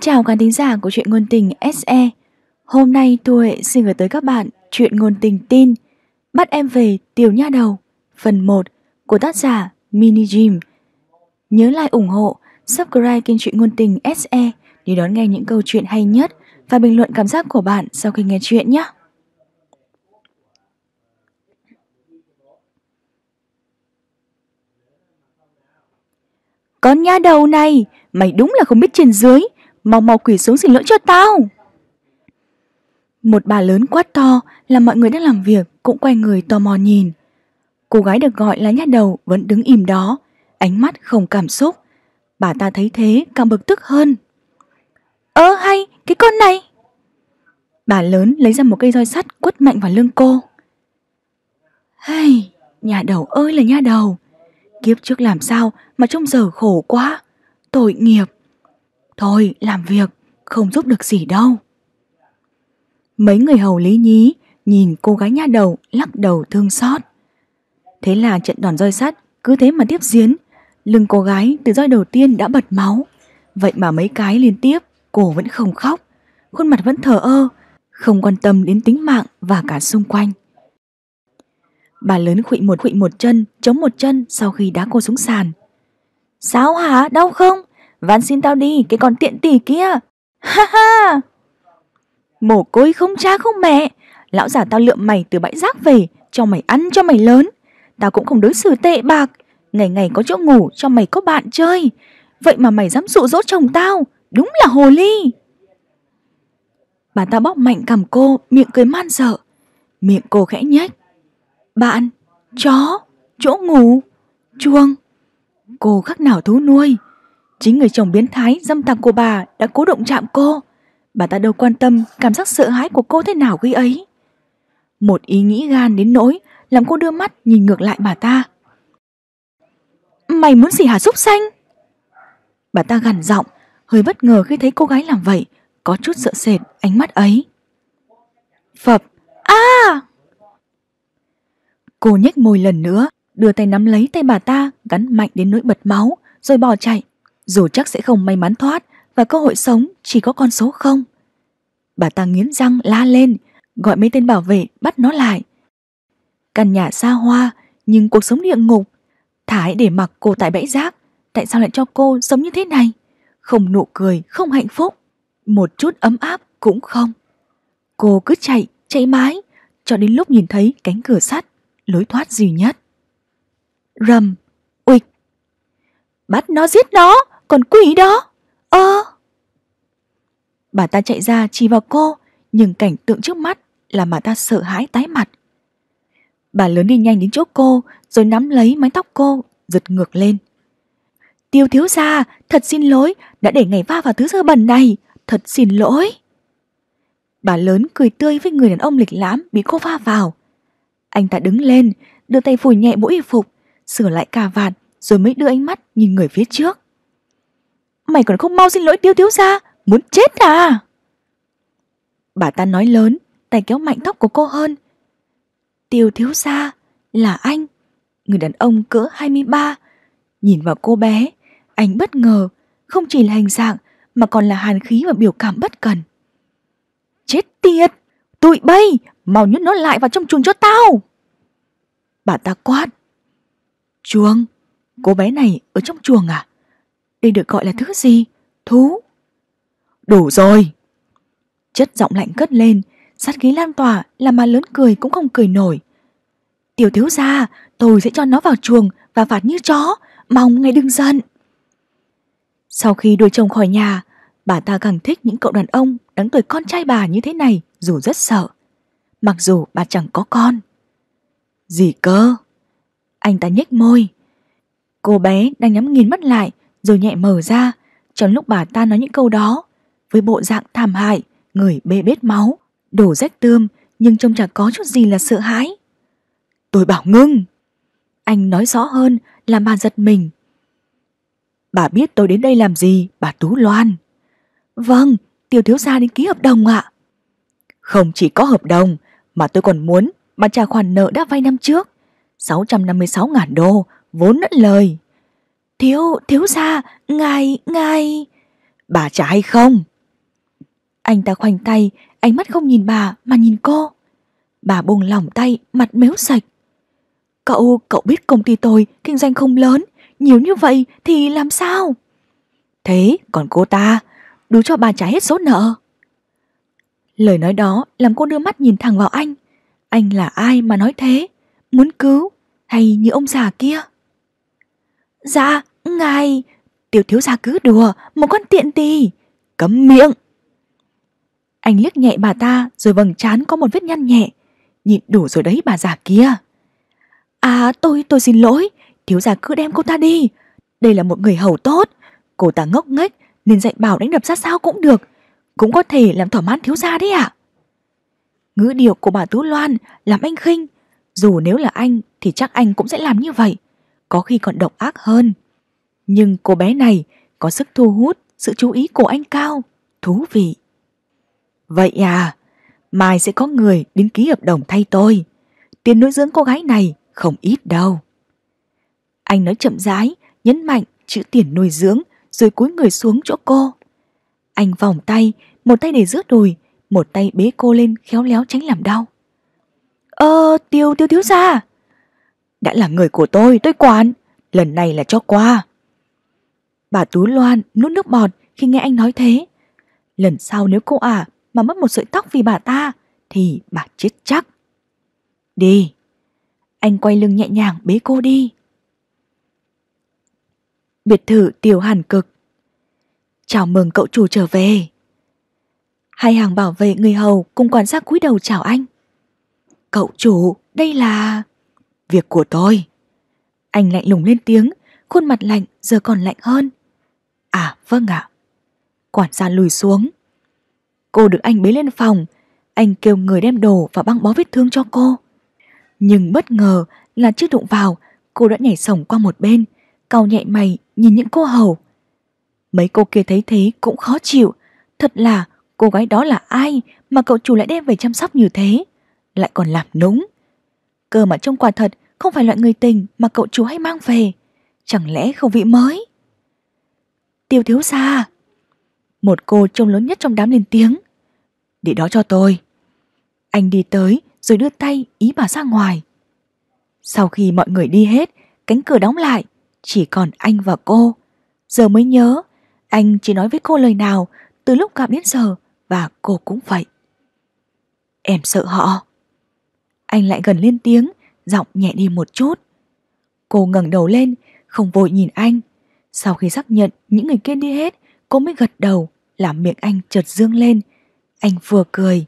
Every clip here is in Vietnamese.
Xin chào khán thính giả của truyện ngôn tình SE. Hôm nay tôi xin gửi tới các bạn truyện ngôn tình tin Bắt em về tiểu nha đầu phần 1 của tác giả Mini Jim. Nhớ like ủng hộ, subscribe kênh truyện ngôn tình SE để đón nghe những câu chuyện hay nhất và bình luận cảm giác của bạn sau khi nghe truyện nhé. Con nha đầu này, mày đúng là không biết trên dưới, mau mau quỳ xuống xin lỗi cho tao. Một bà lớn quát to là mọi người đang làm việc cũng quay người tò mò nhìn. Cô gái được gọi là nhát đầu vẫn đứng im đó, ánh mắt không cảm xúc. Bà ta thấy thế càng bực tức hơn. Ơ ờ, hay, cái con này. Bà lớn lấy ra một cây roi sắt quất mạnh vào lưng cô. Hay, nhà đầu ơi là nhà đầu. Kiếp trước làm sao mà trông giờ khổ quá. Tội nghiệp. Thôi làm việc, không giúp được gì đâu. Mấy người hầu lý nhí nhìn cô gái nha đầu lắc đầu thương xót. Thế là trận đòn roi sắt cứ thế mà tiếp diễn. Lưng cô gái từ roi đầu tiên đã bật máu. Vậy mà mấy cái liên tiếp cô vẫn không khóc. Khuôn mặt vẫn thờ ơ, không quan tâm đến tính mạng và cả xung quanh. Bà lớn khuỵ một khuỵ một chân, chống một chân sau khi đá cô xuống sàn. Sao hả? Đau không? Ván xin tao đi, cái con tiện tỷ kia. Ha ha! Mồ côi không cha không mẹ, lão già tao lượm mày từ bãi rác về, cho mày ăn cho mày lớn. Tao cũng không đối xử tệ bạc, ngày ngày có chỗ ngủ cho mày có bạn chơi. Vậy mà mày dám dụ dỗ chồng tao, đúng là hồ ly. Bà ta bóp mạnh cầm cô, miệng cười man sợ. Miệng cô khẽ nhếch. Bạn, chó, chỗ ngủ, chuông. Cô khắc nào thú nuôi. Chính người chồng biến thái dâm tàng của bà đã cố động chạm cô. Bà ta đâu quan tâm cảm giác sợ hãi của cô thế nào khi ấy. Một ý nghĩ gan đến nỗi làm cô đưa mắt nhìn ngược lại bà ta. Mày muốn gì hả xúc xanh? Bà ta gằn giọng, hơi bất ngờ khi thấy cô gái làm vậy, có chút sợ sệt ánh mắt ấy. Phập, a! À! Cô nhếch môi lần nữa, đưa tay nắm lấy tay bà ta, gắn mạnh đến nỗi bật máu, rồi bỏ chạy, dù chắc sẽ không may mắn thoát và cơ hội sống chỉ có con số không. Bà ta nghiến răng la lên, gọi mấy tên bảo vệ bắt nó lại. Căn nhà xa hoa nhưng cuộc sống địa ngục. Thái để mặc cô tại bãi rác, tại sao lại cho cô sống như thế này? Không nụ cười, không hạnh phúc, một chút ấm áp cũng không. Cô cứ chạy, chạy mãi, cho đến lúc nhìn thấy cánh cửa sắt, lối thoát duy nhất. Rầm, uịch. Bắt nó giết nó, còn quỷ đó ơ ờ. bà ta chạy ra chỉ vào cô nhưng cảnh tượng trước mắt là bà ta sợ hãi tái mặt bà lớn đi nhanh đến chỗ cô rồi nắm lấy mái tóc cô giật ngược lên tiêu thiếu gia thật xin lỗi đã để ngày va vào thứ dơ bẩn này thật xin lỗi bà lớn cười tươi với người đàn ông lịch lãm bị cô va vào anh ta đứng lên đưa tay phủi nhẹ bộ y phục sửa lại cà vạt rồi mới đưa ánh mắt nhìn người phía trước Mày còn không mau xin lỗi tiêu thiếu gia Muốn chết à Bà ta nói lớn Tay kéo mạnh tóc của cô hơn Tiêu thiếu gia là anh Người đàn ông cỡ 23 Nhìn vào cô bé Anh bất ngờ Không chỉ là hình dạng Mà còn là hàn khí và biểu cảm bất cần Chết tiệt Tụi bay Mau nhốt nó lại vào trong chuồng cho tao Bà ta quát Chuồng Cô bé này ở trong chuồng à đây được gọi là thứ gì? Thú. Đủ rồi. Chất giọng lạnh cất lên, sát khí lan tỏa làm mà lớn cười cũng không cười nổi. Tiểu thiếu gia, tôi sẽ cho nó vào chuồng và phạt như chó, mong ngay đừng giận. Sau khi đuổi chồng khỏi nhà, bà ta càng thích những cậu đàn ông đáng tuổi con trai bà như thế này dù rất sợ. Mặc dù bà chẳng có con. Gì cơ? Anh ta nhếch môi. Cô bé đang nhắm nghiền mắt lại rồi nhẹ mở ra, trong lúc bà ta nói những câu đó, với bộ dạng thảm hại, người bê bết máu, đổ rách tươm nhưng trông chẳng có chút gì là sợ hãi. Tôi bảo ngưng! Anh nói rõ hơn làm bà giật mình. Bà biết tôi đến đây làm gì, bà Tú Loan. Vâng, tiểu thiếu gia đến ký hợp đồng ạ. Không chỉ có hợp đồng, mà tôi còn muốn bà trả khoản nợ đã vay năm trước. 656 ngàn đô, vốn lẫn lời. Thiếu, thiếu gia, ngài, ngài... Bà trả hay không? Anh ta khoanh tay, ánh mắt không nhìn bà mà nhìn cô. Bà buông lỏng tay, mặt méo sạch. Cậu, cậu biết công ty tôi kinh doanh không lớn, nhiều như vậy thì làm sao? Thế còn cô ta, đủ cho bà trả hết số nợ. Lời nói đó làm cô đưa mắt nhìn thẳng vào anh. Anh là ai mà nói thế? Muốn cứu hay như ông già kia? Dạ, Ngài, tiểu thiếu gia cứ đùa, một con tiện tì. Cấm miệng. Anh liếc nhẹ bà ta rồi vầng trán có một vết nhăn nhẹ. Nhịn đủ rồi đấy bà già kia. À tôi, tôi xin lỗi. Thiếu gia cứ đem cô ta đi. Đây là một người hầu tốt. Cô ta ngốc nghếch nên dạy bảo đánh đập ra sao cũng được. Cũng có thể làm thỏa mãn thiếu gia đấy ạ. À? Ngữ điệu của bà Tú Loan làm anh khinh. Dù nếu là anh thì chắc anh cũng sẽ làm như vậy. Có khi còn độc ác hơn. Nhưng cô bé này có sức thu hút sự chú ý của anh Cao. Thú vị. Vậy à, mai sẽ có người đến ký hợp đồng thay tôi. Tiền nuôi dưỡng cô gái này không ít đâu. Anh nói chậm rãi, nhấn mạnh chữ tiền nuôi dưỡng rồi cúi người xuống chỗ cô. Anh vòng tay, một tay để giữa đùi, một tay bế cô lên khéo léo tránh làm đau. Ơ, ờ, tiêu tiêu thiếu ra. Đã là người của tôi, tôi quản. Lần này là cho qua. Bà Tú Loan nuốt nước bọt khi nghe anh nói thế. Lần sau nếu cô ả à mà mất một sợi tóc vì bà ta thì bà chết chắc. Đi. Anh quay lưng nhẹ nhàng bế cô đi. Biệt thự tiểu hàn cực. Chào mừng cậu chủ trở về. Hai hàng bảo vệ người hầu cùng quan sát cúi đầu chào anh. Cậu chủ, đây là... Việc của tôi. Anh lạnh lùng lên tiếng, khuôn mặt lạnh giờ còn lạnh hơn. À vâng ạ. Quản gia lùi xuống. Cô được anh bế lên phòng, anh kêu người đem đồ và băng bó vết thương cho cô. Nhưng bất ngờ là chưa đụng vào, cô đã nhảy sổng qua một bên, cau nhẹ mày nhìn những cô hầu. Mấy cô kia thấy thế cũng khó chịu, thật là cô gái đó là ai mà cậu chủ lại đem về chăm sóc như thế, lại còn làm núng. Cơ mà trông quả thật không phải loại người tình mà cậu chủ hay mang về, chẳng lẽ không vị mới? Tiêu thiếu gia Một cô trông lớn nhất trong đám lên tiếng Để đó cho tôi Anh đi tới rồi đưa tay ý bà ra ngoài Sau khi mọi người đi hết Cánh cửa đóng lại Chỉ còn anh và cô Giờ mới nhớ Anh chỉ nói với cô lời nào Từ lúc gặp đến giờ Và cô cũng vậy Em sợ họ Anh lại gần lên tiếng Giọng nhẹ đi một chút Cô ngẩng đầu lên Không vội nhìn anh sau khi xác nhận những người kia đi hết, cô mới gật đầu, làm miệng anh chợt dương lên. Anh vừa cười.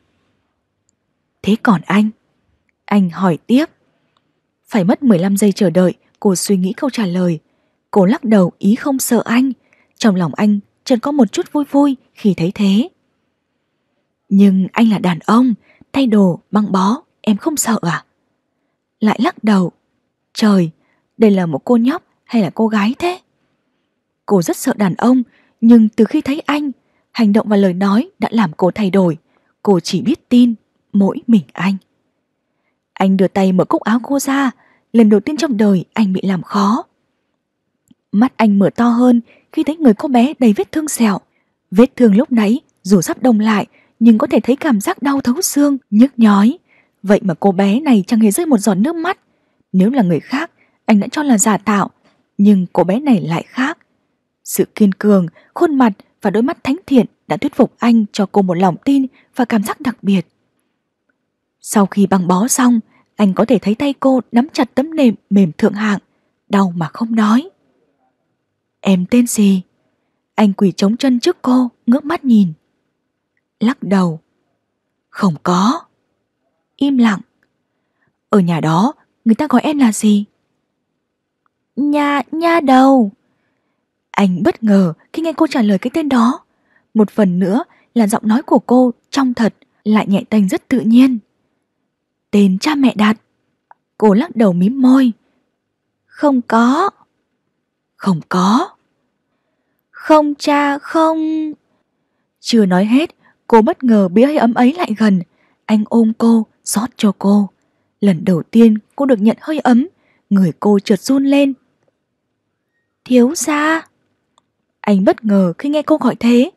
Thế còn anh? Anh hỏi tiếp. Phải mất 15 giây chờ đợi, cô suy nghĩ câu trả lời. Cô lắc đầu ý không sợ anh. Trong lòng anh chợt có một chút vui vui khi thấy thế. Nhưng anh là đàn ông, thay đồ, băng bó, em không sợ à? Lại lắc đầu. Trời, đây là một cô nhóc hay là cô gái thế? Cô rất sợ đàn ông, nhưng từ khi thấy anh, hành động và lời nói đã làm cô thay đổi. Cô chỉ biết tin mỗi mình anh. Anh đưa tay mở cúc áo cô ra, lần đầu tiên trong đời anh bị làm khó. Mắt anh mở to hơn khi thấy người cô bé đầy vết thương sẹo. Vết thương lúc nãy dù sắp đông lại nhưng có thể thấy cảm giác đau thấu xương, nhức nhói. Vậy mà cô bé này chẳng hề rơi một giọt nước mắt. Nếu là người khác, anh đã cho là giả tạo. Nhưng cô bé này lại khác. Sự kiên cường, khuôn mặt và đôi mắt thánh thiện đã thuyết phục anh cho cô một lòng tin và cảm giác đặc biệt. Sau khi băng bó xong, anh có thể thấy tay cô nắm chặt tấm nệm mềm thượng hạng, đau mà không nói. Em tên gì? Anh quỳ chống chân trước cô, ngước mắt nhìn. Lắc đầu. Không có. Im lặng. Ở nhà đó, người ta gọi em là gì? Nhà, nha đầu. Anh bất ngờ khi nghe cô trả lời cái tên đó. Một phần nữa là giọng nói của cô trong thật lại nhẹ tênh rất tự nhiên. Tên cha mẹ Đạt. Cô lắc đầu mím môi. Không có. Không có. Không cha không. Chưa nói hết, cô bất ngờ bĩa hơi ấm ấy lại gần. Anh ôm cô, xót cho cô. Lần đầu tiên cô được nhận hơi ấm, người cô chợt run lên. Thiếu gia. Anh bất ngờ khi nghe cô gọi thế.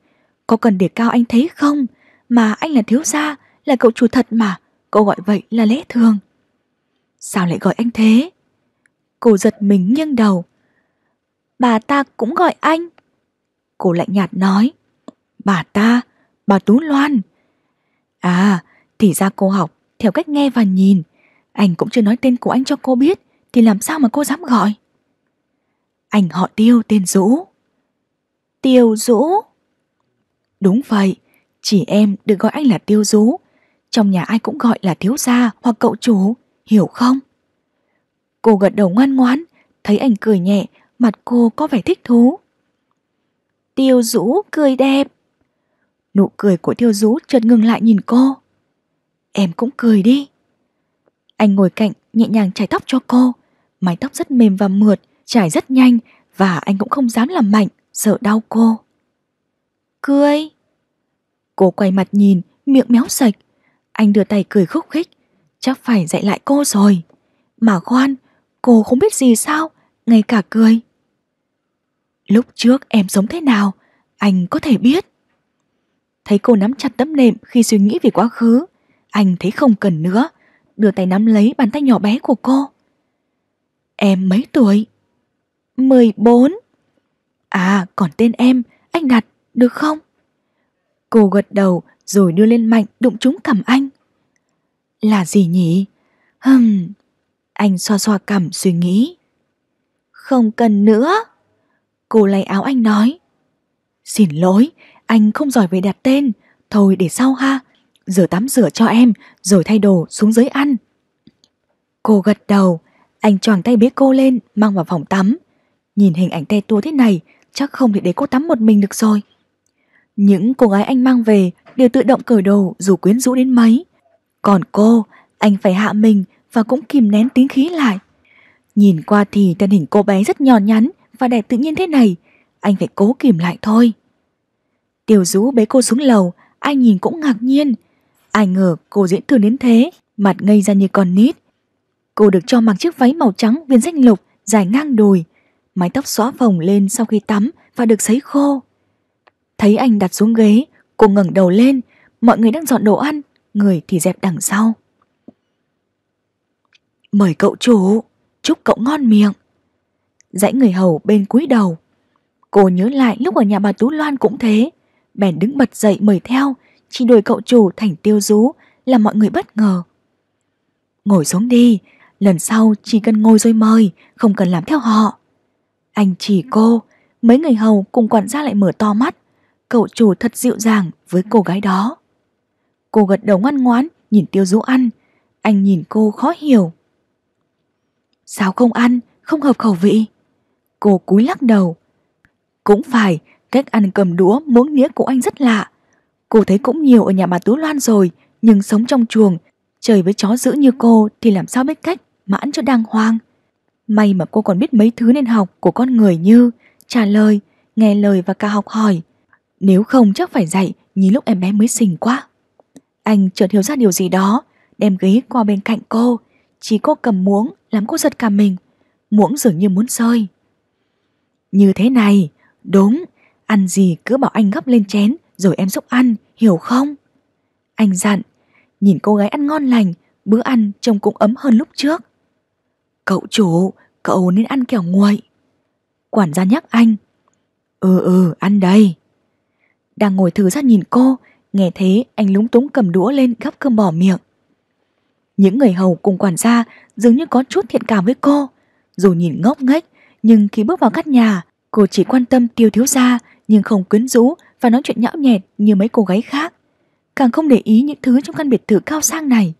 Có cần để cao anh thấy không? Mà anh là thiếu gia, là cậu chủ thật mà. Cô gọi vậy là lẽ thường. Sao lại gọi anh thế? Cô giật mình nghiêng đầu. Bà ta cũng gọi anh. Cô lạnh nhạt nói. Bà ta, bà Tú Loan. À, thì ra cô học theo cách nghe và nhìn. Anh cũng chưa nói tên của anh cho cô biết thì làm sao mà cô dám gọi. Anh họ tiêu tên Dũ. Tiêu Dũ. Đúng vậy, chỉ em được gọi anh là Tiêu Dũ. Trong nhà ai cũng gọi là thiếu gia hoặc cậu chủ, hiểu không? Cô gật đầu ngoan ngoãn, thấy anh cười nhẹ, mặt cô có vẻ thích thú. Tiêu Dũ cười đẹp. Nụ cười của Tiêu Dũ chợt ngừng lại nhìn cô. Em cũng cười đi. Anh ngồi cạnh nhẹ nhàng chải tóc cho cô, mái tóc rất mềm và mượt, chải rất nhanh và anh cũng không dám làm mạnh sợ đau cô. Cười. Cô quay mặt nhìn, miệng méo sạch. Anh đưa tay cười khúc khích, chắc phải dạy lại cô rồi. Mà khoan, cô không biết gì sao, ngay cả cười. Lúc trước em sống thế nào, anh có thể biết. Thấy cô nắm chặt tấm nệm khi suy nghĩ về quá khứ, anh thấy không cần nữa, đưa tay nắm lấy bàn tay nhỏ bé của cô. Em mấy tuổi? 14 À còn tên em Anh đặt được không Cô gật đầu rồi đưa lên mạnh Đụng trúng cằm anh Là gì nhỉ Hừm Anh xoa xoa cằm suy nghĩ Không cần nữa Cô lấy áo anh nói Xin lỗi Anh không giỏi về đặt tên Thôi để sau ha rửa tắm rửa cho em Rồi thay đồ xuống dưới ăn Cô gật đầu anh choàng tay bế cô lên mang vào phòng tắm. Nhìn hình ảnh tay tua thế này, chắc không thể để cô tắm một mình được rồi. Những cô gái anh mang về đều tự động cởi đồ dù quyến rũ đến mấy. Còn cô, anh phải hạ mình và cũng kìm nén tiếng khí lại. Nhìn qua thì thân hình cô bé rất nhỏ nhắn và đẹp tự nhiên thế này, anh phải cố kìm lại thôi. Tiểu Dũ bế cô xuống lầu, anh nhìn cũng ngạc nhiên. Ai ngờ cô diễn thường đến thế, mặt ngây ra như con nít. Cô được cho mặc chiếc váy màu trắng viên danh lục dài ngang đùi, mái tóc xóa phồng lên sau khi tắm và được sấy khô. Thấy anh đặt xuống ghế, cô ngẩng đầu lên, mọi người đang dọn đồ ăn, người thì dẹp đằng sau. Mời cậu chủ, chúc cậu ngon miệng. Dãy người hầu bên cúi đầu. Cô nhớ lại lúc ở nhà bà Tú Loan cũng thế, bèn đứng bật dậy mời theo, chỉ đuổi cậu chủ thành tiêu rú, làm mọi người bất ngờ. Ngồi xuống đi, lần sau chỉ cần ngồi rồi mời, không cần làm theo họ. Anh chỉ cô, mấy người hầu cùng quản gia lại mở to mắt. Cậu chủ thật dịu dàng với cô gái đó. Cô gật đầu ngoan ngoãn nhìn tiêu dũ ăn. Anh nhìn cô khó hiểu. Sao không ăn, không hợp khẩu vị? Cô cúi lắc đầu. Cũng phải, cách ăn cầm đũa muỗng nĩa của anh rất lạ. Cô thấy cũng nhiều ở nhà bà Tú Loan rồi, nhưng sống trong chuồng, trời với chó dữ như cô thì làm sao biết cách mãn cho đàng hoàng. May mà cô còn biết mấy thứ nên học của con người như trả lời, nghe lời và cả học hỏi. Nếu không chắc phải dạy như lúc em bé mới sinh quá. Anh chợt hiểu ra điều gì đó, đem ghế qua bên cạnh cô. Chỉ cô cầm muỗng làm cô giật cả mình. Muỗng dường như muốn rơi. Như thế này, đúng, ăn gì cứ bảo anh gấp lên chén rồi em giúp ăn, hiểu không? Anh dặn, nhìn cô gái ăn ngon lành, bữa ăn trông cũng ấm hơn lúc trước. Cậu chủ, cậu nên ăn kẹo nguội. Quản gia nhắc anh. Ừ ừ, ăn đây. Đang ngồi thử ra nhìn cô, nghe thế anh lúng túng cầm đũa lên gắp cơm bỏ miệng. Những người hầu cùng quản gia dường như có chút thiện cảm với cô. Dù nhìn ngốc nghếch, nhưng khi bước vào căn nhà, cô chỉ quan tâm tiêu thiếu gia nhưng không quyến rũ và nói chuyện nhão nhẹt như mấy cô gái khác. Càng không để ý những thứ trong căn biệt thự cao sang này.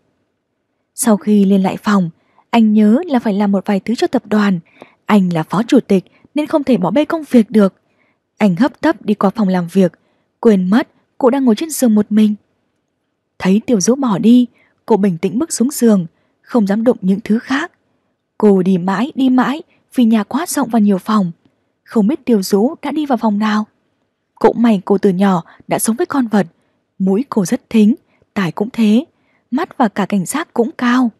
Sau khi lên lại phòng, anh nhớ là phải làm một vài thứ cho tập đoàn. Anh là phó chủ tịch nên không thể bỏ bê công việc được. Anh hấp tấp đi qua phòng làm việc, quên mất cụ đang ngồi trên giường một mình. Thấy Tiểu Dũ bỏ đi, cô bình tĩnh bước xuống giường, không dám đụng những thứ khác. Cô đi mãi đi mãi vì nhà quá rộng và nhiều phòng. Không biết Tiểu Dũ đã đi vào phòng nào. Cũng may cô từ nhỏ đã sống với con vật, mũi cô rất thính, tài cũng thế, mắt và cả cảnh giác cũng cao.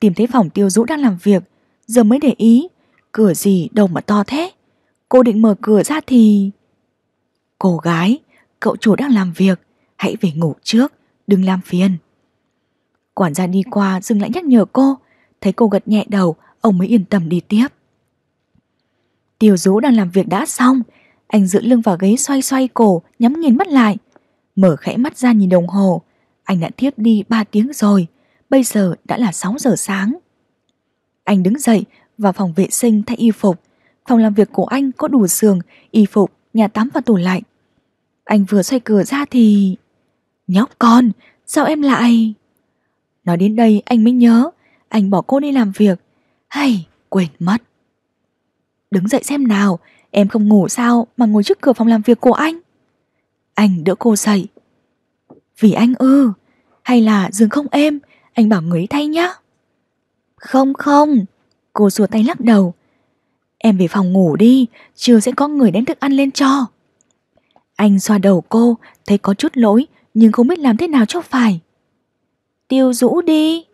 Tìm thấy phòng tiêu dũ đang làm việc Giờ mới để ý Cửa gì đâu mà to thế Cô định mở cửa ra thì Cô gái Cậu chủ đang làm việc Hãy về ngủ trước Đừng làm phiền Quản gia đi qua dừng lại nhắc nhở cô Thấy cô gật nhẹ đầu Ông mới yên tâm đi tiếp Tiêu dũ đang làm việc đã xong Anh giữ lưng vào ghế xoay xoay cổ Nhắm nghiền mắt lại Mở khẽ mắt ra nhìn đồng hồ Anh đã tiếp đi 3 tiếng rồi bây giờ đã là 6 giờ sáng. Anh đứng dậy vào phòng vệ sinh thay y phục. Phòng làm việc của anh có đủ giường, y phục, nhà tắm và tủ lạnh. Anh vừa xoay cửa ra thì... Nhóc con, sao em lại... Nói đến đây anh mới nhớ, anh bỏ cô đi làm việc. Hay, quên mất. Đứng dậy xem nào, em không ngủ sao mà ngồi trước cửa phòng làm việc của anh. Anh đỡ cô dậy. Vì anh ư, hay là giường không êm, anh bảo người thay nhá. Không không, cô xua tay lắc đầu. Em về phòng ngủ đi, chiều sẽ có người đem thức ăn lên cho. Anh xoa đầu cô, thấy có chút lỗi nhưng không biết làm thế nào cho phải. Tiêu rũ đi.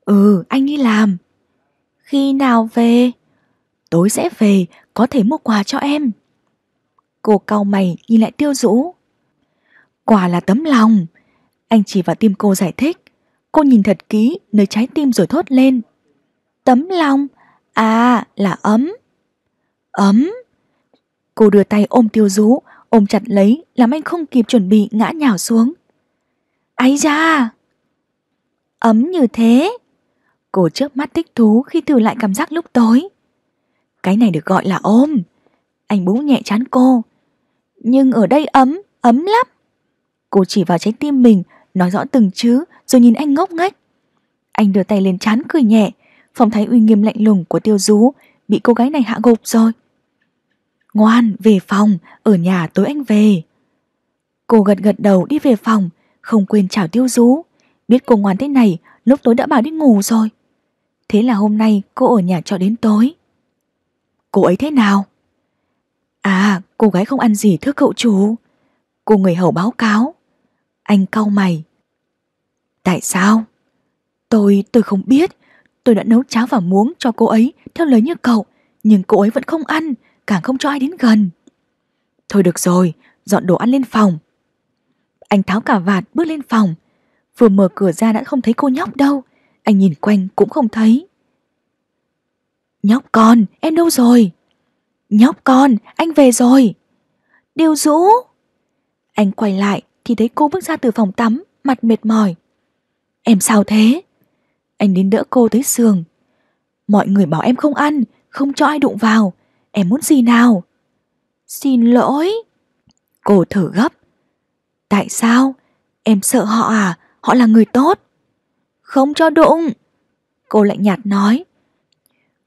Ừ, anh đi làm. Khi nào về? Tối sẽ về, có thể mua quà cho em. Cô cau mày nhìn lại tiêu rũ. Quà là tấm lòng. Anh chỉ vào tim cô giải thích. Cô nhìn thật kỹ nơi trái tim rồi thốt lên. Tấm lòng, à là ấm. Ấm. Cô đưa tay ôm tiêu rú, ôm chặt lấy làm anh không kịp chuẩn bị ngã nhào xuống. Ái da! Ấm như thế. Cô trước mắt thích thú khi thử lại cảm giác lúc tối. Cái này được gọi là ôm. Anh búng nhẹ chán cô. Nhưng ở đây ấm, ấm lắm. Cô chỉ vào trái tim mình nói rõ từng chữ rồi nhìn anh ngốc nghếch Anh đưa tay lên chán cười nhẹ, phong thái uy nghiêm lạnh lùng của tiêu rú bị cô gái này hạ gục rồi. Ngoan, về phòng, ở nhà tối anh về. Cô gật gật đầu đi về phòng, không quên chào tiêu rú. Biết cô ngoan thế này, lúc tối đã bảo đi ngủ rồi. Thế là hôm nay cô ở nhà cho đến tối. Cô ấy thế nào? À, cô gái không ăn gì thưa cậu chủ. Cô người hầu báo cáo. Anh cau mày. Tại sao? Tôi, tôi không biết. Tôi đã nấu cháo và muống cho cô ấy theo lời như cậu, nhưng cô ấy vẫn không ăn, càng không cho ai đến gần. Thôi được rồi, dọn đồ ăn lên phòng. Anh tháo cả vạt bước lên phòng. Vừa mở cửa ra đã không thấy cô nhóc đâu. Anh nhìn quanh cũng không thấy. Nhóc con, em đâu rồi? Nhóc con, anh về rồi. Điều rũ. Anh quay lại, thì thấy cô bước ra từ phòng tắm, mặt mệt mỏi. Em sao thế? Anh đến đỡ cô tới giường. Mọi người bảo em không ăn, không cho ai đụng vào. Em muốn gì nào? Xin lỗi. Cô thở gấp. Tại sao? Em sợ họ à? Họ là người tốt. Không cho đụng. Cô lạnh nhạt nói.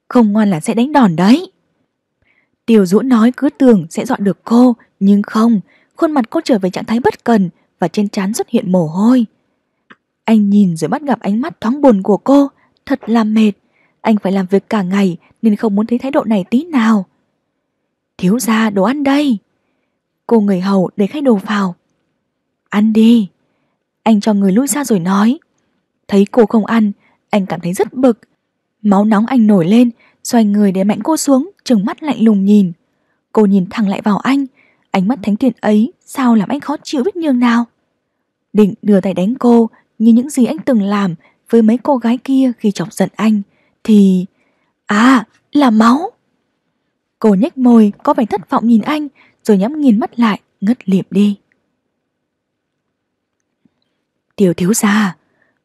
Không ngoan là sẽ đánh đòn đấy. Tiểu Dũ nói cứ tưởng sẽ dọn được cô, nhưng không, khuôn mặt cô trở về trạng thái bất cần và trên trán xuất hiện mồ hôi. Anh nhìn rồi bắt gặp ánh mắt thoáng buồn của cô, thật là mệt. Anh phải làm việc cả ngày nên không muốn thấy thái độ này tí nào. Thiếu ra đồ ăn đây. Cô người hầu để khách đồ vào. Ăn đi. Anh cho người lui ra rồi nói. Thấy cô không ăn, anh cảm thấy rất bực. Máu nóng anh nổi lên, xoay người để mạnh cô xuống, trừng mắt lạnh lùng nhìn. Cô nhìn thẳng lại vào anh, Ánh mắt thánh tuyển ấy sao làm anh khó chịu biết nhường nào. Định đưa tay đánh cô như những gì anh từng làm với mấy cô gái kia khi chọc giận anh thì... À, là máu! Cô nhếch môi có vẻ thất vọng nhìn anh rồi nhắm nghiền mắt lại ngất liệm đi. Tiểu thiếu gia,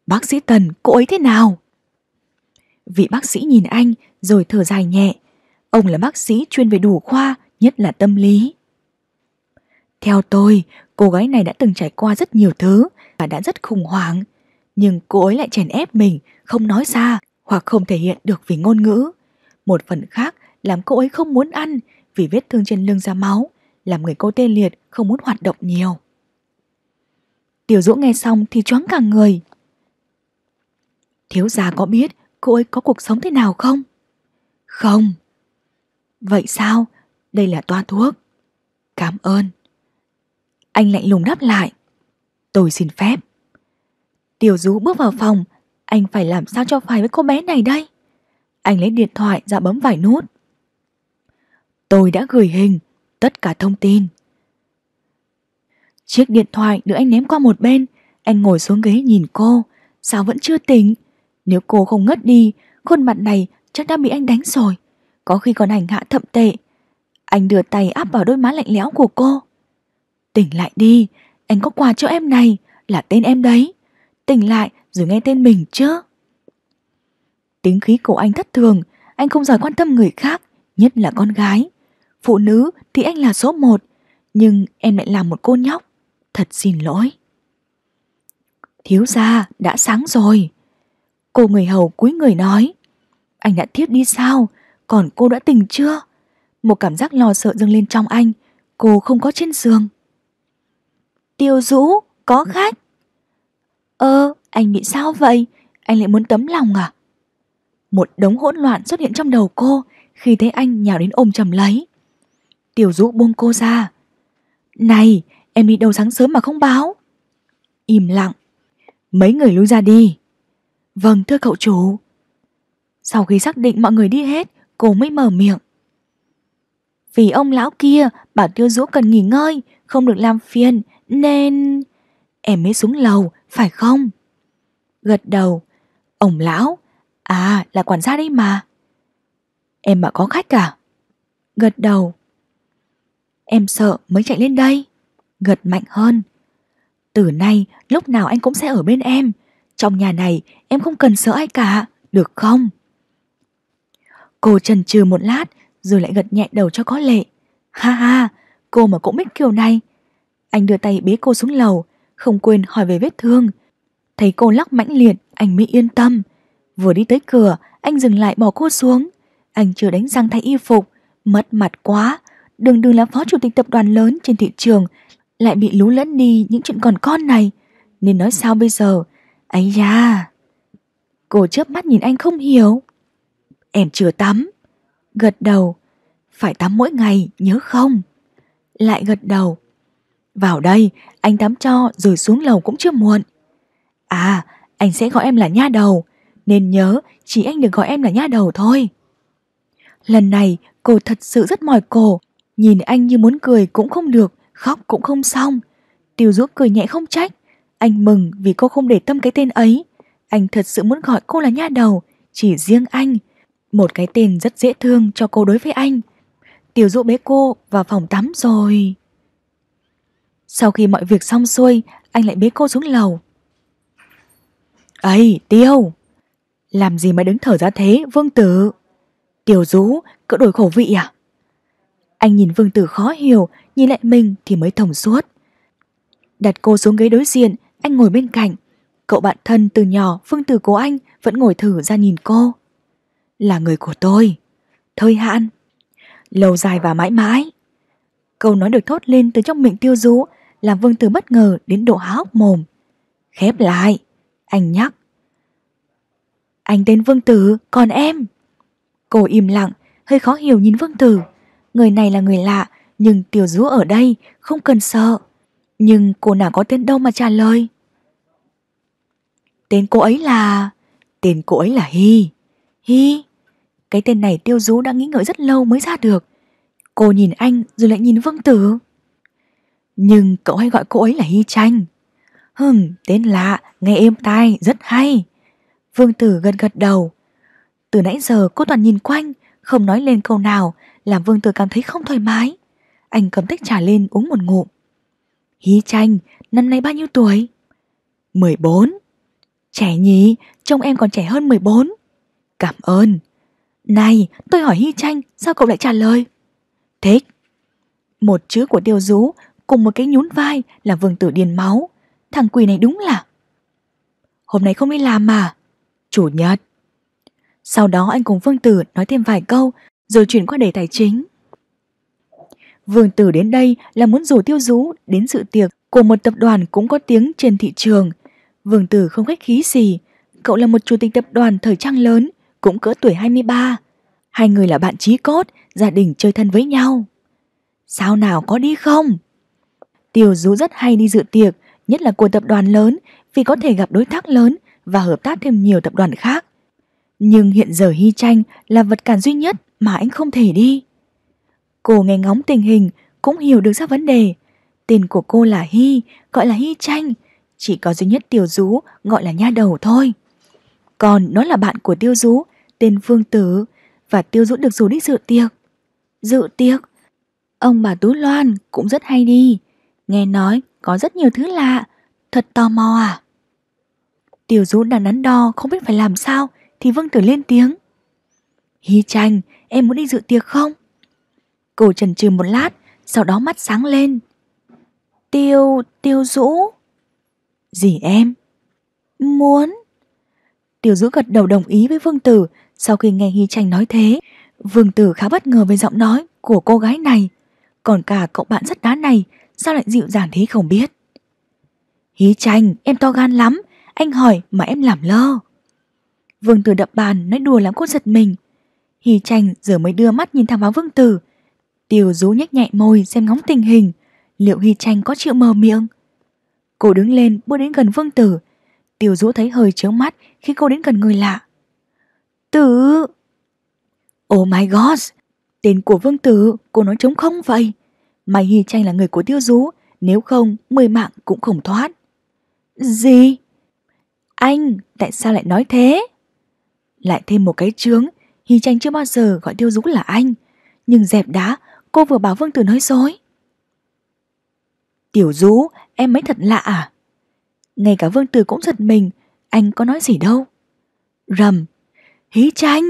bác sĩ Tần cô ấy thế nào? Vị bác sĩ nhìn anh rồi thở dài nhẹ. Ông là bác sĩ chuyên về đủ khoa, nhất là tâm lý. Theo tôi, cô gái này đã từng trải qua rất nhiều thứ và đã rất khủng hoảng. Nhưng cô ấy lại chèn ép mình, không nói ra hoặc không thể hiện được vì ngôn ngữ. Một phần khác làm cô ấy không muốn ăn vì vết thương trên lưng ra máu, làm người cô tê liệt không muốn hoạt động nhiều. Tiểu Dũng nghe xong thì choáng cả người. Thiếu gia có biết cô ấy có cuộc sống thế nào không? Không. Vậy sao? Đây là toa thuốc. Cảm ơn. Anh lạnh lùng đáp lại. Tôi xin phép. Tiểu dũ bước vào phòng, anh phải làm sao cho phải với cô bé này đây? Anh lấy điện thoại ra bấm vài nút. Tôi đã gửi hình, tất cả thông tin. Chiếc điện thoại được anh ném qua một bên, anh ngồi xuống ghế nhìn cô, sao vẫn chưa tỉnh? Nếu cô không ngất đi, khuôn mặt này chắc đã bị anh đánh rồi, có khi còn hành hạ thậm tệ. Anh đưa tay áp vào đôi má lạnh lẽo của cô. Tỉnh lại đi, anh có quà cho em này, là tên em đấy. Tỉnh lại rồi nghe tên mình chứ. Tính khí của anh thất thường, anh không giỏi quan tâm người khác, nhất là con gái. Phụ nữ thì anh là số một, nhưng em lại là một cô nhóc. Thật xin lỗi. Thiếu gia đã sáng rồi. Cô người hầu cúi người nói. Anh đã thiết đi sao? Còn cô đã tỉnh chưa? Một cảm giác lo sợ dâng lên trong anh. Cô không có trên giường. Tiêu Dũ, có khách. Ơ, anh bị sao vậy? Anh lại muốn tấm lòng à? Một đống hỗn loạn xuất hiện trong đầu cô khi thấy anh nhào đến ôm chầm lấy. Tiểu Dũ buông cô ra. Này, em đi đâu sáng sớm mà không báo? Im lặng. Mấy người lui ra đi. Vâng, thưa cậu chủ. Sau khi xác định mọi người đi hết, cô mới mở miệng. Vì ông lão kia bảo Tiêu Dũ cần nghỉ ngơi, không được làm phiền, nên em mới xuống lầu, phải không? Gật đầu, ổng lão, à là quản gia đấy mà. Em mà có khách cả. À? Gật đầu. Em sợ mới chạy lên đây. Gật mạnh hơn. Từ nay lúc nào anh cũng sẽ ở bên em. Trong nhà này em không cần sợ ai cả, được không? Cô trần trừ một lát rồi lại gật nhẹ đầu cho có lệ. Ha ha, cô mà cũng biết kiểu này anh đưa tay bế cô xuống lầu, không quên hỏi về vết thương. Thấy cô lắc mãnh liệt, anh mới yên tâm. Vừa đi tới cửa, anh dừng lại bỏ cô xuống. Anh chưa đánh răng thay y phục, mất mặt quá. Đường đường là phó chủ tịch tập đoàn lớn trên thị trường, lại bị lú lẫn đi những chuyện còn con này. Nên nói sao bây giờ? Ây da! Cô chớp mắt nhìn anh không hiểu. Em chưa tắm. Gật đầu. Phải tắm mỗi ngày, nhớ không? Lại gật đầu. Vào đây, anh tắm cho rồi xuống lầu cũng chưa muộn. À, anh sẽ gọi em là nha đầu, nên nhớ chỉ anh được gọi em là nha đầu thôi. Lần này cô thật sự rất mỏi cổ, nhìn anh như muốn cười cũng không được, khóc cũng không xong. Tiêu Dũng cười nhẹ không trách, anh mừng vì cô không để tâm cái tên ấy. Anh thật sự muốn gọi cô là nha đầu, chỉ riêng anh. Một cái tên rất dễ thương cho cô đối với anh. Tiểu dụ bế cô vào phòng tắm rồi. Sau khi mọi việc xong xuôi Anh lại bế cô xuống lầu ấy Tiêu Làm gì mà đứng thở ra thế Vương Tử Tiểu rú cỡ đổi khẩu vị à Anh nhìn Vương Tử khó hiểu Nhìn lại mình thì mới thông suốt Đặt cô xuống ghế đối diện Anh ngồi bên cạnh Cậu bạn thân từ nhỏ Vương Tử của anh Vẫn ngồi thử ra nhìn cô Là người của tôi Thời hạn Lâu dài và mãi mãi Câu nói được thốt lên từ trong miệng tiêu rú làm Vương Tử bất ngờ đến độ há hốc mồm. Khép lại, anh nhắc. Anh tên Vương Tử, còn em? Cô im lặng, hơi khó hiểu nhìn Vương Tử. Người này là người lạ, nhưng tiểu rú ở đây, không cần sợ. Nhưng cô nào có tên đâu mà trả lời. Tên cô ấy là... Tên cô ấy là Hi. Hi. Cái tên này tiêu rú đã nghĩ ngợi rất lâu mới ra được. Cô nhìn anh rồi lại nhìn Vương Tử. Nhưng cậu hay gọi cô ấy là Hy Tranh Hừm, tên lạ, nghe êm tai, rất hay Vương Tử gật gật đầu Từ nãy giờ cô toàn nhìn quanh Không nói lên câu nào Làm Vương Tử cảm thấy không thoải mái Anh cầm tách trà lên uống một ngụm Hy Tranh, năm nay bao nhiêu tuổi? 14 Trẻ nhỉ, trông em còn trẻ hơn 14 Cảm ơn Này, tôi hỏi Hy Tranh, sao cậu lại trả lời? Thích Một chữ của Tiêu Dú cùng một cái nhún vai là vương tử điên máu. Thằng quỷ này đúng là... Hôm nay không đi làm mà. Chủ nhật. Sau đó anh cùng vương tử nói thêm vài câu rồi chuyển qua đề tài chính. Vương tử đến đây là muốn rủ tiêu dũ đến sự tiệc của một tập đoàn cũng có tiếng trên thị trường. Vương tử không khách khí gì, cậu là một chủ tịch tập đoàn thời trang lớn, cũng cỡ tuổi 23. Hai người là bạn chí cốt, gia đình chơi thân với nhau. Sao nào có đi không? Tiểu Dú rất hay đi dự tiệc, nhất là của tập đoàn lớn vì có thể gặp đối tác lớn và hợp tác thêm nhiều tập đoàn khác. Nhưng hiện giờ Hy Tranh là vật cản duy nhất mà anh không thể đi. Cô nghe ngóng tình hình cũng hiểu được ra vấn đề. Tên của cô là Hy, gọi là Hy Tranh, chỉ có duy nhất Tiểu Dú gọi là nha đầu thôi. Còn nó là bạn của Tiêu Dú, tên Phương Tử, và Tiêu Dũ được rủ đi dự tiệc. Dự tiệc? Ông bà Tú Loan cũng rất hay đi, Nghe nói có rất nhiều thứ lạ, thật tò mò à? Tiểu dũ đang đắn đo không biết phải làm sao thì Vương Tử lên tiếng. Hi tranh, em muốn đi dự tiệc không? Cổ trần trừ một lát, sau đó mắt sáng lên. Tiêu, tiêu dũ. Gì em? Muốn. Tiểu dũ gật đầu đồng ý với Vương Tử sau khi nghe Hi tranh nói thế. Vương Tử khá bất ngờ với giọng nói của cô gái này. Còn cả cậu bạn rất đá này Sao lại dịu dàng thế không biết Hí tranh em to gan lắm Anh hỏi mà em làm lơ Vương Tử đập bàn nói đùa lắm cô giật mình Hí tranh giờ mới đưa mắt nhìn thẳng vào Vương Tử Tiểu rú nhếch nhẹ môi xem ngóng tình hình Liệu Hy tranh có chịu mờ miệng Cô đứng lên bước đến gần Vương Tử Tiểu rũ thấy hơi chướng mắt khi cô đến gần người lạ Tử Oh my god Tên của Vương Tử cô nói trống không vậy May Hy Tranh là người của Tiêu dũ nếu không mười mạng cũng không thoát. Gì? Anh, tại sao lại nói thế? Lại thêm một cái chướng, Hy Tranh chưa bao giờ gọi Tiêu dũ là anh. Nhưng dẹp đã cô vừa bảo Vương Tử nói dối. Tiểu Dũ, em ấy thật lạ à? Ngay cả Vương Tử cũng giật mình, anh có nói gì đâu. Rầm, Hí Tranh!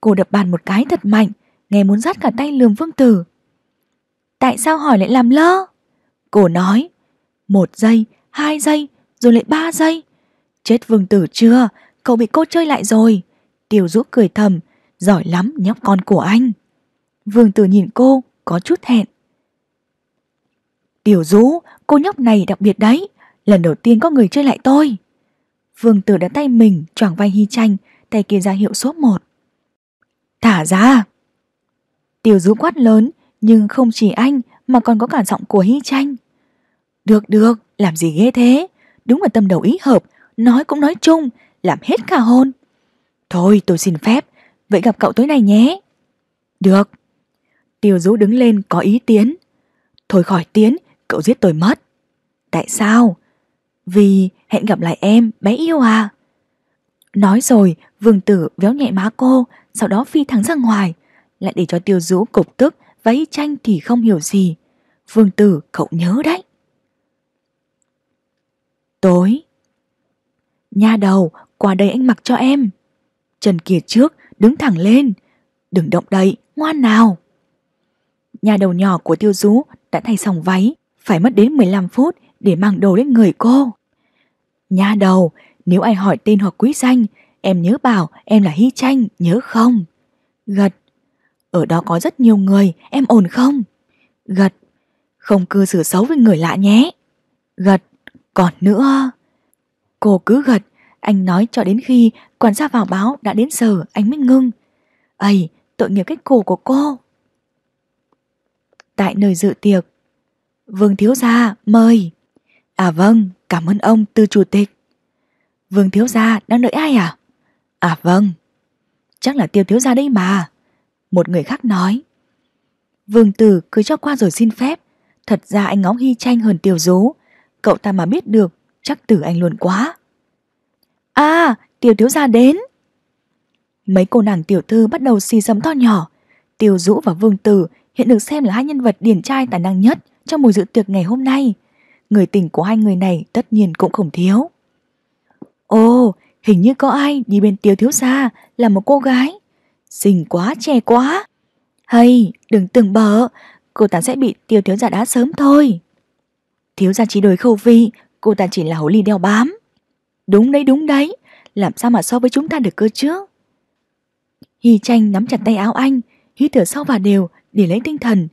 Cô đập bàn một cái thật mạnh, nghe muốn rát cả tay lườm Vương Tử. Tại sao hỏi lại làm lơ? Cổ nói, một giây, hai giây, rồi lại ba giây. Chết vương tử chưa, cậu bị cô chơi lại rồi. Tiểu dũ cười thầm, giỏi lắm nhóc con của anh. Vương tử nhìn cô, có chút hẹn. Tiểu dũ, cô nhóc này đặc biệt đấy, lần đầu tiên có người chơi lại tôi. Vương tử đã tay mình, choảng vai hy tranh, tay kia ra hiệu số một. Thả ra! Tiểu dũ quát lớn, nhưng không chỉ anh mà còn có cả giọng của Hy Tranh. Được được, làm gì ghê thế? Đúng là tâm đầu ý hợp, nói cũng nói chung, làm hết cả hôn. Thôi tôi xin phép, vậy gặp cậu tối nay nhé. Được. Tiêu Dũ đứng lên có ý tiến. Thôi khỏi tiến, cậu giết tôi mất. Tại sao? Vì hẹn gặp lại em, bé yêu à. Nói rồi, vương tử véo nhẹ má cô, sau đó phi thẳng ra ngoài, lại để cho tiêu dũ cục tức váy tranh thì không hiểu gì. Vương tử cậu nhớ đấy. Tối Nha đầu, qua đây anh mặc cho em. Trần Kiệt trước, đứng thẳng lên. Đừng động đậy, ngoan nào. Nhà đầu nhỏ của tiêu rú đã thay xong váy, phải mất đến 15 phút để mang đồ đến người cô. Nhà đầu, nếu ai hỏi tên hoặc quý danh, em nhớ bảo em là Hy Tranh, nhớ không? Gật, ở đó có rất nhiều người, em ổn không? Gật, không cư xử xấu với người lạ nhé. Gật, còn nữa... Cô cứ gật, anh nói cho đến khi quản gia vào báo đã đến giờ anh mới ngưng. Ây, tội nghiệp cách cổ của cô. Tại nơi dự tiệc, Vương Thiếu Gia mời. À vâng, cảm ơn ông từ chủ tịch. Vương Thiếu Gia đang đợi ai à? À vâng, chắc là tiêu Thiếu Gia đấy mà. Một người khác nói Vương Tử cứ cho qua rồi xin phép Thật ra anh ngóng hy tranh hơn tiểu dố Cậu ta mà biết được Chắc tử anh luôn quá À tiểu thiếu gia đến Mấy cô nàng tiểu thư bắt đầu xì dầm to nhỏ tiểu Dũ và Vương Tử hiện được xem là hai nhân vật điển trai tài năng nhất trong buổi dự tiệc ngày hôm nay. Người tình của hai người này tất nhiên cũng không thiếu. Ồ, hình như có ai đi bên tiểu Thiếu Gia là một cô gái. Xinh quá, trẻ quá. Hay, đừng tưởng bở, cô ta sẽ bị tiêu thiếu gia đá sớm thôi. Thiếu gia chỉ đổi khẩu vị, cô ta chỉ là hồ ly đeo bám. Đúng đấy, đúng đấy, làm sao mà so với chúng ta được cơ chứ? Hy tranh nắm chặt tay áo anh, hít thở sâu và đều để lấy tinh thần.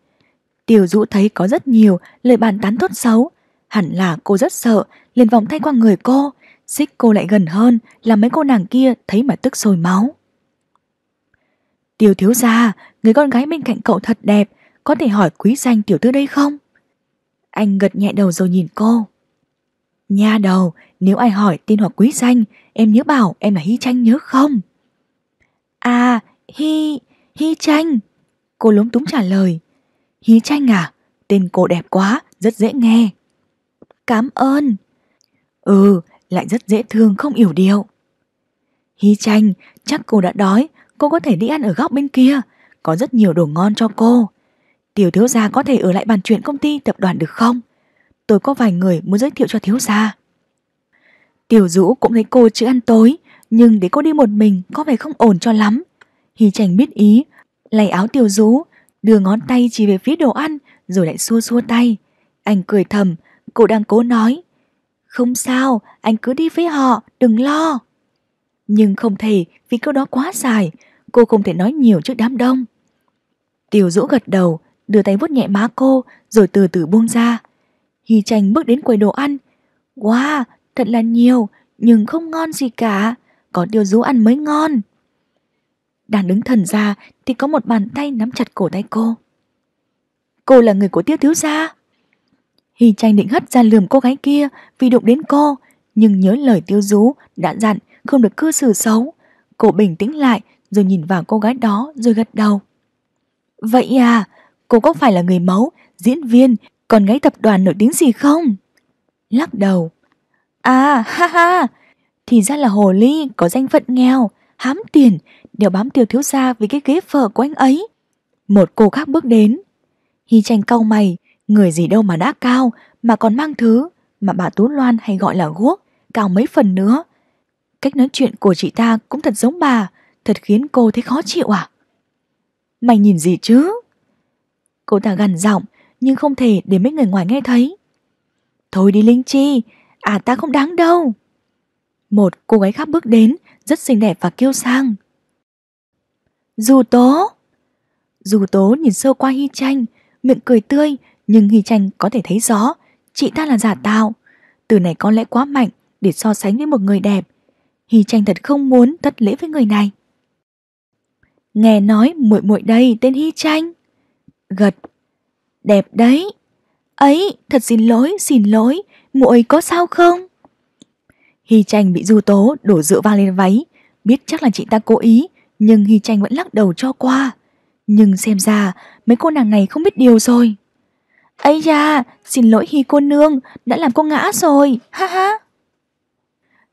Tiểu Dũ thấy có rất nhiều lời bàn tán tốt xấu, hẳn là cô rất sợ, liền vòng tay qua người cô, xích cô lại gần hơn, làm mấy cô nàng kia thấy mà tức sôi máu. Tiểu thiếu gia, người con gái bên cạnh cậu thật đẹp, có thể hỏi quý danh tiểu thư đây không? Anh gật nhẹ đầu rồi nhìn cô. Nha đầu, nếu ai hỏi tên hoặc quý danh, em nhớ bảo em là Hi Tranh nhớ không? À, Hi, Hi Tranh. Cô lúng túng trả lời. Hi Tranh à, tên cô đẹp quá, rất dễ nghe. Cảm ơn. Ừ, lại rất dễ thương không hiểu điều. Hi Tranh, chắc cô đã đói Cô có thể đi ăn ở góc bên kia Có rất nhiều đồ ngon cho cô Tiểu thiếu gia có thể ở lại bàn chuyện công ty tập đoàn được không? Tôi có vài người muốn giới thiệu cho thiếu gia Tiểu dũ cũng thấy cô chưa ăn tối Nhưng để cô đi một mình có vẻ không ổn cho lắm Hy Trành biết ý Lấy áo tiểu dũ Đưa ngón tay chỉ về phía đồ ăn Rồi lại xua xua tay Anh cười thầm Cô đang cố nói Không sao Anh cứ đi với họ Đừng lo Nhưng không thể vì câu đó quá dài cô không thể nói nhiều trước đám đông. Tiểu Dũ gật đầu, đưa tay vuốt nhẹ má cô rồi từ từ buông ra. Hy Tranh bước đến quầy đồ ăn. Wow, thật là nhiều, nhưng không ngon gì cả, có Tiểu Dũ ăn mới ngon. Đang đứng thần ra thì có một bàn tay nắm chặt cổ tay cô. Cô là người của Tiêu Thiếu gia. Hy Tranh định hất ra lườm cô gái kia vì đụng đến cô, nhưng nhớ lời Tiêu dũ đã dặn không được cư xử xấu. Cô bình tĩnh lại rồi nhìn vào cô gái đó rồi gật đầu. Vậy à, cô có phải là người mẫu, diễn viên, còn gái tập đoàn nổi tiếng gì không? Lắc đầu. À, ha ha, thì ra là hồ ly có danh phận nghèo, hám tiền, đều bám tiêu thiếu gia vì cái ghế phở của anh ấy. Một cô khác bước đến. Hy tranh cau mày, người gì đâu mà đã cao, mà còn mang thứ, mà bà Tú Loan hay gọi là guốc, cao mấy phần nữa. Cách nói chuyện của chị ta cũng thật giống bà, thật khiến cô thấy khó chịu à? Mày nhìn gì chứ? Cô ta gần giọng nhưng không thể để mấy người ngoài nghe thấy. Thôi đi Linh Chi, à ta không đáng đâu. Một cô gái khác bước đến, rất xinh đẹp và kiêu sang. Dù tố! Dù tố nhìn sơ qua Hy Tranh, miệng cười tươi nhưng Hy Tranh có thể thấy rõ chị ta là giả tạo. Từ này có lẽ quá mạnh để so sánh với một người đẹp. Hy Tranh thật không muốn thất lễ với người này nghe nói muội muội đây tên Hi Tranh. Gật, đẹp đấy. Ấy, thật xin lỗi, xin lỗi, muội có sao không? Hi Tranh bị Du Tố đổ rượu vang lên váy, biết chắc là chị ta cố ý, nhưng Hi Tranh vẫn lắc đầu cho qua. Nhưng xem ra mấy cô nàng này không biết điều rồi. Ấy da, xin lỗi Hi cô nương, đã làm cô ngã rồi, ha ha.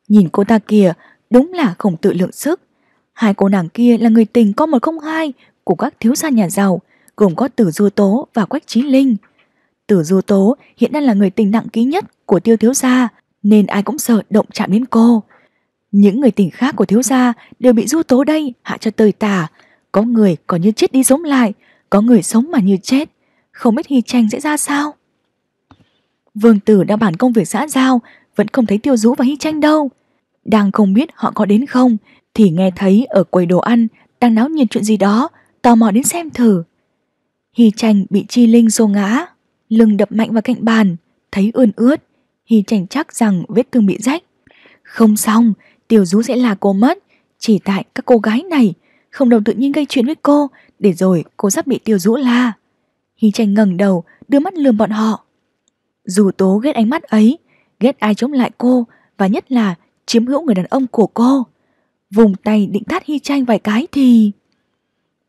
Nhìn cô ta kìa, đúng là không tự lượng sức, Hai cô nàng kia là người tình có một không hai của các thiếu gia nhà giàu, gồm có Tử Du Tố và Quách Chí Linh. Tử Du Tố hiện đang là người tình nặng ký nhất của tiêu thiếu gia, nên ai cũng sợ động chạm đến cô. Những người tình khác của thiếu gia đều bị Du Tố đây hạ cho tơi tả, có người còn như chết đi sống lại, có người sống mà như chết, không biết Hy Tranh sẽ ra sao. Vương Tử đang bàn công việc xã giao, vẫn không thấy Tiêu Dũ và Hy Tranh đâu. Đang không biết họ có đến không, thì nghe thấy ở quầy đồ ăn đang náo nhiệt chuyện gì đó, tò mò đến xem thử. Hy Tranh bị Chi Linh xô ngã, lưng đập mạnh vào cạnh bàn, thấy ươn ướt, Hy Tranh chắc rằng vết thương bị rách. Không xong, Tiểu Dú sẽ là cô mất, chỉ tại các cô gái này không đồng tự nhiên gây chuyện với cô, để rồi cô sắp bị Tiểu Dũ la. Hy Tranh ngẩng đầu, đưa mắt lườm bọn họ. Dù Tố ghét ánh mắt ấy, ghét ai chống lại cô và nhất là chiếm hữu người đàn ông của cô vùng tay định thắt Hy Tranh vài cái thì...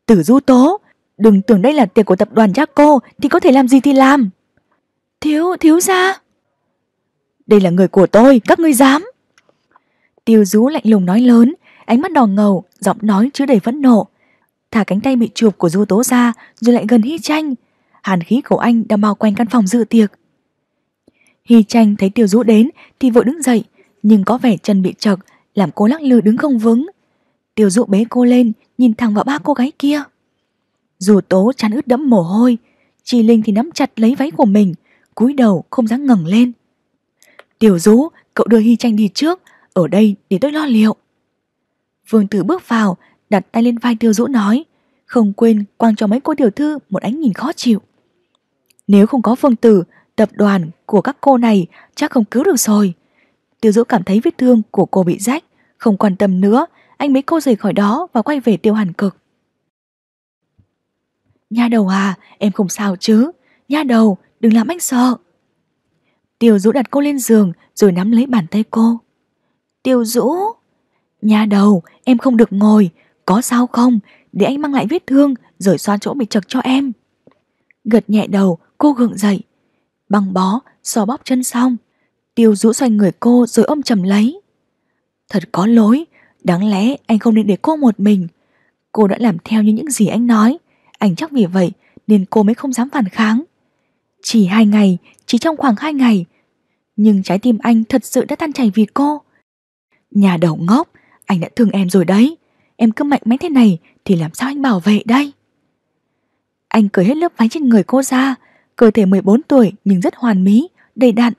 Tử Du Tố, đừng tưởng đây là tiệc của tập đoàn gia cô thì có thể làm gì thì làm. Thiếu, thiếu ra. Đây là người của tôi, các ngươi dám. Tiêu du lạnh lùng nói lớn, ánh mắt đỏ ngầu, giọng nói chứa đầy phẫn nộ. Thả cánh tay bị chụp của Du Tố ra rồi lại gần Hy Tranh. Hàn khí của anh đã bao quanh căn phòng dự tiệc. Hy Tranh thấy Tiêu du đến thì vội đứng dậy, nhưng có vẻ chân bị chật làm cô lắc lư đứng không vững. Tiểu dụ bế cô lên, nhìn thẳng vào ba cô gái kia. Dù tố chán ướt đẫm mồ hôi, Chi Linh thì nắm chặt lấy váy của mình, cúi đầu không dám ngẩng lên. Tiểu dũ, cậu đưa Hy Tranh đi trước, ở đây để tôi lo liệu. Vương Tử bước vào, đặt tay lên vai Tiêu Dũ nói, không quên quang cho mấy cô tiểu thư một ánh nhìn khó chịu. Nếu không có Phương Tử, tập đoàn của các cô này chắc không cứu được rồi. Tiêu Dũ cảm thấy vết thương của cô bị rách, không quan tâm nữa, anh mấy cô rời khỏi đó và quay về tiêu hàn cực. Nha đầu à, em không sao chứ. Nha đầu, đừng làm anh sợ. Tiêu Dũ đặt cô lên giường rồi nắm lấy bàn tay cô. Tiêu Dũ, nha đầu, em không được ngồi, có sao không? Để anh mang lại vết thương rồi xoa chỗ bị chật cho em. Gật nhẹ đầu, cô gượng dậy. Băng bó, xò bóp chân xong. Tiêu Dũ xoay người cô rồi ôm chầm lấy. Thật có lỗi, đáng lẽ anh không nên để cô một mình. Cô đã làm theo như những gì anh nói, anh chắc vì vậy nên cô mới không dám phản kháng. Chỉ hai ngày, chỉ trong khoảng hai ngày, nhưng trái tim anh thật sự đã tan chảy vì cô. Nhà đầu ngốc, anh đã thương em rồi đấy. Em cứ mạnh mẽ thế này thì làm sao anh bảo vệ đây? Anh cởi hết lớp váy trên người cô ra, cơ thể 14 tuổi nhưng rất hoàn mỹ, đầy đặn.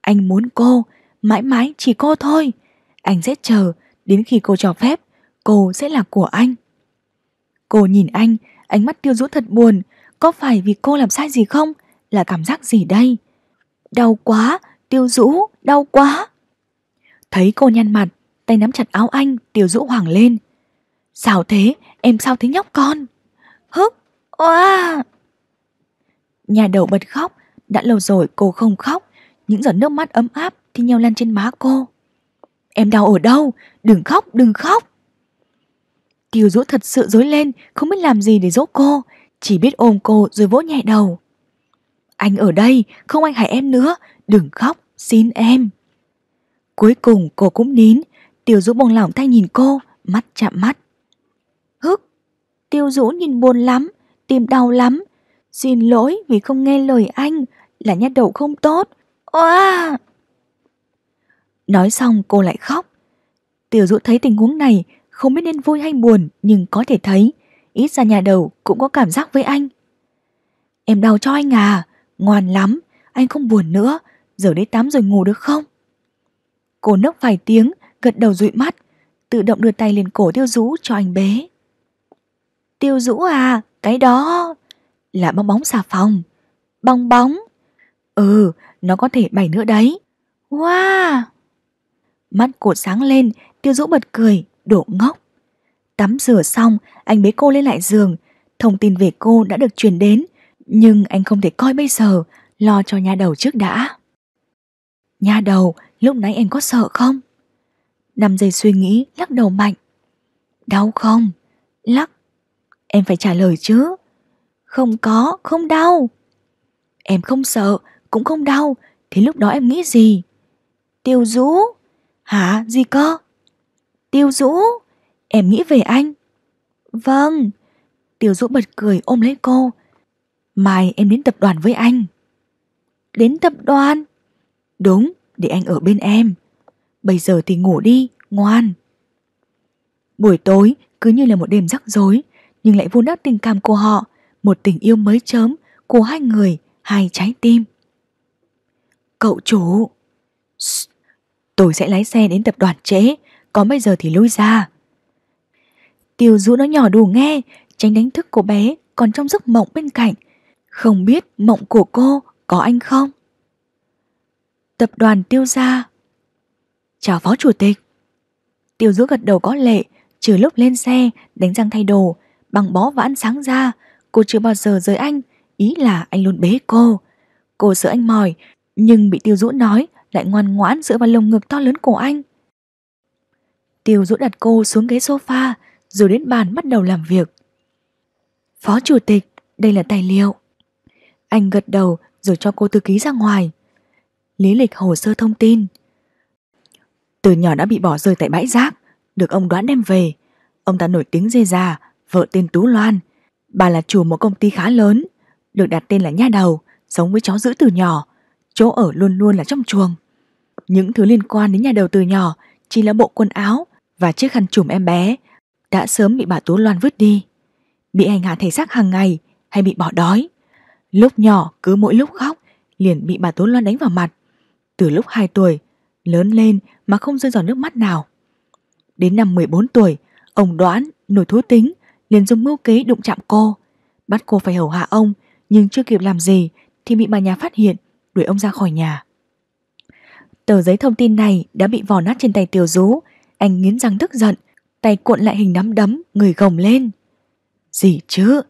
Anh muốn cô, mãi mãi chỉ cô thôi. Anh sẽ chờ đến khi cô cho phép, cô sẽ là của anh. Cô nhìn anh, ánh mắt tiêu dũ thật buồn, có phải vì cô làm sai gì không? Là cảm giác gì đây? Đau quá, tiêu dũ đau quá. Thấy cô nhăn mặt, tay nắm chặt áo anh, tiêu dũ hoảng lên. Sao thế, em sao thế nhóc con? Hức, oa. Nhà đầu bật khóc, đã lâu rồi cô không khóc, những giọt nước mắt ấm áp thi nhau lan trên má cô. Em đau ở đâu? Đừng khóc, đừng khóc. Tiêu Dũ thật sự rối lên, không biết làm gì để dỗ cô, chỉ biết ôm cô rồi vỗ nhẹ đầu. Anh ở đây, không anh hại em nữa, đừng khóc, xin em. Cuối cùng cô cũng nín, Tiêu Dũ buông lỏng tay nhìn cô, mắt chạm mắt. Hức, Tiêu Dũ nhìn buồn lắm, tim đau lắm. Xin lỗi vì không nghe lời anh, là nhát đầu không tốt. Oa! À! Nói xong cô lại khóc. Tiểu dụ thấy tình huống này, không biết nên vui hay buồn nhưng có thể thấy, ít ra nhà đầu cũng có cảm giác với anh. Em đau cho anh à, ngoan lắm, anh không buồn nữa, giờ đến 8 rồi ngủ được không? Cô nấc vài tiếng, gật đầu dụi mắt, tự động đưa tay lên cổ tiêu Dũ cho anh bế. Tiêu Dũ à, cái đó là bong bóng xà phòng. Bong bóng. Ừ, nó có thể bảy nữa đấy. Wow! Mắt cột sáng lên, tiêu dũ bật cười, đổ ngốc. Tắm rửa xong, anh bế cô lên lại giường. Thông tin về cô đã được truyền đến, nhưng anh không thể coi bây giờ, lo cho nhà đầu trước đã. Nhà đầu, lúc nãy em có sợ không? Năm giây suy nghĩ, lắc đầu mạnh. Đau không? Lắc. Em phải trả lời chứ. Không có, không đau. Em không sợ, cũng không đau. Thế lúc đó em nghĩ gì? Tiêu Dũ. Hả, gì cơ? Tiêu Dũ, em nghĩ về anh. Vâng. Tiêu Dũ bật cười ôm lấy cô. Mai em đến tập đoàn với anh. Đến tập đoàn? Đúng, để anh ở bên em. Bây giờ thì ngủ đi, ngoan. Buổi tối cứ như là một đêm rắc rối, nhưng lại vun đắp tình cảm của họ, một tình yêu mới chớm của hai người, hai trái tim. Cậu chủ. Shh, Tôi sẽ lái xe đến tập đoàn trễ Có bây giờ thì lui ra Tiêu dũ nó nhỏ đủ nghe Tránh đánh thức cô bé Còn trong giấc mộng bên cạnh Không biết mộng của cô có anh không Tập đoàn tiêu gia Chào phó chủ tịch Tiêu dũ gật đầu có lệ Trừ lúc lên xe đánh răng thay đồ Bằng bó và ăn sáng ra Cô chưa bao giờ rời anh Ý là anh luôn bế cô Cô sợ anh mỏi Nhưng bị tiêu dũ nói lại ngoan ngoãn dựa vào lồng ngực to lớn của anh. Tiêu dũ đặt cô xuống ghế sofa, rồi đến bàn bắt đầu làm việc. Phó chủ tịch, đây là tài liệu. Anh gật đầu rồi cho cô thư ký ra ngoài. Lý lịch hồ sơ thông tin. Từ nhỏ đã bị bỏ rơi tại bãi rác, được ông đoán đem về. Ông ta nổi tiếng dê già, vợ tên Tú Loan. Bà là chủ một công ty khá lớn, được đặt tên là nha đầu, sống với chó giữ từ nhỏ. Chỗ ở luôn luôn là trong chuồng. Những thứ liên quan đến nhà đầu từ nhỏ chỉ là bộ quần áo và chiếc khăn trùm em bé đã sớm bị bà Tú Loan vứt đi. Bị hành hạ thể xác hàng ngày hay bị bỏ đói. Lúc nhỏ cứ mỗi lúc khóc liền bị bà Tú Loan đánh vào mặt. Từ lúc 2 tuổi, lớn lên mà không rơi giọt nước mắt nào. Đến năm 14 tuổi, ông Đoán, nổi thú tính, liền dùng mưu kế đụng chạm cô. Bắt cô phải hầu hạ ông, nhưng chưa kịp làm gì thì bị bà nhà phát hiện, đuổi ông ra khỏi nhà. Tờ giấy thông tin này đã bị vò nát trên tay Tiểu Dú, anh nghiến răng tức giận, tay cuộn lại hình nắm đấm, người gồng lên. Gì chứ?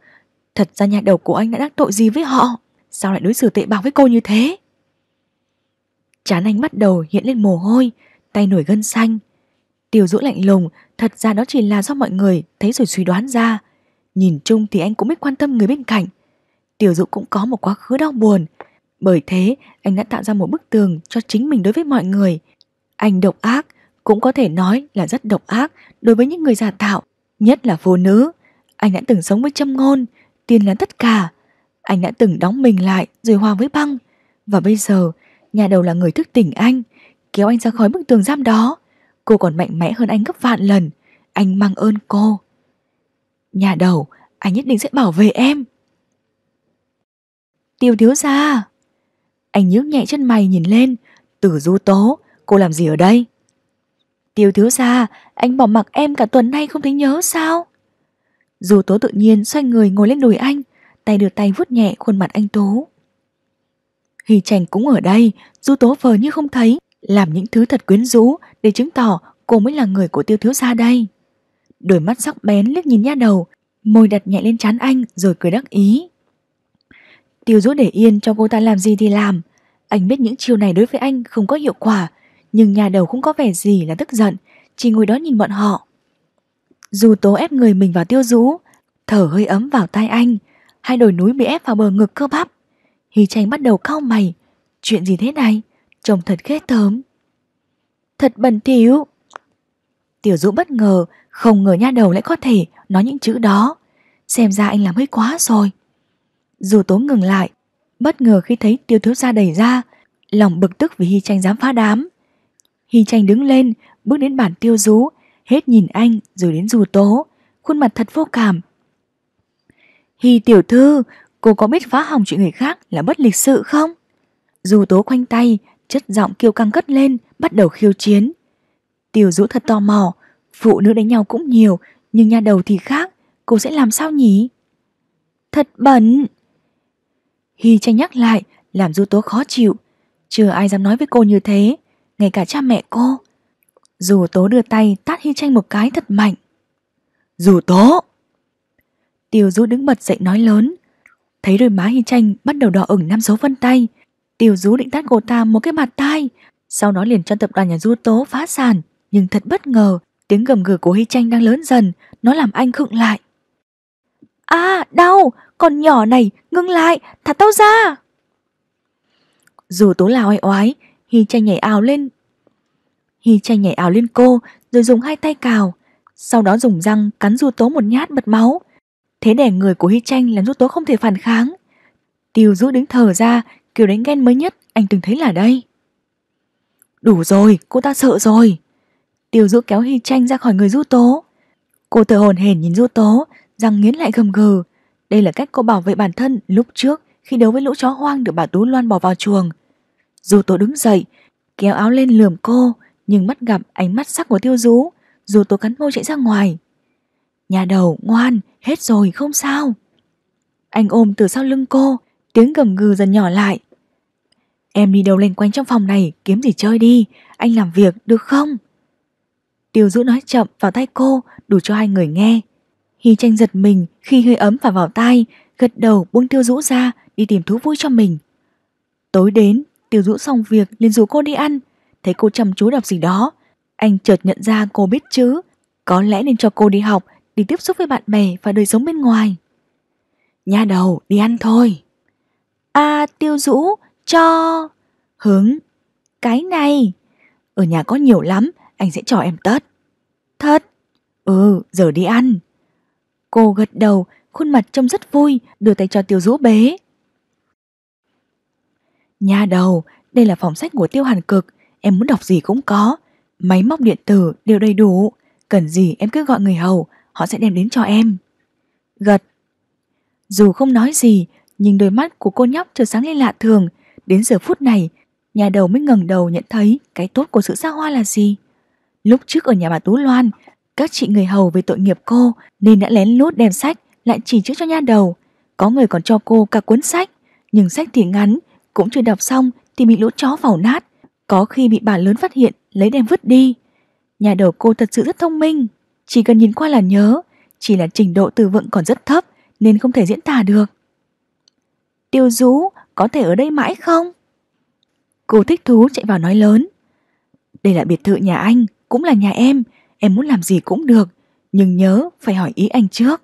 Thật ra nhà đầu của anh đã đắc tội gì với họ? Sao lại đối xử tệ bạc với cô như thế? Chán anh bắt đầu hiện lên mồ hôi, tay nổi gân xanh. Tiểu Dũ lạnh lùng, thật ra đó chỉ là do mọi người thấy rồi suy đoán ra. Nhìn chung thì anh cũng biết quan tâm người bên cạnh. Tiểu Dũ cũng có một quá khứ đau buồn, bởi thế, anh đã tạo ra một bức tường cho chính mình đối với mọi người. Anh độc ác, cũng có thể nói là rất độc ác đối với những người giả tạo, nhất là phụ nữ. Anh đã từng sống với châm ngôn, tiền là tất cả. Anh đã từng đóng mình lại rồi hòa với băng. Và bây giờ, nhà đầu là người thức tỉnh anh, kéo anh ra khỏi bức tường giam đó. Cô còn mạnh mẽ hơn anh gấp vạn lần. Anh mang ơn cô. Nhà đầu, anh nhất định sẽ bảo vệ em. Tiêu thiếu gia anh nhíu nhẹ chân mày nhìn lên Tử du tố Cô làm gì ở đây Tiêu thiếu gia Anh bỏ mặc em cả tuần nay không thấy nhớ sao Du tố tự nhiên xoay người ngồi lên đùi anh Tay đưa tay vuốt nhẹ khuôn mặt anh tố Hì Trành cũng ở đây Du tố vờ như không thấy Làm những thứ thật quyến rũ Để chứng tỏ cô mới là người của tiêu thiếu gia đây Đôi mắt sắc bén liếc nhìn nha đầu Môi đặt nhẹ lên trán anh rồi cười đắc ý Tiêu Dũ để yên cho cô ta làm gì thì làm. Anh biết những chiêu này đối với anh không có hiệu quả, nhưng nhà đầu không có vẻ gì là tức giận, chỉ ngồi đó nhìn bọn họ. Dù tố ép người mình vào Tiêu Dũ, thở hơi ấm vào tai anh, hai đồi núi bị ép vào bờ ngực cơ bắp. Hy Tranh bắt đầu cau mày, chuyện gì thế này, trông thật ghê tởm. Thật bẩn thỉu. Tiểu Dũ bất ngờ, không ngờ nha đầu lại có thể nói những chữ đó. Xem ra anh làm hơi quá rồi. Dù tố ngừng lại, bất ngờ khi thấy tiêu thiếu gia đẩy ra, lòng bực tức vì Hy Tranh dám phá đám. Hy Tranh đứng lên, bước đến bàn tiêu rú, hết nhìn anh rồi đến dù tố, khuôn mặt thật vô cảm. Hy tiểu thư, cô có biết phá hỏng chuyện người khác là bất lịch sự không? Dù tố khoanh tay, chất giọng kêu căng cất lên, bắt đầu khiêu chiến. Tiểu dũ thật tò mò, phụ nữ đánh nhau cũng nhiều, nhưng nhà đầu thì khác, cô sẽ làm sao nhỉ? Thật bẩn, Hy tranh nhắc lại, làm Du Tố khó chịu. Chưa ai dám nói với cô như thế, ngay cả cha mẹ cô. Dù Tố đưa tay tát Hy tranh một cái thật mạnh. Dù Tố! Tiêu Du đứng bật dậy nói lớn. Thấy đôi má Hy tranh bắt đầu đỏ ửng năm dấu vân tay. Tiêu Du định tát cô ta một cái mặt tai. Sau đó liền cho tập đoàn nhà Du Tố phá sản. Nhưng thật bất ngờ, tiếng gầm gừ của Hy tranh đang lớn dần. Nó làm anh khựng lại. À, đau, con nhỏ này, ngưng lại, thả tao ra. Dù tố là oai oái, hi tranh nhảy áo lên. hi tranh nhảy áo lên cô, rồi dùng hai tay cào, sau đó dùng răng cắn du tố một nhát bật máu. Thế để người của hi tranh làm du tố không thể phản kháng. Tiêu rũ đứng thở ra, kiểu đánh ghen mới nhất anh từng thấy là đây. Đủ rồi, cô ta sợ rồi. Tiêu rũ kéo hi tranh ra khỏi người du tố. Cô thở hồn hển nhìn du tố, răng nghiến lại gầm gừ, đây là cách cô bảo vệ bản thân lúc trước khi đấu với lũ chó hoang được bà Tú Loan bỏ vào chuồng. Dù tôi đứng dậy, kéo áo lên lườm cô, nhưng mắt gặp ánh mắt sắc của tiêu rú, dù tôi cắn môi chạy ra ngoài. Nhà đầu, ngoan, hết rồi, không sao. Anh ôm từ sau lưng cô, tiếng gầm gừ dần nhỏ lại. Em đi đâu lanh quanh trong phòng này, kiếm gì chơi đi, anh làm việc, được không? Tiêu rũ nói chậm vào tay cô, đủ cho hai người nghe. Hy tranh giật mình khi hơi ấm vào vào tai, gật đầu buông tiêu dũ ra đi tìm thú vui cho mình. Tối đến, tiêu dũ xong việc liền rủ cô đi ăn, thấy cô chăm chú đọc gì đó. Anh chợt nhận ra cô biết chứ có lẽ nên cho cô đi học để tiếp xúc với bạn bè và đời sống bên ngoài. nhà đầu, đi ăn thôi. A à, tiêu dũ cho... Hứng, cái này. Ở nhà có nhiều lắm, anh sẽ cho em tất. Thất. Ừ, giờ đi ăn. Cô gật đầu, khuôn mặt trông rất vui, đưa tay cho Tiêu Dũ bế. Nhà đầu, đây là phòng sách của Tiêu Hàn Cực, em muốn đọc gì cũng có. Máy móc điện tử đều đầy đủ, cần gì em cứ gọi người hầu, họ sẽ đem đến cho em. Gật. Dù không nói gì, nhưng đôi mắt của cô nhóc trở sáng lên lạ thường, đến giờ phút này, nhà đầu mới ngẩng đầu nhận thấy cái tốt của sự xa hoa là gì. Lúc trước ở nhà bà Tú Loan, các chị người hầu về tội nghiệp cô nên đã lén lút đem sách lại chỉ trước cho nha đầu. Có người còn cho cô cả cuốn sách, nhưng sách thì ngắn, cũng chưa đọc xong thì bị lũ chó vào nát, có khi bị bà lớn phát hiện lấy đem vứt đi. Nhà đầu cô thật sự rất thông minh, chỉ cần nhìn qua là nhớ, chỉ là trình độ từ vựng còn rất thấp nên không thể diễn tả được. Tiêu Dũ có thể ở đây mãi không? Cô thích thú chạy vào nói lớn. Đây là biệt thự nhà anh, cũng là nhà em, em muốn làm gì cũng được, nhưng nhớ phải hỏi ý anh trước.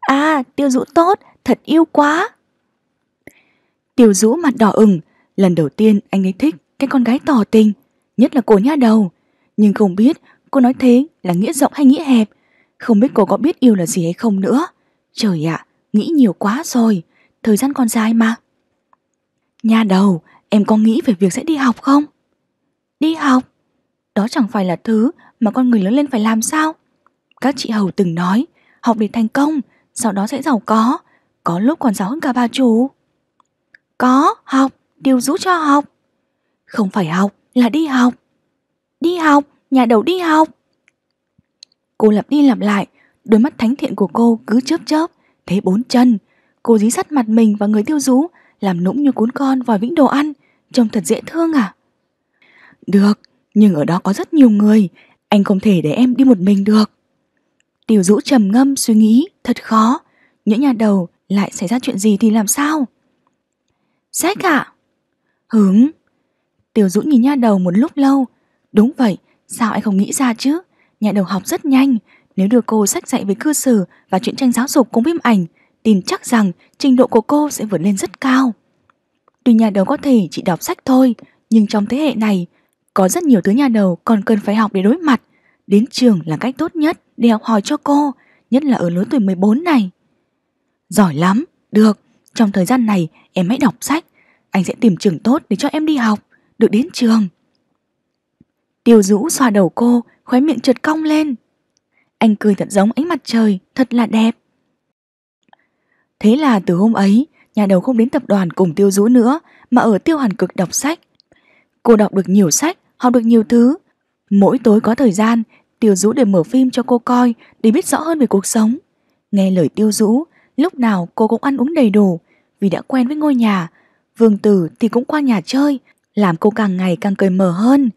À, tiêu dũ tốt, thật yêu quá. Tiêu dũ mặt đỏ ửng, lần đầu tiên anh ấy thích cái con gái tỏ tình, nhất là cô nha đầu. Nhưng không biết cô nói thế là nghĩa rộng hay nghĩa hẹp, không biết cô có biết yêu là gì hay không nữa. Trời ạ, nghĩ nhiều quá rồi, thời gian còn dài mà. Nha đầu, em có nghĩ về việc sẽ đi học không? Đi học? Đó chẳng phải là thứ mà con người lớn lên phải làm sao? Các chị hầu từng nói, học để thành công, sau đó sẽ giàu có, có lúc còn giàu hơn cả bà chủ. Có, học, điều rũ cho học. Không phải học, là đi học. Đi học, nhà đầu đi học. Cô lặp đi lặp lại, đôi mắt thánh thiện của cô cứ chớp chớp, thế bốn chân. Cô dí sắt mặt mình và người tiêu rú, làm nũng như cuốn con vòi vĩnh đồ ăn, trông thật dễ thương à? Được, nhưng ở đó có rất nhiều người, anh không thể để em đi một mình được. Tiểu dũ trầm ngâm suy nghĩ, thật khó. Những nhà đầu lại xảy ra chuyện gì thì làm sao? Sách cả Hứng. Tiểu dũ nhìn nhà đầu một lúc lâu. Đúng vậy, sao anh không nghĩ ra chứ? Nhà đầu học rất nhanh. Nếu đưa cô sách dạy về cư xử và chuyện tranh giáo dục cùng phim ảnh, tin chắc rằng trình độ của cô sẽ vượt lên rất cao. Tuy nhà đầu có thể chỉ đọc sách thôi, nhưng trong thế hệ này, có rất nhiều thứ nhà đầu còn cần phải học để đối mặt. Đến trường là cách tốt nhất để học hỏi cho cô, nhất là ở lứa tuổi 14 này. Giỏi lắm, được, trong thời gian này em hãy đọc sách, anh sẽ tìm trường tốt để cho em đi học, được đến trường. Tiêu Dũ xoa đầu cô, khóe miệng trượt cong lên. Anh cười thật giống ánh mặt trời, thật là đẹp. Thế là từ hôm ấy, nhà đầu không đến tập đoàn cùng Tiêu Dũ nữa, mà ở Tiêu Hàn Cực đọc sách. Cô đọc được nhiều sách, học được nhiều thứ. Mỗi tối có thời gian, Tiêu Dũ đều mở phim cho cô coi để biết rõ hơn về cuộc sống. Nghe lời Tiêu Dũ, lúc nào cô cũng ăn uống đầy đủ vì đã quen với ngôi nhà. Vương Tử thì cũng qua nhà chơi, làm cô càng ngày càng cởi mở hơn.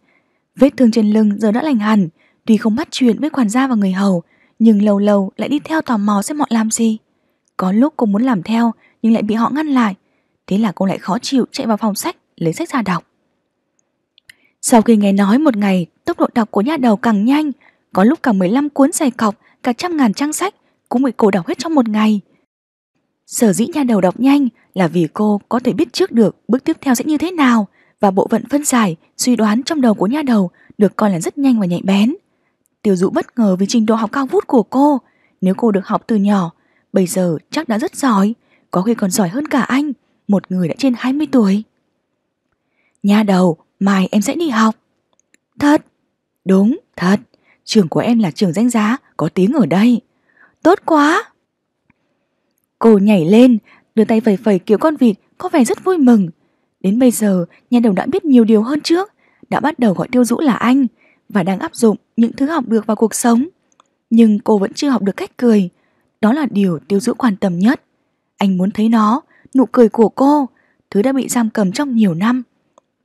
Vết thương trên lưng giờ đã lành hẳn, tuy không bắt chuyện với quản gia và người hầu, nhưng lâu lâu lại đi theo tò mò xem họ làm gì. Có lúc cô muốn làm theo nhưng lại bị họ ngăn lại, thế là cô lại khó chịu chạy vào phòng sách lấy sách ra đọc. Sau khi nghe nói một ngày, tốc độ đọc của nhà đầu càng nhanh, có lúc cả 15 cuốn dày cọc, cả trăm ngàn trang sách cũng bị cô đọc hết trong một ngày. Sở dĩ nhà đầu đọc nhanh là vì cô có thể biết trước được bước tiếp theo sẽ như thế nào và bộ phận phân giải, suy đoán trong đầu của nhà đầu được coi là rất nhanh và nhạy bén. Tiểu Dụ bất ngờ vì trình độ học cao vút của cô, nếu cô được học từ nhỏ, bây giờ chắc đã rất giỏi, có khi còn giỏi hơn cả anh, một người đã trên 20 tuổi. Nhà đầu Mai em sẽ đi học Thật Đúng thật Trường của em là trường danh giá Có tiếng ở đây Tốt quá Cô nhảy lên Đưa tay phẩy phẩy kiểu con vịt Có vẻ rất vui mừng Đến bây giờ Nhà đầu đã biết nhiều điều hơn trước Đã bắt đầu gọi tiêu dũ là anh Và đang áp dụng những thứ học được vào cuộc sống Nhưng cô vẫn chưa học được cách cười Đó là điều tiêu dũ quan tâm nhất Anh muốn thấy nó Nụ cười của cô Thứ đã bị giam cầm trong nhiều năm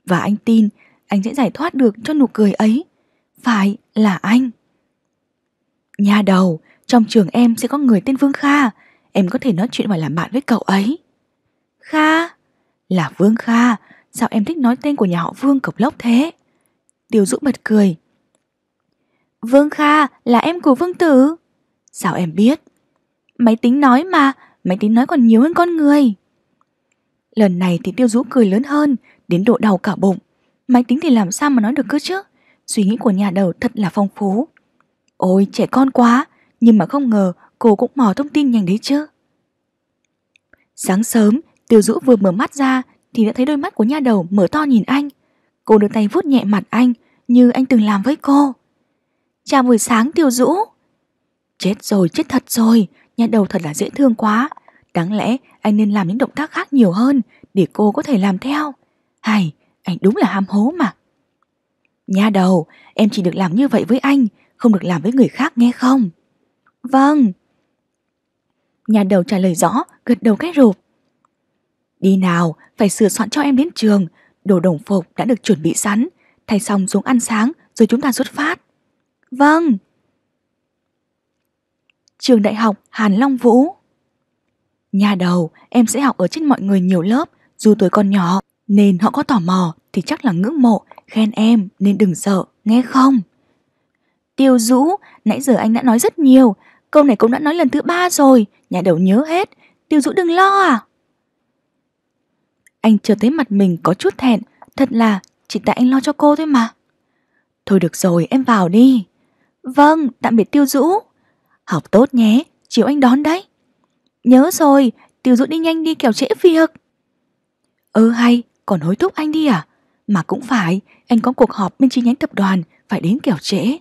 và anh tin anh sẽ giải thoát được cho nụ cười ấy. Phải là anh. Nhà đầu, trong trường em sẽ có người tên Vương Kha. Em có thể nói chuyện và làm bạn với cậu ấy. Kha? Là Vương Kha. Sao em thích nói tên của nhà họ Vương cộc lốc thế? Tiêu Dũng bật cười. Vương Kha là em của Vương Tử. Sao em biết? Máy tính nói mà, máy tính nói còn nhiều hơn con người. Lần này thì Tiêu Dũ cười lớn hơn, đến độ đau cả bụng. Máy tính thì làm sao mà nói được cơ chứ? Suy nghĩ của nhà đầu thật là phong phú. Ôi trẻ con quá, nhưng mà không ngờ cô cũng mò thông tin nhanh đấy chứ. Sáng sớm, Tiêu Dũ vừa mở mắt ra thì đã thấy đôi mắt của nha đầu mở to nhìn anh. Cô đưa tay vuốt nhẹ mặt anh như anh từng làm với cô. Chào buổi sáng Tiêu Dũ. Chết rồi, chết thật rồi, nha đầu thật là dễ thương quá. Đáng lẽ anh nên làm những động tác khác nhiều hơn để cô có thể làm theo. Hay, anh đúng là ham hố mà. Nha đầu, em chỉ được làm như vậy với anh, không được làm với người khác nghe không? Vâng. Nhà đầu trả lời rõ, gật đầu cái rụp. Đi nào, phải sửa soạn cho em đến trường, đồ đồng phục đã được chuẩn bị sẵn, thay xong xuống ăn sáng rồi chúng ta xuất phát. Vâng. Trường Đại học Hàn Long Vũ Nhà đầu, em sẽ học ở trên mọi người nhiều lớp, dù tuổi còn nhỏ, nên họ có tò mò thì chắc là ngưỡng mộ, khen em nên đừng sợ, nghe không? Tiêu Dũ, nãy giờ anh đã nói rất nhiều, câu này cũng đã nói lần thứ ba rồi, nhà đầu nhớ hết, Tiêu Dũ đừng lo à. Anh chợt thấy mặt mình có chút thẹn, thật là chỉ tại anh lo cho cô thôi mà. Thôi được rồi, em vào đi. Vâng, tạm biệt Tiêu Dũ. Học tốt nhé, chiều anh đón đấy. Nhớ rồi, Tiêu Dũ đi nhanh đi kẻo trễ việc. Ừ hay, còn hối thúc anh đi à? Mà cũng phải, anh có cuộc họp bên chi nhánh tập đoàn, phải đến kiểu trễ.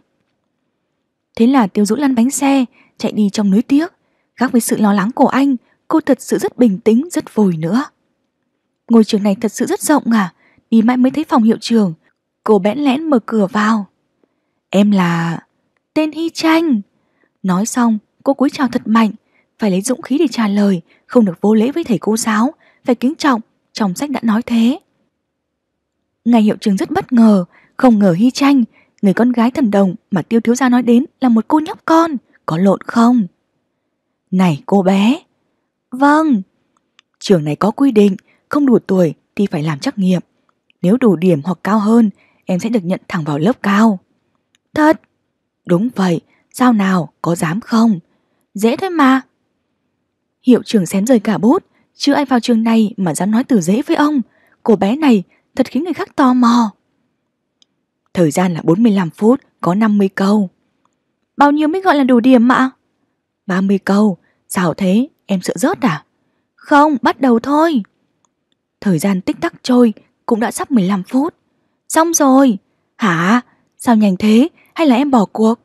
Thế là Tiêu dũng lăn bánh xe, chạy đi trong núi tiếc. Khác với sự lo lắng của anh, cô thật sự rất bình tĩnh, rất vui nữa. Ngôi trường này thật sự rất rộng à, đi mãi mới thấy phòng hiệu trường. Cô bẽn lẽn mở cửa vào. Em là... Tên Hy Tranh. Nói xong, cô cúi chào thật mạnh, phải lấy dũng khí để trả lời, không được vô lễ với thầy cô giáo, phải kính trọng, trong sách đã nói thế. Ngài hiệu trưởng rất bất ngờ, không ngờ Hy Tranh, người con gái thần đồng mà tiêu thiếu gia nói đến là một cô nhóc con, có lộn không? Này cô bé! Vâng! Trường này có quy định, không đủ tuổi thì phải làm trắc nghiệm. Nếu đủ điểm hoặc cao hơn, em sẽ được nhận thẳng vào lớp cao. Thật? Đúng vậy, sao nào, có dám không? Dễ thôi mà. Hiệu trưởng xém rời cả bút, Chứ ai vào trường này mà dám nói từ dễ với ông Cô bé này thật khiến người khác tò mò Thời gian là 45 phút Có 50 câu Bao nhiêu mới gọi là đủ điểm ạ 30 câu Sao thế em sợ rớt à Không bắt đầu thôi Thời gian tích tắc trôi Cũng đã sắp 15 phút Xong rồi Hả sao nhanh thế hay là em bỏ cuộc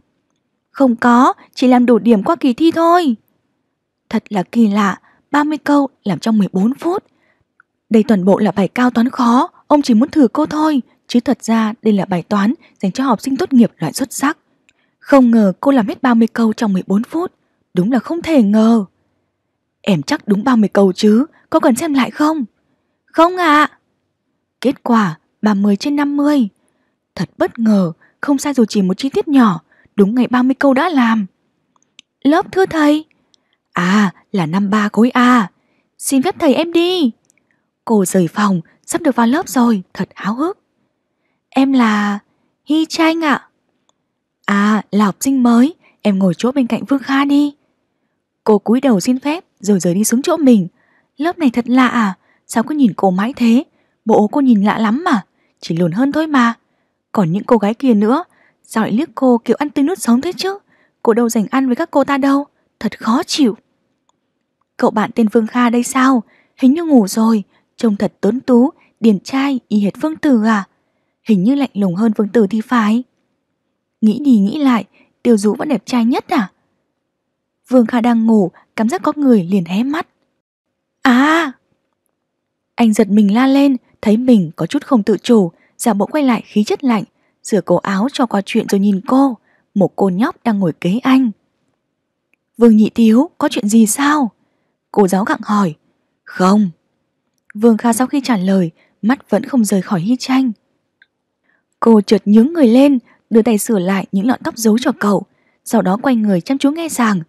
Không có Chỉ làm đủ điểm qua kỳ thi thôi Thật là kỳ lạ 30 câu làm trong 14 phút. Đây toàn bộ là bài cao toán khó, ông chỉ muốn thử cô thôi, chứ thật ra đây là bài toán dành cho học sinh tốt nghiệp loại xuất sắc. Không ngờ cô làm hết 30 câu trong 14 phút, đúng là không thể ngờ. Em chắc đúng 30 câu chứ, có cần xem lại không? Không ạ. À. Kết quả 30 trên 50. Thật bất ngờ, không sai dù chỉ một chi tiết nhỏ, đúng ngày 30 câu đã làm. Lớp thưa thầy, À, là năm ba khối A. Xin phép thầy em đi. Cô rời phòng, sắp được vào lớp rồi, thật háo hức. Em là... Hy Tranh ạ. À. là học sinh mới, em ngồi chỗ bên cạnh Vương Kha đi. Cô cúi đầu xin phép rồi rời đi xuống chỗ mình. Lớp này thật lạ à, sao cứ nhìn cô mãi thế? Bộ cô nhìn lạ lắm mà, chỉ lùn hơn thôi mà. Còn những cô gái kia nữa, sao lại liếc cô kiểu ăn tươi nuốt sống thế chứ? Cô đâu dành ăn với các cô ta đâu, thật khó chịu. Cậu bạn tên Vương Kha đây sao? Hình như ngủ rồi, trông thật tốn tú, điển trai, y hệt Vương Tử à? Hình như lạnh lùng hơn Vương Tử thì phải. Nghĩ đi nghĩ lại, Tiêu Dũ vẫn đẹp trai nhất à? Vương Kha đang ngủ, cảm giác có người liền hé mắt. À! Anh giật mình la lên, thấy mình có chút không tự chủ, giả bộ quay lại khí chất lạnh, rửa cổ áo cho qua chuyện rồi nhìn cô, một cô nhóc đang ngồi kế anh. Vương Nhị Tiếu, có chuyện gì sao? Cô giáo gặng hỏi Không Vương Kha sau khi trả lời Mắt vẫn không rời khỏi Hy Tranh Cô chợt nhướng người lên Đưa tay sửa lại những lọn tóc giấu cho cậu Sau đó quay người chăm chú nghe giảng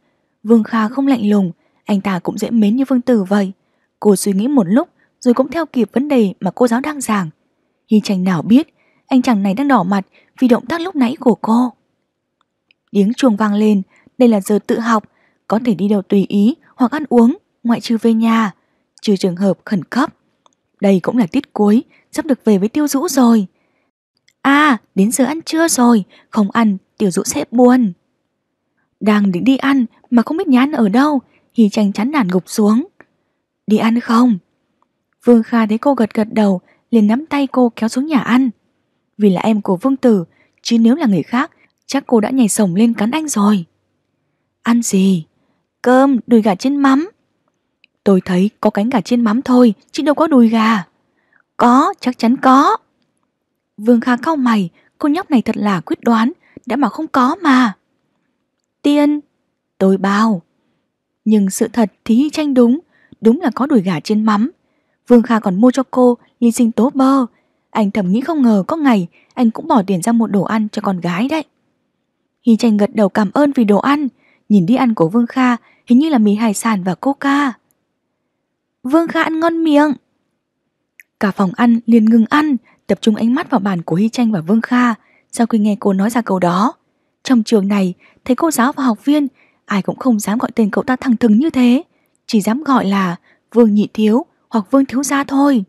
Vương Kha không lạnh lùng Anh ta cũng dễ mến như Vương Tử vậy Cô suy nghĩ một lúc Rồi cũng theo kịp vấn đề mà cô giáo đang giảng Hy Tranh nào biết Anh chàng này đang đỏ mặt vì động tác lúc nãy của cô Tiếng chuông vang lên Đây là giờ tự học Có thể đi đâu tùy ý hoặc ăn uống ngoại trừ về nhà, trừ trường hợp khẩn cấp. Đây cũng là tiết cuối, sắp được về với tiêu dũ rồi. À, đến giờ ăn trưa rồi, không ăn, tiểu dũ sẽ buồn. Đang định đi ăn mà không biết nhà ăn ở đâu, hy tranh chắn nản gục xuống. Đi ăn không? Vương Kha thấy cô gật gật đầu, liền nắm tay cô kéo xuống nhà ăn. Vì là em của Vương Tử, chứ nếu là người khác, chắc cô đã nhảy sổng lên cắn anh rồi. Ăn gì? Cơm, đùi gà chiên mắm. Tôi thấy có cánh gà chiên mắm thôi, chứ đâu có đùi gà. Có, chắc chắn có. Vương Kha cau mày, cô nhóc này thật là quyết đoán, đã mà không có mà. Tiên, tôi bao. Nhưng sự thật thì tranh đúng, đúng là có đùi gà chiên mắm. Vương Kha còn mua cho cô ly sinh tố bơ. Anh thầm nghĩ không ngờ có ngày anh cũng bỏ tiền ra một đồ ăn cho con gái đấy. Hy tranh gật đầu cảm ơn vì đồ ăn, nhìn đi ăn của Vương Kha hình như là mì hải sản và coca. Vương Kha ăn ngon miệng. Cả phòng ăn liền ngừng ăn, tập trung ánh mắt vào bàn của Hy Tranh và Vương Kha sau khi nghe cô nói ra câu đó. Trong trường này, thấy cô giáo và học viên, ai cũng không dám gọi tên cậu ta thẳng thừng như thế, chỉ dám gọi là Vương Nhị Thiếu hoặc Vương Thiếu Gia thôi.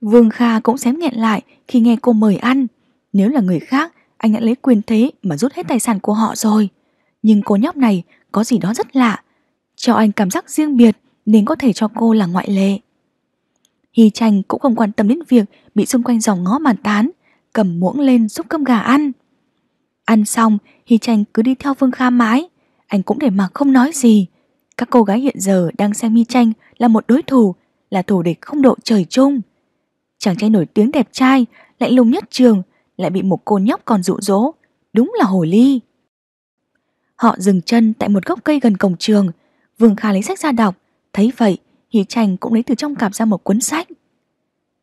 Vương Kha cũng xém nghẹn lại khi nghe cô mời ăn. Nếu là người khác, anh đã lấy quyền thế mà rút hết tài sản của họ rồi. Nhưng cô nhóc này có gì đó rất lạ, cho anh cảm giác riêng biệt, nên có thể cho cô là ngoại lệ. Hy Tranh cũng không quan tâm đến việc bị xung quanh dòng ngó bàn tán, cầm muỗng lên giúp cơm gà ăn. Ăn xong, Hy Tranh cứ đi theo Vương Kha mãi, anh cũng để mặc không nói gì. Các cô gái hiện giờ đang xem Hy Tranh là một đối thủ, là thủ địch không độ trời chung. Chàng trai nổi tiếng đẹp trai, lạnh lùng nhất trường, lại bị một cô nhóc còn dụ dỗ, đúng là hồ ly. Họ dừng chân tại một gốc cây gần cổng trường, Vương Kha lấy sách ra đọc, Thấy vậy, Hy Tranh cũng lấy từ trong cặp ra một cuốn sách.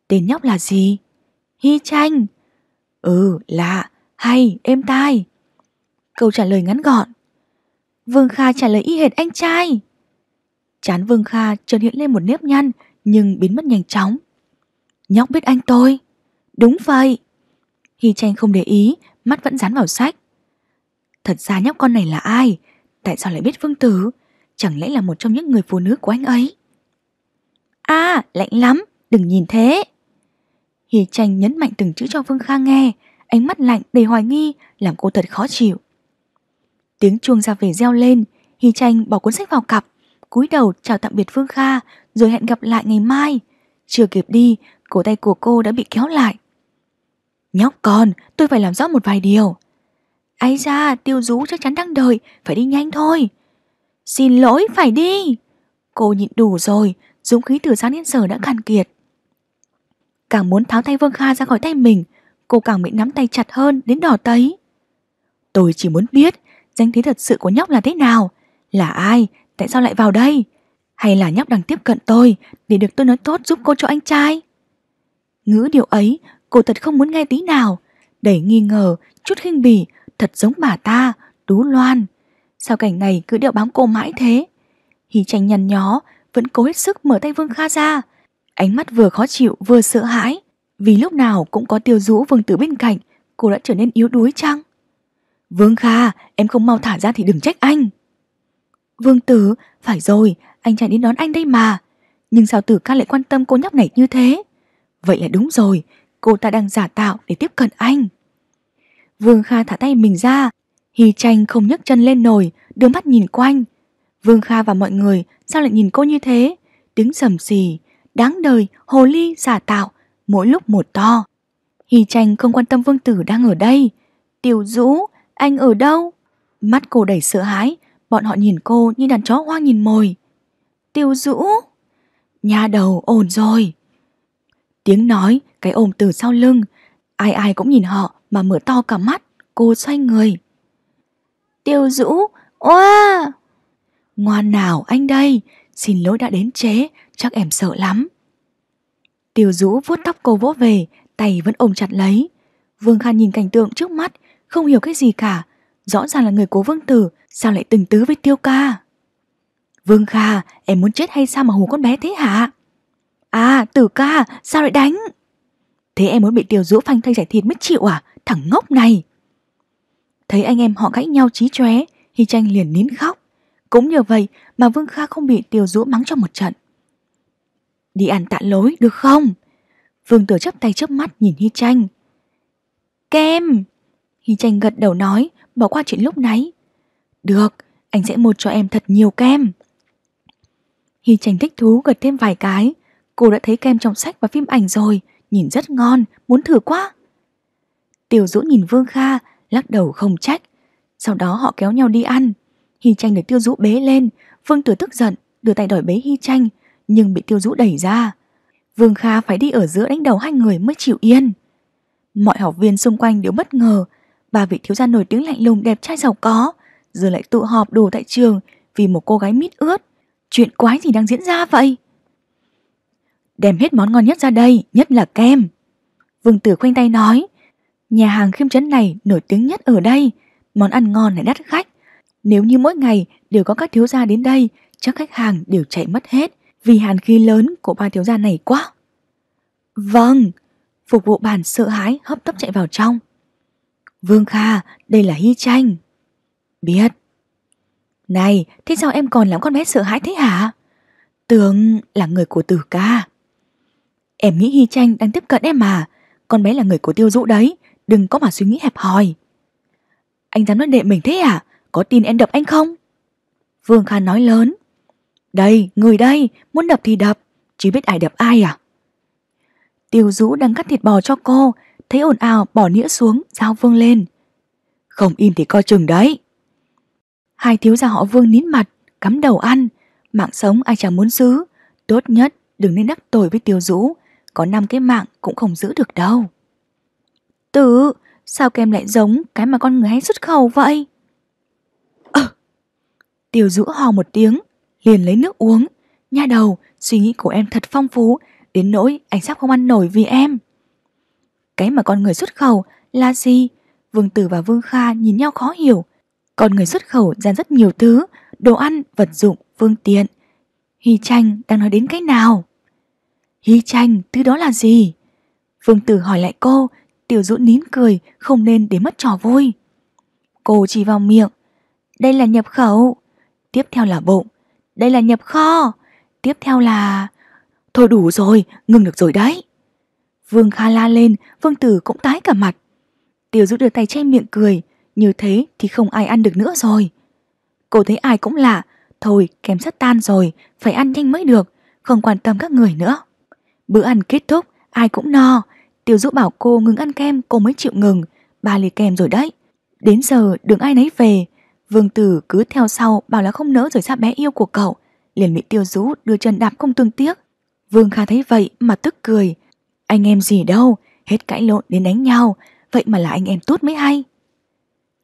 Tên nhóc là gì? Hy Tranh. Ừ, lạ, hay, êm tai. Câu trả lời ngắn gọn. Vương Kha trả lời y hệt anh trai. Chán Vương Kha chợt hiện lên một nếp nhăn nhưng biến mất nhanh chóng. Nhóc biết anh tôi. Đúng vậy. Hy Tranh không để ý, mắt vẫn dán vào sách. Thật ra nhóc con này là ai? Tại sao lại biết Vương Tử? chẳng lẽ là một trong những người phụ nữ của anh ấy? À, lạnh lắm, đừng nhìn thế. Hi Tranh nhấn mạnh từng chữ cho Vương Khang nghe, ánh mắt lạnh đầy hoài nghi, làm cô thật khó chịu. Tiếng chuông ra về reo lên, Hi Tranh bỏ cuốn sách vào cặp, cúi đầu chào tạm biệt Vương Kha, rồi hẹn gặp lại ngày mai. Chưa kịp đi, cổ tay của cô đã bị kéo lại. Nhóc con, tôi phải làm rõ một vài điều. Ây ra, tiêu rú chắc chắn đang đợi, phải đi nhanh thôi. Xin lỗi, phải đi. Cô nhịn đủ rồi, dũng khí từ sáng đến giờ đã cạn kiệt. Càng muốn tháo tay Vương Kha ra khỏi tay mình, cô càng bị nắm tay chặt hơn đến đỏ tấy. Tôi chỉ muốn biết danh thế thật sự của nhóc là thế nào, là ai, tại sao lại vào đây? Hay là nhóc đang tiếp cận tôi để được tôi nói tốt giúp cô cho anh trai? Ngữ điều ấy cô thật không muốn nghe tí nào, đầy nghi ngờ, chút khinh bỉ, thật giống bà ta, Tú Loan. Sao cảnh này cứ đeo bám cô mãi thế Hí tranh nhằn nhó Vẫn cố hết sức mở tay Vương Kha ra Ánh mắt vừa khó chịu vừa sợ hãi Vì lúc nào cũng có tiêu rũ vương tử bên cạnh Cô đã trở nên yếu đuối chăng Vương Kha Em không mau thả ra thì đừng trách anh Vương tử Phải rồi anh chạy đến đón anh đây mà Nhưng sao tử ca lại quan tâm cô nhóc này như thế Vậy là đúng rồi Cô ta đang giả tạo để tiếp cận anh Vương Kha thả tay mình ra Hy tranh không nhấc chân lên nổi, đưa mắt nhìn quanh. Vương Kha và mọi người sao lại nhìn cô như thế? Tiếng sầm xì, đáng đời, hồ ly, giả tạo, mỗi lúc một to. Hy tranh không quan tâm vương tử đang ở đây. Tiểu dũ, anh ở đâu? Mắt cô đầy sợ hãi, bọn họ nhìn cô như đàn chó hoang nhìn mồi. Tiêu dũ Nhà đầu ổn rồi Tiếng nói, cái ôm từ sau lưng Ai ai cũng nhìn họ mà mở to cả mắt Cô xoay người Tiêu Dũ, oa! Ngoan nào anh đây, xin lỗi đã đến chế, chắc em sợ lắm. Tiêu Dũ vuốt tóc cô vỗ về, tay vẫn ôm chặt lấy. Vương Khan nhìn cảnh tượng trước mắt, không hiểu cái gì cả. Rõ ràng là người cố vương tử, sao lại từng tứ với Tiêu Ca? Vương Kha, em muốn chết hay sao mà hù con bé thế hả? À, Tử Ca, sao lại đánh? Thế em muốn bị Tiêu Dũ phanh thay giải thịt mới chịu à? Thằng ngốc này! Thấy anh em họ cãi nhau trí chóe, Hy Tranh liền nín khóc. Cũng nhờ vậy mà Vương Kha không bị Tiêu Dũ mắng trong một trận. Đi ăn tạ lối được không? Vương Tử chấp tay chớp mắt nhìn Hy Tranh. Kem! Hy Tranh gật đầu nói, bỏ qua chuyện lúc nãy. Được, anh sẽ mua cho em thật nhiều kem. Hy Tranh thích thú gật thêm vài cái. Cô đã thấy kem trong sách và phim ảnh rồi, nhìn rất ngon, muốn thử quá. Tiểu Dũ nhìn Vương Kha, lắc đầu không trách. Sau đó họ kéo nhau đi ăn. Hy Tranh được Tiêu Dũ bế lên, Vương Tử tức giận, đưa tay đòi bế Hy Tranh, nhưng bị Tiêu Dũ đẩy ra. Vương Kha phải đi ở giữa đánh đầu hai người mới chịu yên. Mọi học viên xung quanh đều bất ngờ, ba vị thiếu gia nổi tiếng lạnh lùng đẹp trai giàu có, giờ lại tụ họp đồ tại trường vì một cô gái mít ướt. Chuyện quái gì đang diễn ra vậy? Đem hết món ngon nhất ra đây, nhất là kem. Vương Tử khoanh tay nói, Nhà hàng khiêm trấn này nổi tiếng nhất ở đây, món ăn ngon lại đắt khách. Nếu như mỗi ngày đều có các thiếu gia đến đây, chắc khách hàng đều chạy mất hết vì hàn khí lớn của ba thiếu gia này quá. Vâng, phục vụ bàn sợ hãi hấp tấp chạy vào trong. Vương Kha, đây là Hy Tranh. Biết. Này, thế sao em còn làm con bé sợ hãi thế hả? Tưởng là người của Tử ca. Em nghĩ Hy Tranh đang tiếp cận em mà, con bé là người của Tiêu Dũ đấy, đừng có mà suy nghĩ hẹp hòi. Anh dám nói đệ mình thế à? Có tin em đập anh không? Vương Kha nói lớn. Đây, người đây, muốn đập thì đập, Chỉ biết ai đập ai à? Tiêu Dũ đang cắt thịt bò cho cô, thấy ồn ào bỏ nĩa xuống, giao Vương lên. Không im thì coi chừng đấy. Hai thiếu gia họ Vương nín mặt, cắm đầu ăn, mạng sống ai chẳng muốn giữ, tốt nhất đừng nên đắc tội với Tiêu Dũ, có năm cái mạng cũng không giữ được đâu. Tử, sao kem lại giống cái mà con người hay xuất khẩu vậy? Ờ. Tiểu Dũ hò một tiếng, liền lấy nước uống. Nha đầu, suy nghĩ của em thật phong phú, đến nỗi anh sắp không ăn nổi vì em. Cái mà con người xuất khẩu là gì? Vương Tử và Vương Kha nhìn nhau khó hiểu. Con người xuất khẩu ra rất nhiều thứ, đồ ăn, vật dụng, phương tiện. Hy Tranh đang nói đến cái nào? Hy Tranh, thứ đó là gì? Vương Tử hỏi lại cô, Tiểu Dũ nín cười, không nên để mất trò vui. Cô chỉ vào miệng. Đây là nhập khẩu. Tiếp theo là bụng. Đây là nhập kho. Tiếp theo là... Thôi đủ rồi, ngừng được rồi đấy. Vương Kha la lên, Vương Tử cũng tái cả mặt. Tiểu Dũ đưa tay che miệng cười, như thế thì không ai ăn được nữa rồi. Cô thấy ai cũng lạ, thôi kém sắt tan rồi, phải ăn nhanh mới được, không quan tâm các người nữa. Bữa ăn kết thúc, ai cũng no, Tiêu Dũ bảo cô ngừng ăn kem cô mới chịu ngừng, ba ly kem rồi đấy. Đến giờ đừng ai nấy về, Vương Tử cứ theo sau bảo là không nỡ rời xa bé yêu của cậu, liền bị Tiêu Dũ đưa chân đạp không tương tiếc. Vương Kha thấy vậy mà tức cười, anh em gì đâu, hết cãi lộn đến đánh nhau, vậy mà là anh em tốt mới hay.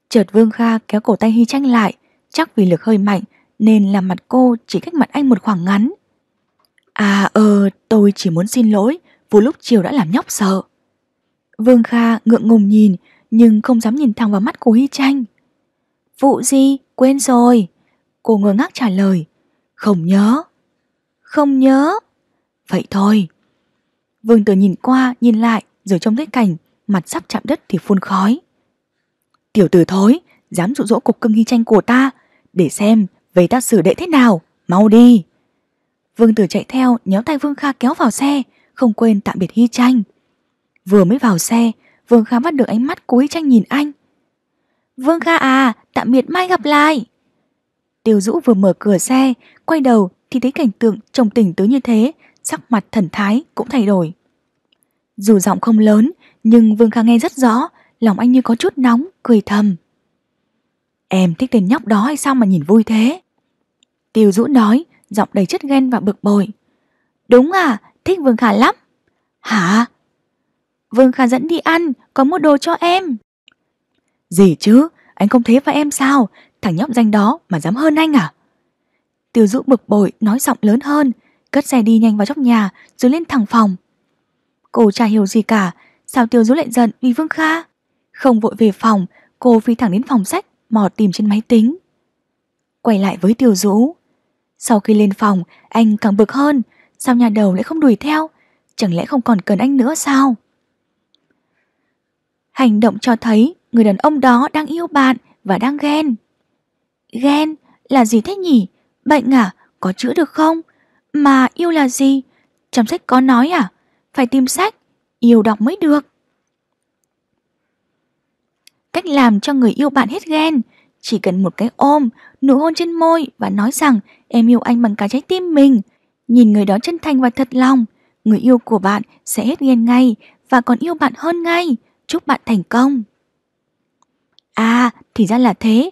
Chợt Vương Kha kéo cổ tay Hy Tranh lại, chắc vì lực hơi mạnh nên làm mặt cô chỉ cách mặt anh một khoảng ngắn. À ờ, tôi chỉ muốn xin lỗi, vừa lúc chiều đã làm nhóc sợ. Vương Kha ngượng ngùng nhìn, nhưng không dám nhìn thẳng vào mắt của Hy Tranh. Vụ gì? Quên rồi. Cô ngơ ngác trả lời. Không nhớ. Không nhớ. Vậy thôi. Vương Tử nhìn qua, nhìn lại, rồi trong thấy cảnh, mặt sắp chạm đất thì phun khói. Tiểu tử thối, dám dụ dỗ cục cưng Hy Tranh của ta, để xem về ta xử đệ thế nào, mau đi. Vương Tử chạy theo, nhéo tay Vương Kha kéo vào xe, không quên tạm biệt Hy Tranh. Vừa mới vào xe, Vương Kha bắt được ánh mắt của Tranh nhìn anh. Vương Kha à, tạm biệt mai gặp lại. Tiêu Dũ vừa mở cửa xe, quay đầu thì thấy cảnh tượng trông tỉnh tới như thế, sắc mặt thần thái cũng thay đổi. Dù giọng không lớn, nhưng Vương Kha nghe rất rõ, lòng anh như có chút nóng, cười thầm. Em thích tên nhóc đó hay sao mà nhìn vui thế? Tiêu Dũ nói, giọng đầy chất ghen và bực bội. Đúng à, thích Vương kha lắm. Hả? Vương Khả dẫn đi ăn, có mua đồ cho em. Gì chứ, anh không thế với em sao? Thằng nhóc danh đó mà dám hơn anh à? Tiêu Dũ bực bội nói giọng lớn hơn, cất xe đi nhanh vào trong nhà rồi lên thẳng phòng. Cô chả hiểu gì cả, sao Tiêu Dũ lại giận vì Vương Kha? Không vội về phòng, cô phi thẳng đến phòng sách mò tìm trên máy tính. Quay lại với Tiêu Dũ. Sau khi lên phòng, anh càng bực hơn, sao nhà đầu lại không đuổi theo? Chẳng lẽ không còn cần anh nữa sao? Hành động cho thấy người đàn ông đó đang yêu bạn và đang ghen. Ghen là gì thế nhỉ? Bệnh à? Có chữa được không? Mà yêu là gì? Trong sách có nói à? Phải tìm sách, yêu đọc mới được. Cách làm cho người yêu bạn hết ghen Chỉ cần một cái ôm, nụ hôn trên môi và nói rằng em yêu anh bằng cả trái tim mình. Nhìn người đó chân thành và thật lòng, người yêu của bạn sẽ hết ghen ngay và còn yêu bạn hơn ngay chúc bạn thành công. À, thì ra là thế.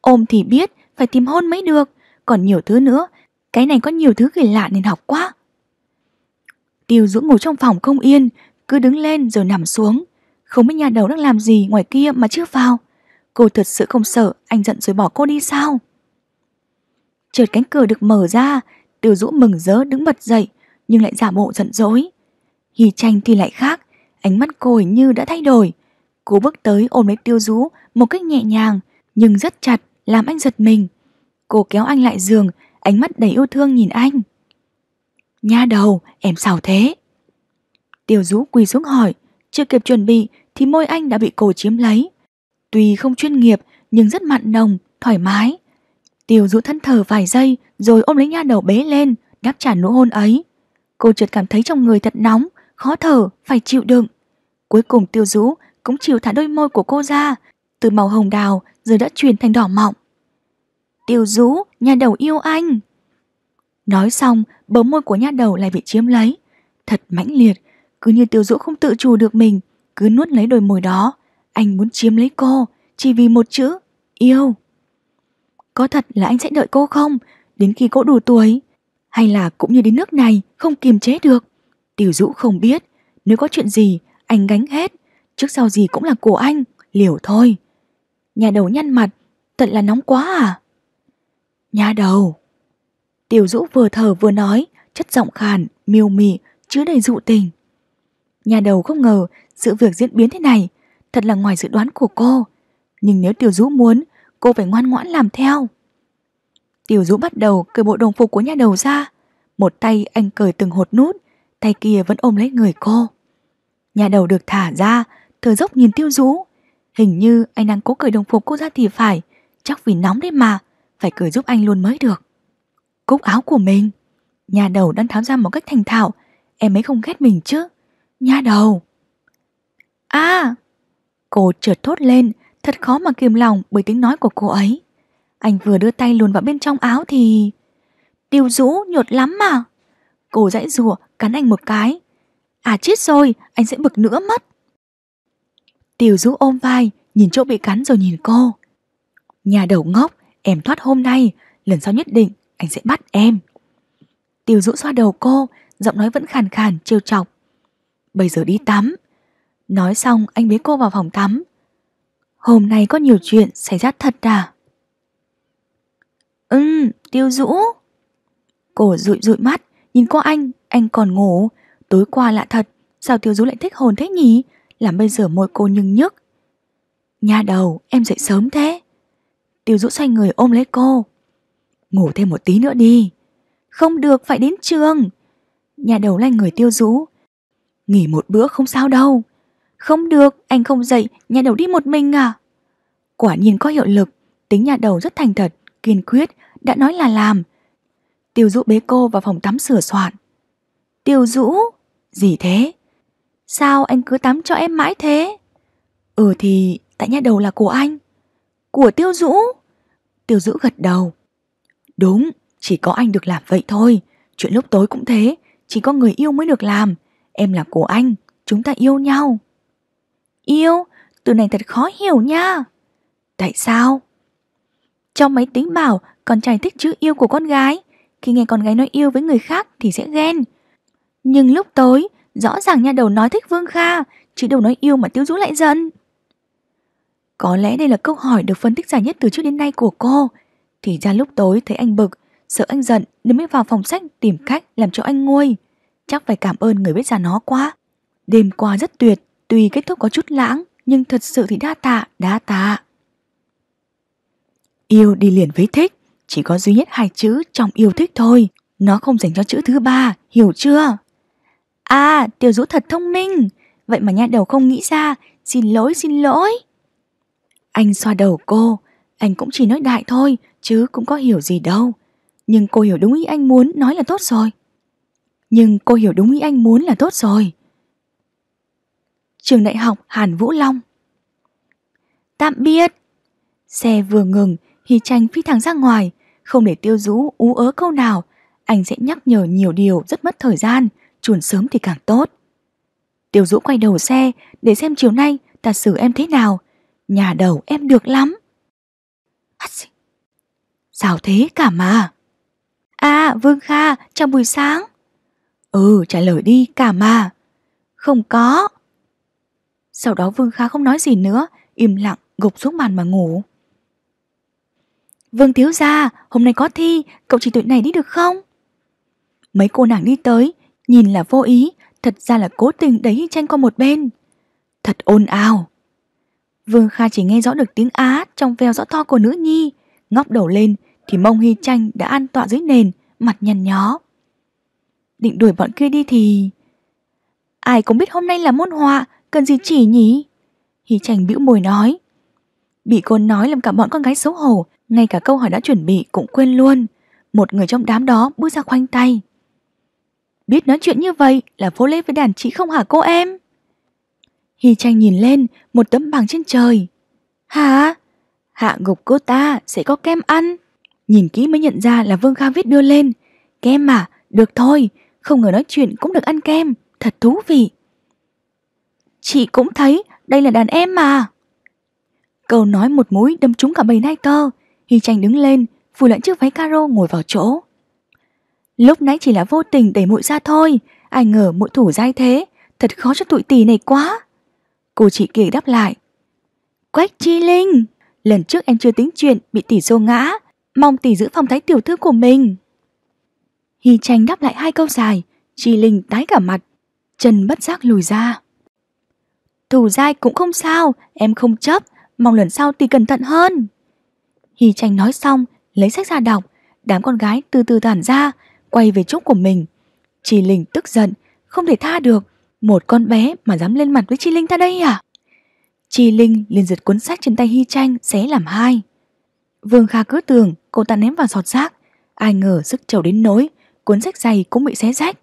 Ôm thì biết, phải tìm hôn mới được. Còn nhiều thứ nữa, cái này có nhiều thứ kỳ lạ nên học quá. Tiêu Dũng ngồi trong phòng không yên, cứ đứng lên rồi nằm xuống. Không biết nhà đầu đang làm gì ngoài kia mà chưa vào. Cô thật sự không sợ anh giận rồi bỏ cô đi sao? Chợt cánh cửa được mở ra, Tiêu Dũng mừng rỡ đứng bật dậy nhưng lại giả bộ giận dỗi. Hì tranh thì lại khác, Ánh mắt cô hình như đã thay đổi Cô bước tới ôm lấy tiêu rú Một cách nhẹ nhàng nhưng rất chặt Làm anh giật mình Cô kéo anh lại giường Ánh mắt đầy yêu thương nhìn anh Nha đầu em sao thế Tiêu rú quỳ xuống hỏi Chưa kịp chuẩn bị thì môi anh đã bị cô chiếm lấy Tuy không chuyên nghiệp nhưng rất mặn nồng, thoải mái Tiêu rũ thân thở vài giây rồi ôm lấy nha đầu bế lên, đáp trả nụ hôn ấy. Cô chợt cảm thấy trong người thật nóng, khó thở, phải chịu đựng. Cuối cùng tiêu dũ cũng chịu thả đôi môi của cô ra, từ màu hồng đào giờ đã chuyển thành đỏ mọng. Tiêu dũ nhà đầu yêu anh. Nói xong, bờ môi của nha đầu lại bị chiếm lấy. Thật mãnh liệt, cứ như tiêu dũ không tự chủ được mình, cứ nuốt lấy đôi môi đó. Anh muốn chiếm lấy cô, chỉ vì một chữ, yêu. Có thật là anh sẽ đợi cô không, đến khi cô đủ tuổi? Hay là cũng như đến nước này, không kiềm chế được? Tiểu dũ không biết, nếu có chuyện gì anh gánh hết, trước sau gì cũng là của anh, liều thôi. Nhà đầu nhăn mặt, thật là nóng quá à? Nhà đầu. Tiểu Dũ vừa thở vừa nói, chất giọng khàn, miêu mị, chứa đầy dụ tình. Nhà đầu không ngờ sự việc diễn biến thế này, thật là ngoài dự đoán của cô. Nhưng nếu Tiểu Dũ muốn, cô phải ngoan ngoãn làm theo. Tiểu Dũ bắt đầu cởi bộ đồng phục của nhà đầu ra, một tay anh cởi từng hột nút, tay kia vẫn ôm lấy người cô. Nhà đầu được thả ra, thở dốc nhìn tiêu dũ, Hình như anh đang cố cởi đồng phục cô ra thì phải, chắc vì nóng đấy mà, phải cởi giúp anh luôn mới được. Cúc áo của mình, nhà đầu đang tháo ra một cách thành thạo, em ấy không ghét mình chứ. Nhà đầu. À! Cô trượt thốt lên, thật khó mà kiềm lòng bởi tiếng nói của cô ấy. Anh vừa đưa tay luồn vào bên trong áo thì... Tiêu dũ nhột lắm mà. Cô dãy rùa cắn anh một cái, À chết rồi, anh sẽ bực nữa mất. Tiểu Dũ ôm vai, nhìn chỗ bị cắn rồi nhìn cô. Nhà đầu ngốc, em thoát hôm nay, lần sau nhất định anh sẽ bắt em. Tiểu Dũ xoa đầu cô, giọng nói vẫn khàn khàn trêu chọc. Bây giờ đi tắm. Nói xong anh bế cô vào phòng tắm. Hôm nay có nhiều chuyện xảy ra thật à? Ừ, Tiêu Dũ. Cổ rụi rụi mắt, nhìn cô anh, anh còn ngủ, Tối qua lạ thật, sao Tiêu Dũ lại thích hồn thế nhỉ? Làm bây giờ môi cô nhưng nhức. Nhà đầu, em dậy sớm thế. Tiêu Dũ xoay người ôm lấy cô. Ngủ thêm một tí nữa đi. Không được, phải đến trường. Nhà đầu lanh người Tiêu Dũ. Nghỉ một bữa không sao đâu. Không được, anh không dậy, nhà đầu đi một mình à? Quả nhiên có hiệu lực, tính nhà đầu rất thành thật, kiên quyết, đã nói là làm. Tiêu Dũ bế cô vào phòng tắm sửa soạn. Tiêu Dũ, gì thế? Sao anh cứ tắm cho em mãi thế? Ừ thì tại nhà đầu là của anh. Của Tiêu Dũ? Tiêu Dũ gật đầu. Đúng, chỉ có anh được làm vậy thôi. Chuyện lúc tối cũng thế, chỉ có người yêu mới được làm. Em là của anh, chúng ta yêu nhau. Yêu? Từ này thật khó hiểu nha. Tại sao? Trong máy tính bảo con trai thích chữ yêu của con gái. Khi nghe con gái nói yêu với người khác thì sẽ ghen. Nhưng lúc tối, rõ ràng nha đầu nói thích Vương Kha, chứ đâu nói yêu mà Tiêu Dũ lại giận. Có lẽ đây là câu hỏi được phân tích dài nhất từ trước đến nay của cô. Thì ra lúc tối thấy anh bực, sợ anh giận nên mới vào phòng sách tìm cách làm cho anh nguôi. Chắc phải cảm ơn người biết ra nó quá. Đêm qua rất tuyệt, tuy kết thúc có chút lãng, nhưng thật sự thì đa tạ, đa tạ. Yêu đi liền với thích, chỉ có duy nhất hai chữ trong yêu thích thôi. Nó không dành cho chữ thứ ba, hiểu chưa? À, Tiểu Dũ thật thông minh. Vậy mà nha đầu không nghĩ ra. Xin lỗi, xin lỗi. Anh xoa đầu cô. Anh cũng chỉ nói đại thôi, chứ cũng có hiểu gì đâu. Nhưng cô hiểu đúng ý anh muốn nói là tốt rồi. Nhưng cô hiểu đúng ý anh muốn là tốt rồi. Trường đại học Hàn Vũ Long Tạm biệt. Xe vừa ngừng, Hy Tranh phi thẳng ra ngoài, không để tiêu dũ ú ớ câu nào. Anh sẽ nhắc nhở nhiều điều rất mất thời gian, chuồn sớm thì càng tốt. Tiểu Dũ quay đầu xe để xem chiều nay ta xử em thế nào. Nhà đầu em được lắm. Sao thế cả mà? À Vương Kha, chào buổi sáng. Ừ, trả lời đi cả mà. Không có. Sau đó Vương Kha không nói gì nữa, im lặng gục xuống bàn mà ngủ. Vương thiếu gia, hôm nay có thi, cậu chỉ tụi này đi được không? Mấy cô nàng đi tới, Nhìn là vô ý, thật ra là cố tình đẩy tranh qua một bên. Thật ồn ào. Vương Kha chỉ nghe rõ được tiếng á trong veo rõ to của nữ nhi. Ngóc đầu lên thì mông hy tranh đã an tọa dưới nền, mặt nhăn nhó. Định đuổi bọn kia đi thì... Ai cũng biết hôm nay là môn họa, cần gì chỉ nhỉ? Hy tranh bĩu môi nói. Bị cô nói làm cả bọn con gái xấu hổ, ngay cả câu hỏi đã chuẩn bị cũng quên luôn. Một người trong đám đó bước ra khoanh tay. Biết nói chuyện như vậy là vô lễ với đàn chị không hả cô em? Hy tranh nhìn lên một tấm bảng trên trời. Hả? Hạ gục cô ta sẽ có kem ăn. Nhìn kỹ mới nhận ra là Vương Kha viết đưa lên. Kem à? Được thôi, không ngờ nói chuyện cũng được ăn kem. Thật thú vị. Chị cũng thấy đây là đàn em mà. Câu nói một mũi đâm trúng cả bầy nai tơ. Hy tranh đứng lên, phủ lẫn chiếc váy caro ngồi vào chỗ. Lúc nãy chỉ là vô tình đẩy muội ra thôi Ai ngờ muội thủ dai thế Thật khó cho tụi tỷ này quá Cô chị kỳ đáp lại Quách Chi Linh Lần trước em chưa tính chuyện bị tỷ xô ngã Mong tỷ giữ phong thái tiểu thư của mình Hy tranh đáp lại hai câu dài Chi Linh tái cả mặt Chân bất giác lùi ra Thủ dai cũng không sao Em không chấp Mong lần sau tỷ cẩn thận hơn Hy tranh nói xong Lấy sách ra đọc Đám con gái từ từ tản ra quay về chỗ của mình. Chi Linh tức giận, không thể tha được, một con bé mà dám lên mặt với Chi Linh ta đây à? Chi Linh liền giật cuốn sách trên tay Hy Tranh xé làm hai. Vương Kha cứ tưởng cô ta ném vào sọt rác, ai ngờ sức trầu đến nỗi cuốn sách dày cũng bị xé rách.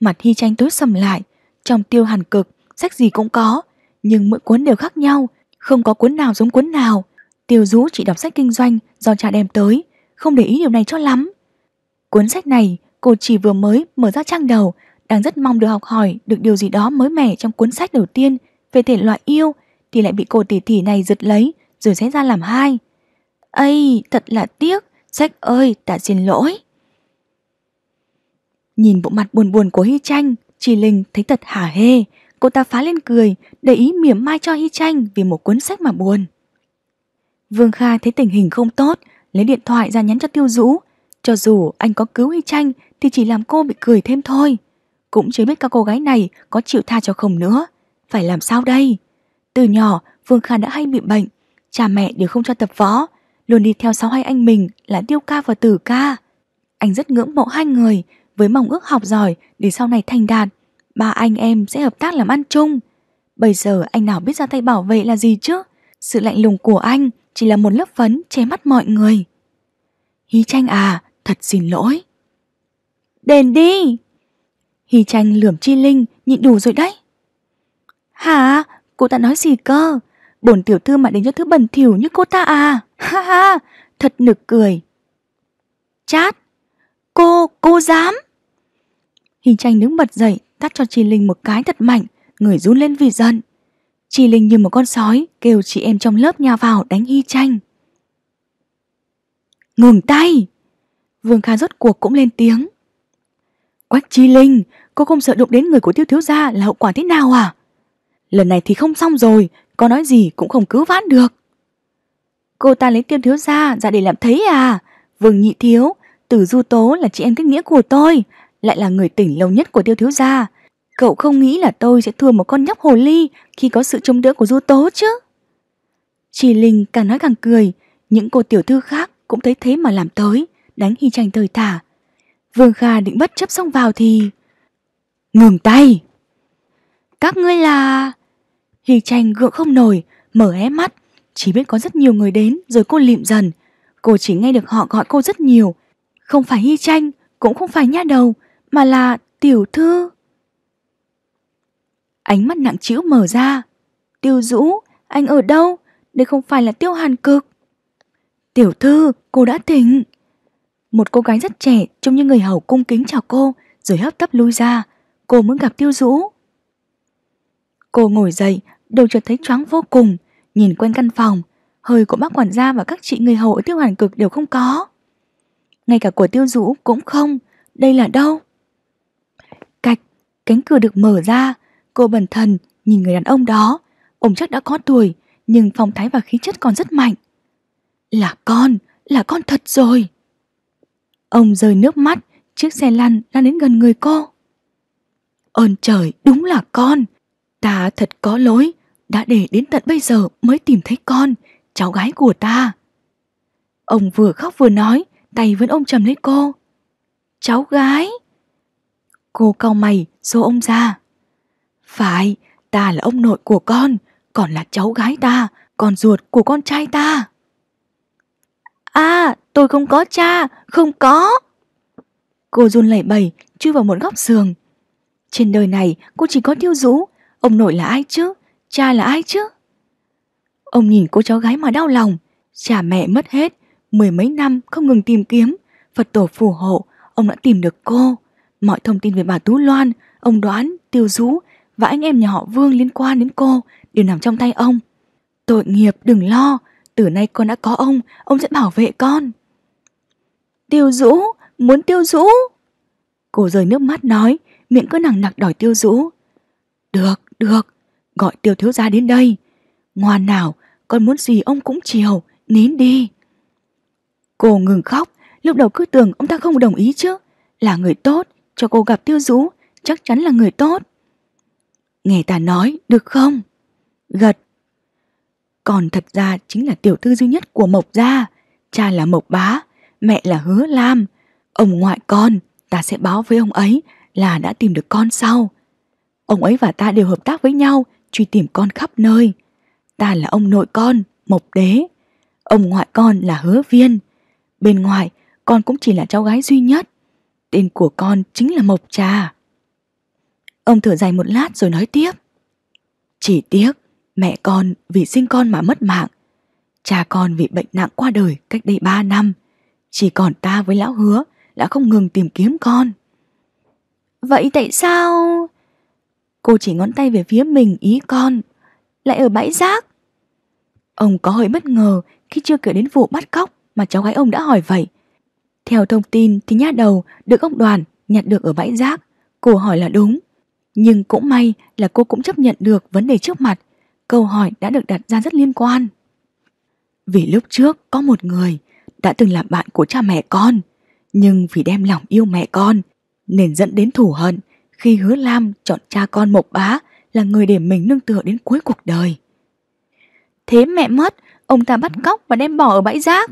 Mặt Hy Tranh tối sầm lại, trong tiêu hàn cực, sách gì cũng có, nhưng mỗi cuốn đều khác nhau, không có cuốn nào giống cuốn nào. Tiêu Dũ chỉ đọc sách kinh doanh do cha đem tới, không để ý điều này cho lắm. Cuốn sách này cô chỉ vừa mới mở ra trang đầu, đang rất mong được học hỏi được điều gì đó mới mẻ trong cuốn sách đầu tiên về thể loại yêu thì lại bị cô tỷ tỷ này giật lấy rồi sẽ ra làm hai. Ây, thật là tiếc, sách ơi, ta xin lỗi. Nhìn bộ mặt buồn buồn của Hy Tranh, Trì Linh thấy thật hả hê, cô ta phá lên cười, để ý mỉa mai cho Hy Tranh vì một cuốn sách mà buồn. Vương Kha thấy tình hình không tốt, lấy điện thoại ra nhắn cho Tiêu Dũ, cho dù anh có cứu hay tranh thì chỉ làm cô bị cười thêm thôi. Cũng chưa biết các cô gái này có chịu tha cho không nữa. Phải làm sao đây? Từ nhỏ, Phương Kha đã hay bị bệnh. Cha mẹ đều không cho tập võ. Luôn đi theo sau hai anh mình là Tiêu Ca và Tử Ca. Anh rất ngưỡng mộ hai người với mong ước học giỏi để sau này thành đạt. Ba anh em sẽ hợp tác làm ăn chung. Bây giờ anh nào biết ra tay bảo vệ là gì chứ? Sự lạnh lùng của anh chỉ là một lớp phấn che mắt mọi người. Hi tranh à, thật xin lỗi. Đền đi! Hy tranh lườm chi linh, nhịn đủ rồi đấy. Hả? Cô ta nói gì cơ? Bổn tiểu thư mà đến cho thứ bẩn thỉu như cô ta à? Ha ha, thật nực cười. Chát! Cô, cô dám! Hy tranh đứng bật dậy, tắt cho chi linh một cái thật mạnh, người run lên vì giận. Chi Linh như một con sói kêu chị em trong lớp nhà vào đánh Hy Tranh. Ngừng tay! Vương Kha rốt cuộc cũng lên tiếng. Quách Chi Linh, cô không sợ đụng đến người của tiêu thiếu gia là hậu quả thế nào à? Lần này thì không xong rồi, có nói gì cũng không cứu vãn được. Cô ta lấy tiêu thiếu gia ra để làm thấy à? Vương Nhị Thiếu, Tử Du Tố là chị em kết nghĩa của tôi, lại là người tỉnh lâu nhất của tiêu thiếu gia. Cậu không nghĩ là tôi sẽ thua một con nhóc hồ ly khi có sự chống đỡ của Du Tố chứ? Chi Linh càng nói càng cười, những cô tiểu thư khác cũng thấy thế mà làm tới đánh Hy Tranh tơi tả, Vương Kha định bất chấp xông vào thì... Ngừng tay! Các ngươi là... Hy Tranh gượng không nổi, mở hé mắt, chỉ biết có rất nhiều người đến rồi cô lịm dần. Cô chỉ nghe được họ gọi cô rất nhiều. Không phải Hy Tranh, cũng không phải nha đầu, mà là tiểu thư. Ánh mắt nặng trĩu mở ra. Tiêu Dũ, anh ở đâu? Đây không phải là Tiêu Hàn Cực. Tiểu thư, cô đã tỉnh. Một cô gái rất trẻ trông như người hầu cung kính chào cô rồi hấp tấp lui ra. Cô muốn gặp tiêu dũ. Cô ngồi dậy, đầu chợt thấy choáng vô cùng, nhìn quanh căn phòng, hơi của bác quản gia và các chị người hầu ở tiêu hoàn cực đều không có. Ngay cả của tiêu dũ cũng không, đây là đâu? Cạch, cánh cửa được mở ra, cô bần thần nhìn người đàn ông đó, ông chắc đã có tuổi, nhưng phong thái và khí chất còn rất mạnh. Là con, là con thật rồi. Ông rơi nước mắt, chiếc xe lăn lăn đến gần người cô. Ơn trời, đúng là con. Ta thật có lỗi, đã để đến tận bây giờ mới tìm thấy con, cháu gái của ta. Ông vừa khóc vừa nói, tay vẫn ôm chầm lấy cô. Cháu gái? Cô cau mày, xô ông ra. Phải, ta là ông nội của con, còn là cháu gái ta, còn ruột của con trai ta. À, tôi không có cha, không có. Cô run lẩy bẩy, chui vào một góc giường. Trên đời này cô chỉ có tiêu dũ ông nội là ai chứ, cha là ai chứ? Ông nhìn cô cháu gái mà đau lòng, cha mẹ mất hết, mười mấy năm không ngừng tìm kiếm, Phật tổ phù hộ, ông đã tìm được cô. Mọi thông tin về bà Tú Loan, ông đoán, tiêu dũ và anh em nhà họ Vương liên quan đến cô đều nằm trong tay ông. Tội nghiệp đừng lo, từ nay con đã có ông, ông sẽ bảo vệ con. Tiêu Dũ, muốn Tiêu Dũ. Cô rơi nước mắt nói, miệng cứ nặng nặc đòi Tiêu Dũ. Được, được, gọi Tiêu Thiếu Gia đến đây. Ngoan nào, con muốn gì ông cũng chiều, nín đi. Cô ngừng khóc, lúc đầu cứ tưởng ông ta không đồng ý chứ. Là người tốt, cho cô gặp Tiêu Dũ, chắc chắn là người tốt. Nghe ta nói, được không? Gật, còn thật ra chính là tiểu thư duy nhất của Mộc Gia. Cha là Mộc Bá, mẹ là Hứa Lam. Ông ngoại con, ta sẽ báo với ông ấy là đã tìm được con sau. Ông ấy và ta đều hợp tác với nhau, truy tìm con khắp nơi. Ta là ông nội con, Mộc Đế. Ông ngoại con là Hứa Viên. Bên ngoài, con cũng chỉ là cháu gái duy nhất. Tên của con chính là Mộc Trà. Ông thở dài một lát rồi nói tiếp. Chỉ tiếc, Mẹ con vì sinh con mà mất mạng Cha con vì bệnh nặng qua đời cách đây 3 năm Chỉ còn ta với lão hứa đã không ngừng tìm kiếm con Vậy tại sao... Cô chỉ ngón tay về phía mình ý con Lại ở bãi rác Ông có hơi bất ngờ khi chưa kể đến vụ bắt cóc mà cháu gái ông đã hỏi vậy. Theo thông tin thì nhát đầu được ông đoàn nhặt được ở bãi rác. Cô hỏi là đúng. Nhưng cũng may là cô cũng chấp nhận được vấn đề trước mặt câu hỏi đã được đặt ra rất liên quan. Vì lúc trước có một người đã từng là bạn của cha mẹ con, nhưng vì đem lòng yêu mẹ con nên dẫn đến thù hận khi hứa Lam chọn cha con Mộc Bá là người để mình nương tựa đến cuối cuộc đời. Thế mẹ mất, ông ta bắt cóc và đem bỏ ở bãi rác.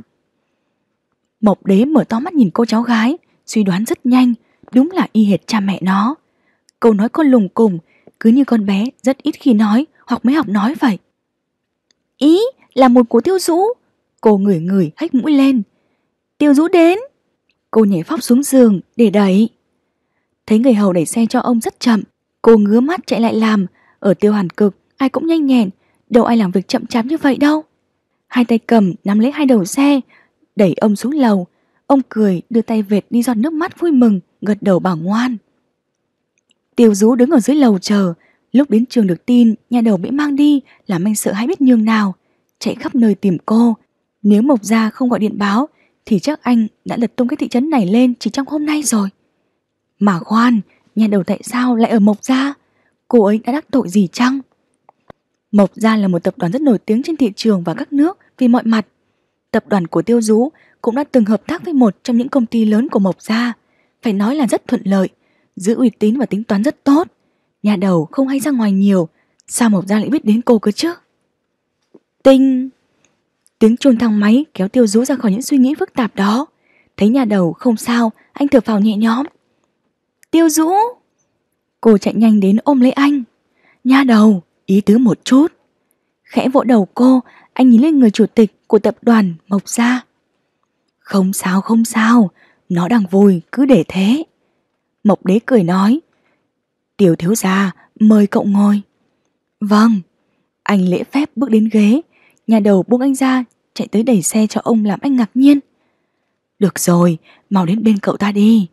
Mộc Đế mở to mắt nhìn cô cháu gái, suy đoán rất nhanh, đúng là y hệt cha mẹ nó. Câu nói con lùng cùng, cứ như con bé rất ít khi nói, hoặc mới học nói vậy. Ý là một của tiêu dũ, Cô ngửi ngửi hách mũi lên. Tiêu dũ đến. Cô nhảy phóc xuống giường để đẩy. Thấy người hầu đẩy xe cho ông rất chậm. Cô ngứa mắt chạy lại làm. Ở tiêu hàn cực ai cũng nhanh nhẹn. Đâu ai làm việc chậm chạp như vậy đâu. Hai tay cầm nắm lấy hai đầu xe. Đẩy ông xuống lầu. Ông cười đưa tay vệt đi giọt nước mắt vui mừng. Gật đầu bảo ngoan. Tiêu dũ đứng ở dưới lầu chờ Lúc đến trường được tin nhà đầu bị mang đi làm anh sợ hãi biết nhường nào, chạy khắp nơi tìm cô. Nếu Mộc Gia không gọi điện báo thì chắc anh đã lật tung cái thị trấn này lên chỉ trong hôm nay rồi. Mà khoan, nhà đầu tại sao lại ở Mộc Gia? Cô ấy đã đắc tội gì chăng? Mộc Gia là một tập đoàn rất nổi tiếng trên thị trường và các nước vì mọi mặt. Tập đoàn của Tiêu Dũ cũng đã từng hợp tác với một trong những công ty lớn của Mộc Gia. Phải nói là rất thuận lợi, giữ uy tín và tính toán rất tốt nhà đầu không hay ra ngoài nhiều, sao Mộc Giang lại biết đến cô cơ chứ? Tinh! Tiếng chuông thang máy kéo tiêu rú ra khỏi những suy nghĩ phức tạp đó. Thấy nhà đầu không sao, anh thở phào nhẹ nhõm. Tiêu rũ! Cô chạy nhanh đến ôm lấy anh. Nhà đầu, ý tứ một chút. Khẽ vỗ đầu cô, anh nhìn lên người chủ tịch của tập đoàn Mộc Gia. Không sao, không sao, nó đang vui, cứ để thế. Mộc đế cười nói, Tiểu thiếu gia, mời cậu ngồi. Vâng. Anh lễ phép bước đến ghế, nhà đầu buông anh ra, chạy tới đẩy xe cho ông làm anh ngạc nhiên. Được rồi, mau đến bên cậu ta đi.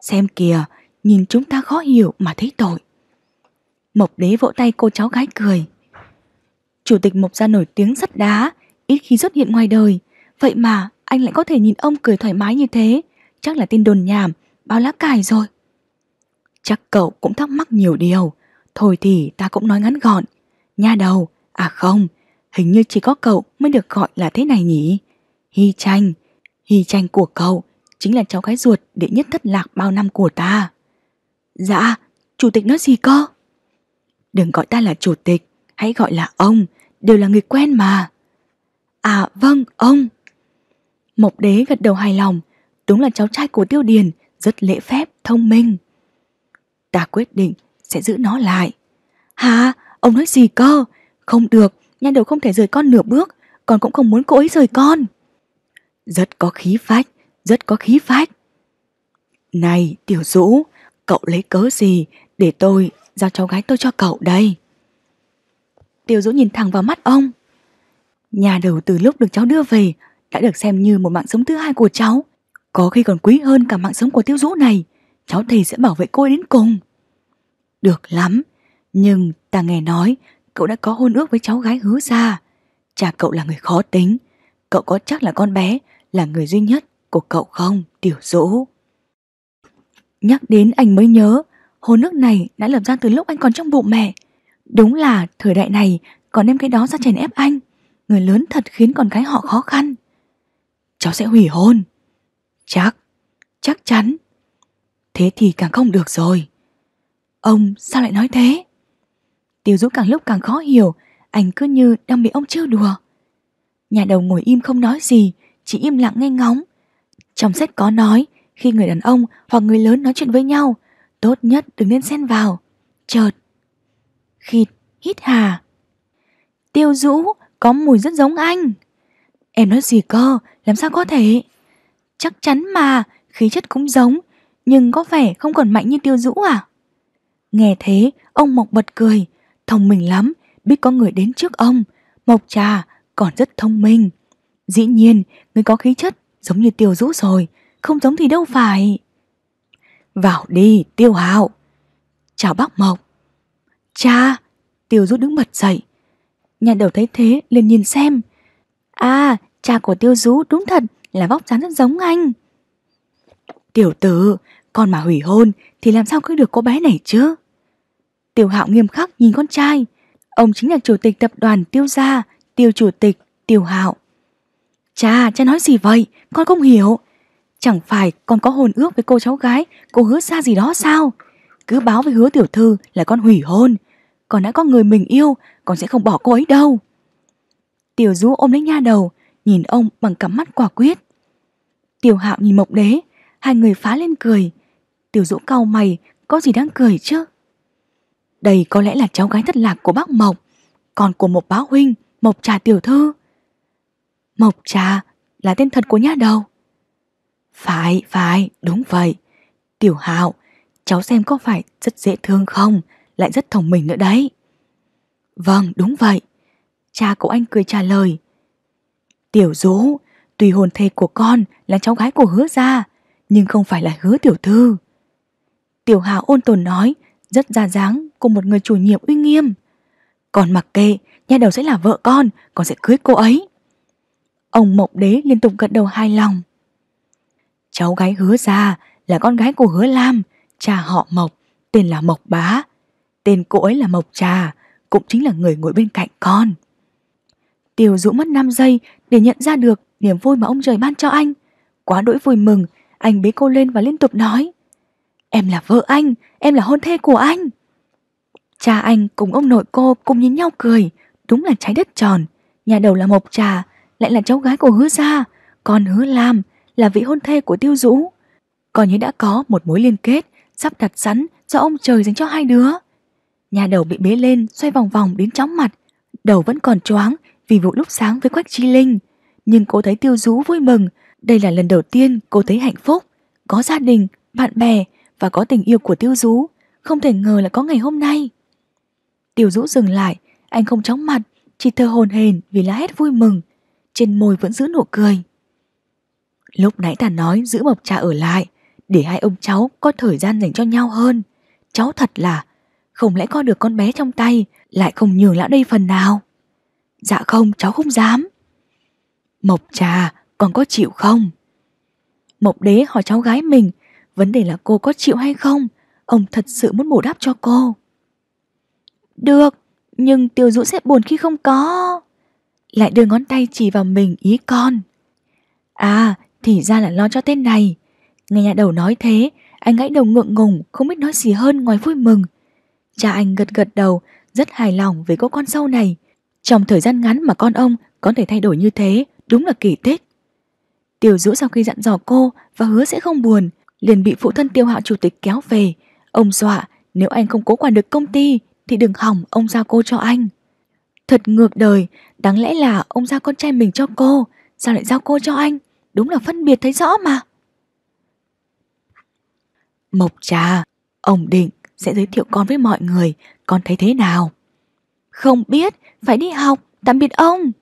Xem kìa, nhìn chúng ta khó hiểu mà thấy tội. Mộc đế vỗ tay cô cháu gái cười. Chủ tịch Mộc gia nổi tiếng sắt đá, ít khi xuất hiện ngoài đời. Vậy mà anh lại có thể nhìn ông cười thoải mái như thế, chắc là tin đồn nhảm, bao lá cải rồi. Chắc cậu cũng thắc mắc nhiều điều Thôi thì ta cũng nói ngắn gọn Nha đầu, à không Hình như chỉ có cậu mới được gọi là thế này nhỉ Hy tranh Hy tranh của cậu Chính là cháu gái ruột đệ nhất thất lạc bao năm của ta Dạ Chủ tịch nói gì cơ Đừng gọi ta là chủ tịch Hãy gọi là ông Đều là người quen mà À vâng ông Mộc đế gật đầu hài lòng Đúng là cháu trai của Tiêu Điền Rất lễ phép, thông minh Ta quyết định sẽ giữ nó lại Hả? Ông nói gì cơ? Không được, nhà đầu không thể rời con nửa bước Con cũng không muốn cô ấy rời con Rất có khí phách Rất có khí phách Này tiểu dũ Cậu lấy cớ gì để tôi giao cháu gái tôi cho cậu đây Tiểu dũ nhìn thẳng vào mắt ông Nhà đầu từ lúc được cháu đưa về đã được xem như một mạng sống thứ hai của cháu, có khi còn quý hơn cả mạng sống của Tiêu Dũ này cháu thầy sẽ bảo vệ cô ấy đến cùng. Được lắm, nhưng ta nghe nói cậu đã có hôn ước với cháu gái hứa ra. Cha cậu là người khó tính, cậu có chắc là con bé là người duy nhất của cậu không, tiểu dỗ? Nhắc đến anh mới nhớ, hôn ước này đã lập ra từ lúc anh còn trong bụng mẹ. Đúng là thời đại này còn đem cái đó ra chèn ép anh. Người lớn thật khiến con cái họ khó khăn. Cháu sẽ hủy hôn. Chắc, chắc chắn Thế thì càng không được rồi Ông sao lại nói thế Tiêu Dũ càng lúc càng khó hiểu Anh cứ như đang bị ông trêu đùa Nhà đầu ngồi im không nói gì Chỉ im lặng nghe ngóng Trong sách có nói Khi người đàn ông hoặc người lớn nói chuyện với nhau Tốt nhất đừng nên xen vào Chợt Khịt hít hà Tiêu Dũ có mùi rất giống anh Em nói gì cơ Làm sao có thể Chắc chắn mà Khí chất cũng giống nhưng có vẻ không còn mạnh như tiêu dũ à? Nghe thế, ông Mộc bật cười, thông minh lắm, biết có người đến trước ông, Mộc trà còn rất thông minh. Dĩ nhiên, người có khí chất giống như tiêu dũ rồi, không giống thì đâu phải. Vào đi, tiêu hạo. Chào bác Mộc. Cha, tiêu dũ đứng bật dậy. Nhà đầu thấy thế liền nhìn xem. À, cha của tiêu dũ đúng thật là vóc dáng rất giống anh. Tiểu tử, con mà hủy hôn thì làm sao cưới được cô bé này chứ? Tiểu hạo nghiêm khắc nhìn con trai. Ông chính là chủ tịch tập đoàn tiêu gia, tiêu chủ tịch, tiểu hạo. Cha, cha nói gì vậy? Con không hiểu. Chẳng phải con có hồn ước với cô cháu gái, cô hứa xa gì đó sao? Cứ báo với hứa tiểu thư là con hủy hôn. Còn đã có người mình yêu, con sẽ không bỏ cô ấy đâu. Tiểu du ôm lấy nha đầu, nhìn ông bằng cặp mắt quả quyết. Tiểu hạo nhìn mộc đế, hai người phá lên cười. Tiểu Dũng cau mày, có gì đang cười chứ? Đây có lẽ là cháu gái thất lạc của bác Mộc, còn của một báo huynh, Mộc Trà tiểu thư. Mộc Trà là tên thật của nhà đầu. Phải, phải, đúng vậy. Tiểu Hạo, cháu xem có phải rất dễ thương không, lại rất thông minh nữa đấy. Vâng, đúng vậy. Cha của anh cười trả lời. Tiểu Dũ, tùy hồn thê của con là cháu gái của hứa gia, nhưng không phải là hứa tiểu thư. Tiểu Hào ôn tồn nói, rất ra dáng của một người chủ nhiệm uy nghiêm. Còn mặc kệ, nhà đầu sẽ là vợ con, còn sẽ cưới cô ấy. Ông Mộng Đế liên tục gật đầu hài lòng. Cháu gái hứa ra là con gái của hứa Lam, cha họ Mộc, tên là Mộc Bá. Tên cô ấy là Mộc Trà, cũng chính là người ngồi bên cạnh con. Tiểu dũ mất 5 giây để nhận ra được niềm vui mà ông trời ban cho anh. Quá đỗi vui mừng anh bế cô lên và liên tục nói Em là vợ anh, em là hôn thê của anh Cha anh cùng ông nội cô cùng nhìn nhau cười Đúng là trái đất tròn Nhà đầu là Mộc Trà Lại là cháu gái của hứa gia Còn hứa Lam là vị hôn thê của tiêu dũ Còn như đã có một mối liên kết Sắp đặt sẵn do ông trời dành cho hai đứa Nhà đầu bị bế lên Xoay vòng vòng đến chóng mặt Đầu vẫn còn choáng vì vụ lúc sáng với Quách Chi Linh Nhưng cô thấy tiêu dũ vui mừng đây là lần đầu tiên cô thấy hạnh phúc, có gia đình, bạn bè và có tình yêu của Tiêu dũ không thể ngờ là có ngày hôm nay. Tiêu Dũ dừng lại, anh không chóng mặt, chỉ thơ hồn hền vì lá hét vui mừng, trên môi vẫn giữ nụ cười. Lúc nãy ta nói giữ mộc trà ở lại, để hai ông cháu có thời gian dành cho nhau hơn. Cháu thật là, không lẽ có được con bé trong tay, lại không nhường lão đây phần nào? Dạ không, cháu không dám. Mộc trà, còn có chịu không? Mộc đế hỏi cháu gái mình, vấn đề là cô có chịu hay không? Ông thật sự muốn bổ đáp cho cô. Được, nhưng tiêu dũ sẽ buồn khi không có. Lại đưa ngón tay chỉ vào mình ý con. À, thì ra là lo cho tên này. Nghe nhà đầu nói thế, anh gãy đầu ngượng ngùng, không biết nói gì hơn ngoài vui mừng. Cha anh gật gật đầu, rất hài lòng với cô con sau này. Trong thời gian ngắn mà con ông có thể thay đổi như thế, đúng là kỳ tích. Tiểu Dũ sau khi dặn dò cô và hứa sẽ không buồn, liền bị phụ thân Tiêu Hạo chủ tịch kéo về. Ông dọa, nếu anh không cố quản được công ty thì đừng hỏng ông giao cô cho anh. Thật ngược đời, đáng lẽ là ông giao con trai mình cho cô, sao lại giao cô cho anh? Đúng là phân biệt thấy rõ mà. Mộc trà, ông định sẽ giới thiệu con với mọi người, con thấy thế nào? Không biết, phải đi học, tạm biệt ông.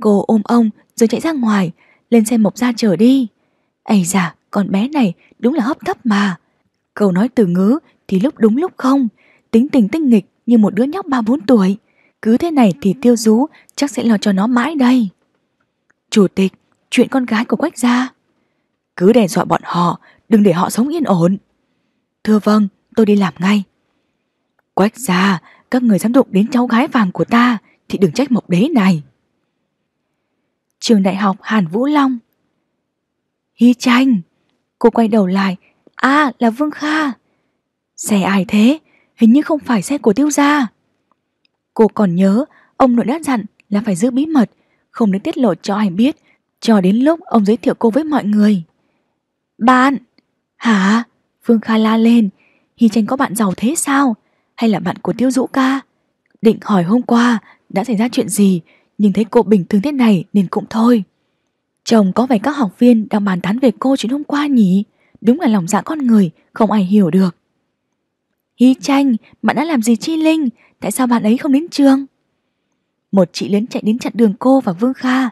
Cô ôm ông rồi chạy ra ngoài, lên xe mộc gia chờ đi. Ây da, con bé này đúng là hấp thấp mà. Câu nói từ ngữ thì lúc đúng lúc không, tính tình tinh nghịch như một đứa nhóc 3-4 tuổi. Cứ thế này thì tiêu rú chắc sẽ lo cho nó mãi đây. Chủ tịch, chuyện con gái của Quách gia. Cứ đe dọa bọn họ, đừng để họ sống yên ổn. Thưa vâng, tôi đi làm ngay. Quách gia, các người dám đụng đến cháu gái vàng của ta thì đừng trách mộc đế này trường đại học Hàn Vũ Long. Hi tranh, cô quay đầu lại, à là Vương Kha. Xe ai thế, hình như không phải xe của tiêu gia. Cô còn nhớ, ông nội đã dặn là phải giữ bí mật, không được tiết lộ cho ai biết, cho đến lúc ông giới thiệu cô với mọi người. Bạn! Hả? Vương Kha la lên, Hi tranh có bạn giàu thế sao? Hay là bạn của tiêu dũ ca? Định hỏi hôm qua đã xảy ra chuyện gì nhưng thấy cô bình thường thế này nên cũng thôi. Chồng có vẻ các học viên đang bàn tán về cô chuyện hôm qua nhỉ? Đúng là lòng dạ con người, không ai hiểu được. Hi tranh, bạn đã làm gì Chi Linh? Tại sao bạn ấy không đến trường? Một chị lớn chạy đến chặn đường cô và Vương Kha.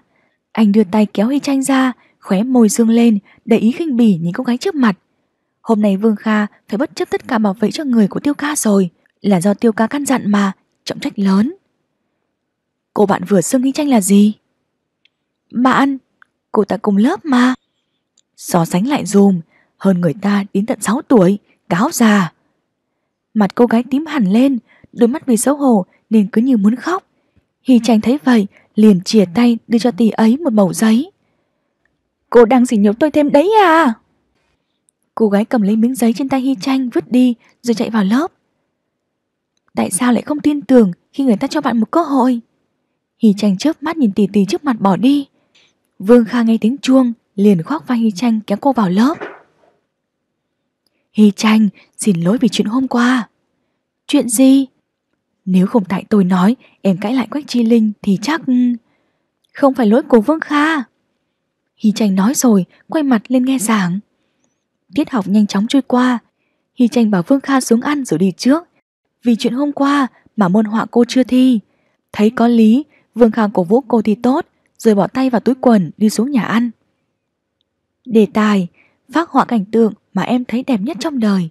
Anh đưa tay kéo Hi tranh ra, khóe môi dương lên, đầy ý khinh bỉ những cô gái trước mặt. Hôm nay Vương Kha phải bất chấp tất cả bảo vệ cho người của Tiêu Ca rồi, là do Tiêu Ca căn dặn mà, trọng trách lớn. Cô bạn vừa xưng kinh tranh là gì? Bạn, cô ta cùng lớp mà. So sánh lại dùm, hơn người ta đến tận 6 tuổi, cáo già. Mặt cô gái tím hẳn lên, đôi mắt vì xấu hổ nên cứ như muốn khóc. Hy tranh thấy vậy, liền chìa tay đưa cho tỷ ấy một mẩu giấy. Cô đang xỉ nhục tôi thêm đấy à? Cô gái cầm lấy miếng giấy trên tay Hy tranh vứt đi rồi chạy vào lớp. Tại sao lại không tin tưởng khi người ta cho bạn một cơ hội? Hy Tranh chớp mắt nhìn tỷ tỷ trước mặt bỏ đi. Vương Kha nghe tiếng chuông, liền khoác vai Hy Tranh kéo cô vào lớp. Hy Tranh, xin lỗi vì chuyện hôm qua. Chuyện gì? Nếu không tại tôi nói, em cãi lại Quách Chi Linh thì chắc... Ừ, không phải lỗi của Vương Kha. Hy Tranh nói rồi, quay mặt lên nghe giảng. Tiết học nhanh chóng trôi qua. Hy Tranh bảo Vương Kha xuống ăn rồi đi trước. Vì chuyện hôm qua mà môn họa cô chưa thi. Thấy có lý Vương Khang cổ vũ cô thì tốt, rồi bỏ tay vào túi quần đi xuống nhà ăn. Đề tài, phát họa cảnh tượng mà em thấy đẹp nhất trong đời.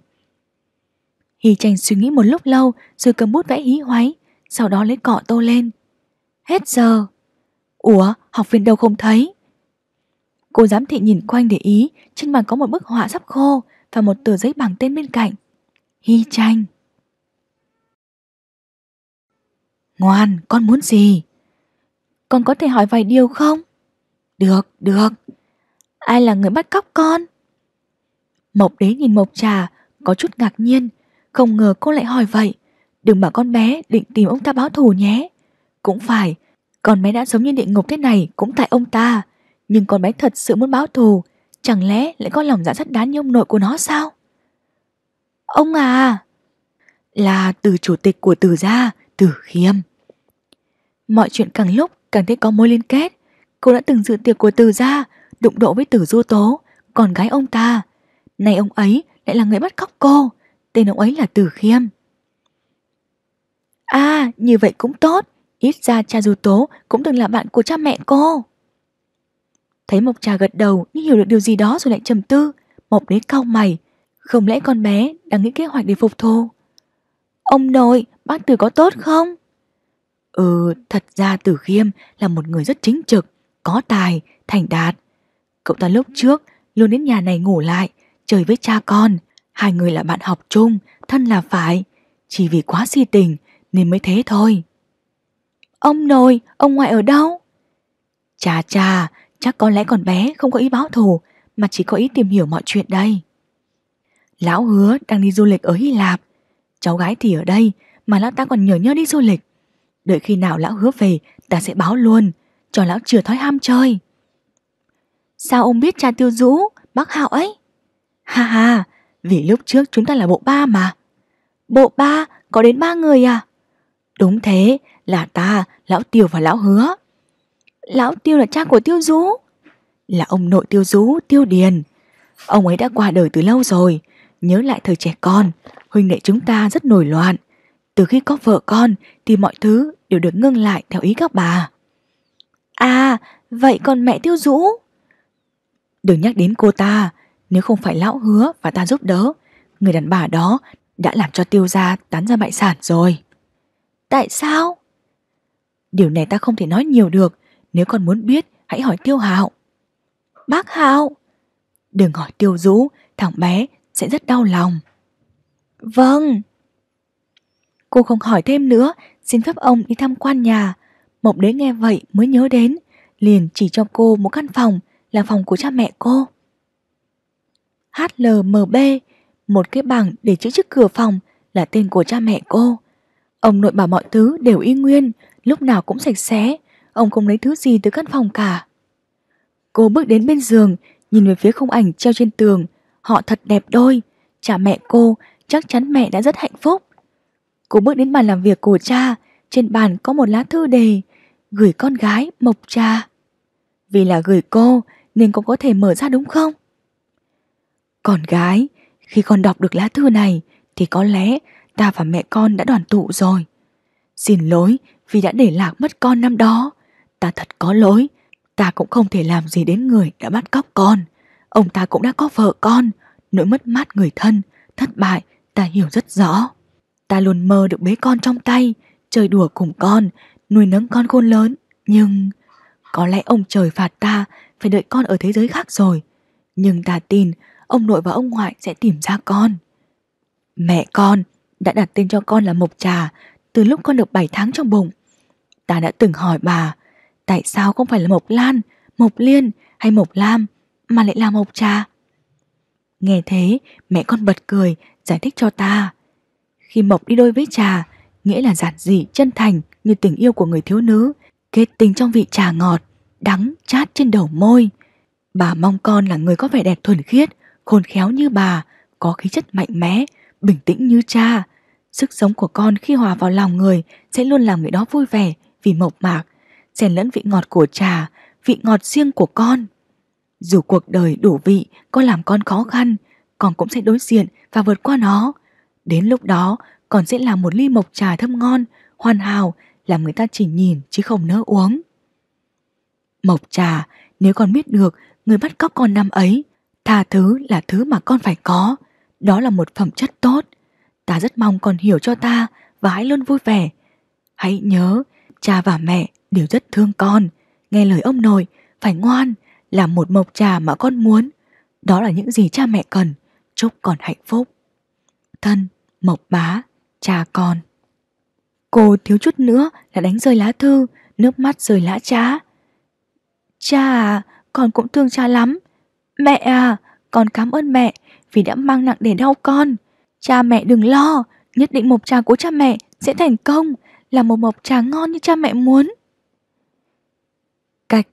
Hy tranh suy nghĩ một lúc lâu rồi cầm bút vẽ hí hoáy, sau đó lấy cọ tô lên. Hết giờ. Ủa, học viên đâu không thấy? Cô giám thị nhìn quanh để ý, trên bàn có một bức họa sắp khô và một tờ giấy bằng tên bên cạnh. Hy tranh. Ngoan, con muốn gì? con có thể hỏi vài điều không? Được, được. Ai là người bắt cóc con? Mộc đế nhìn Mộc trà, có chút ngạc nhiên, không ngờ cô lại hỏi vậy. Đừng bảo con bé định tìm ông ta báo thù nhé. Cũng phải, con bé đã sống như địa ngục thế này cũng tại ông ta. Nhưng con bé thật sự muốn báo thù, chẳng lẽ lại có lòng dạ sắt đá như ông nội của nó sao? Ông à! Là từ chủ tịch của từ gia, từ khiêm. Mọi chuyện càng lúc càng thấy có mối liên kết. Cô đã từng dự tiệc của Từ gia, đụng độ với Từ Du Tố, còn gái ông ta. Này ông ấy lại là người bắt cóc cô, tên ông ấy là Từ Khiêm. À, như vậy cũng tốt, ít ra cha Du Tố cũng từng là bạn của cha mẹ cô. Thấy Mộc Trà gật đầu như hiểu được điều gì đó rồi lại trầm tư, Mộc đế cau mày, không lẽ con bé đang nghĩ kế hoạch để phục thù? Ông nội, bác Từ có tốt không? Ừ, thật ra Tử Khiêm là một người rất chính trực, có tài, thành đạt. Cậu ta lúc trước luôn đến nhà này ngủ lại, chơi với cha con. Hai người là bạn học chung, thân là phải. Chỉ vì quá si tình nên mới thế thôi. Ông nội, ông ngoại ở đâu? Chà chà, chắc có lẽ còn bé không có ý báo thù mà chỉ có ý tìm hiểu mọi chuyện đây. Lão hứa đang đi du lịch ở Hy Lạp. Cháu gái thì ở đây mà lão ta còn nhờ nhớ đi du lịch. Đợi khi nào lão hứa về Ta sẽ báo luôn Cho lão chưa thói ham chơi Sao ông biết cha tiêu Dũ, Bác Hạo ấy Ha ha Vì lúc trước chúng ta là bộ ba mà Bộ ba có đến ba người à Đúng thế Là ta, lão tiêu và lão hứa Lão tiêu là cha của tiêu Dũ, Là ông nội tiêu Dũ, tiêu điền Ông ấy đã qua đời từ lâu rồi Nhớ lại thời trẻ con Huynh đệ chúng ta rất nổi loạn Từ khi có vợ con thì mọi thứ đều được ngưng lại theo ý các bà. À, vậy còn mẹ tiêu Dũ? Đừng nhắc đến cô ta, nếu không phải lão hứa và ta giúp đỡ, người đàn bà đó đã làm cho tiêu gia tán ra bại sản rồi. Tại sao? Điều này ta không thể nói nhiều được, nếu còn muốn biết hãy hỏi tiêu hạo. Bác hạo! Đừng hỏi tiêu Dũ, thằng bé sẽ rất đau lòng. Vâng. Cô không hỏi thêm nữa xin phép ông đi tham quan nhà. Mộng đế nghe vậy mới nhớ đến, liền chỉ cho cô một căn phòng là phòng của cha mẹ cô. HLMB, một cái bảng để chữ trước cửa phòng là tên của cha mẹ cô. Ông nội bảo mọi thứ đều y nguyên, lúc nào cũng sạch sẽ, ông không lấy thứ gì từ căn phòng cả. Cô bước đến bên giường, nhìn về phía khung ảnh treo trên tường, họ thật đẹp đôi, cha mẹ cô chắc chắn mẹ đã rất hạnh phúc. Cô bước đến bàn làm việc của cha, trên bàn có một lá thư đề, gửi con gái Mộc Trà. Vì là gửi cô nên cô có thể mở ra đúng không? Con gái, khi con đọc được lá thư này thì có lẽ ta và mẹ con đã đoàn tụ rồi. Xin lỗi vì đã để lạc mất con năm đó. Ta thật có lỗi, ta cũng không thể làm gì đến người đã bắt cóc con. Ông ta cũng đã có vợ con, nỗi mất mát người thân, thất bại, ta hiểu rất rõ. Ta luôn mơ được bế con trong tay, chơi đùa cùng con, nuôi nấng con khôn lớn. Nhưng có lẽ ông trời phạt ta phải đợi con ở thế giới khác rồi. Nhưng ta tin ông nội và ông ngoại sẽ tìm ra con. Mẹ con đã đặt tên cho con là Mộc Trà từ lúc con được 7 tháng trong bụng. Ta đã từng hỏi bà tại sao không phải là Mộc Lan, Mộc Liên hay Mộc Lam mà lại là Mộc Trà. Nghe thế, mẹ con bật cười, giải thích cho ta. Khi mộc đi đôi với trà, nghĩa là giản dị, chân thành như tình yêu của người thiếu nữ, kết tình trong vị trà ngọt, đắng, chát trên đầu môi. Bà mong con là người có vẻ đẹp thuần khiết, khôn khéo như bà, có khí chất mạnh mẽ, bình tĩnh như cha. Sức sống của con khi hòa vào lòng người sẽ luôn làm người đó vui vẻ vì mộc mạc, xen lẫn vị ngọt của trà, vị ngọt riêng của con. Dù cuộc đời đủ vị có làm con khó khăn, con cũng sẽ đối diện và vượt qua nó. Đến lúc đó còn sẽ là một ly mộc trà thơm ngon, hoàn hảo, làm người ta chỉ nhìn chứ không nỡ uống. Mộc trà, nếu con biết được người bắt cóc con năm ấy, tha thứ là thứ mà con phải có, đó là một phẩm chất tốt. Ta rất mong con hiểu cho ta và hãy luôn vui vẻ. Hãy nhớ, cha và mẹ đều rất thương con, nghe lời ông nội, phải ngoan, làm một mộc trà mà con muốn. Đó là những gì cha mẹ cần. Chúc con hạnh phúc. Mộc Bá, cha con. Cô thiếu chút nữa là đánh rơi lá thư, nước mắt rơi lã trá. Cha à, con cũng thương cha lắm. Mẹ à, con cảm ơn mẹ vì đã mang nặng để đau con. Cha mẹ đừng lo, nhất định mộc trà của cha mẹ sẽ thành công, là một mộc trà ngon như cha mẹ muốn. Cạch,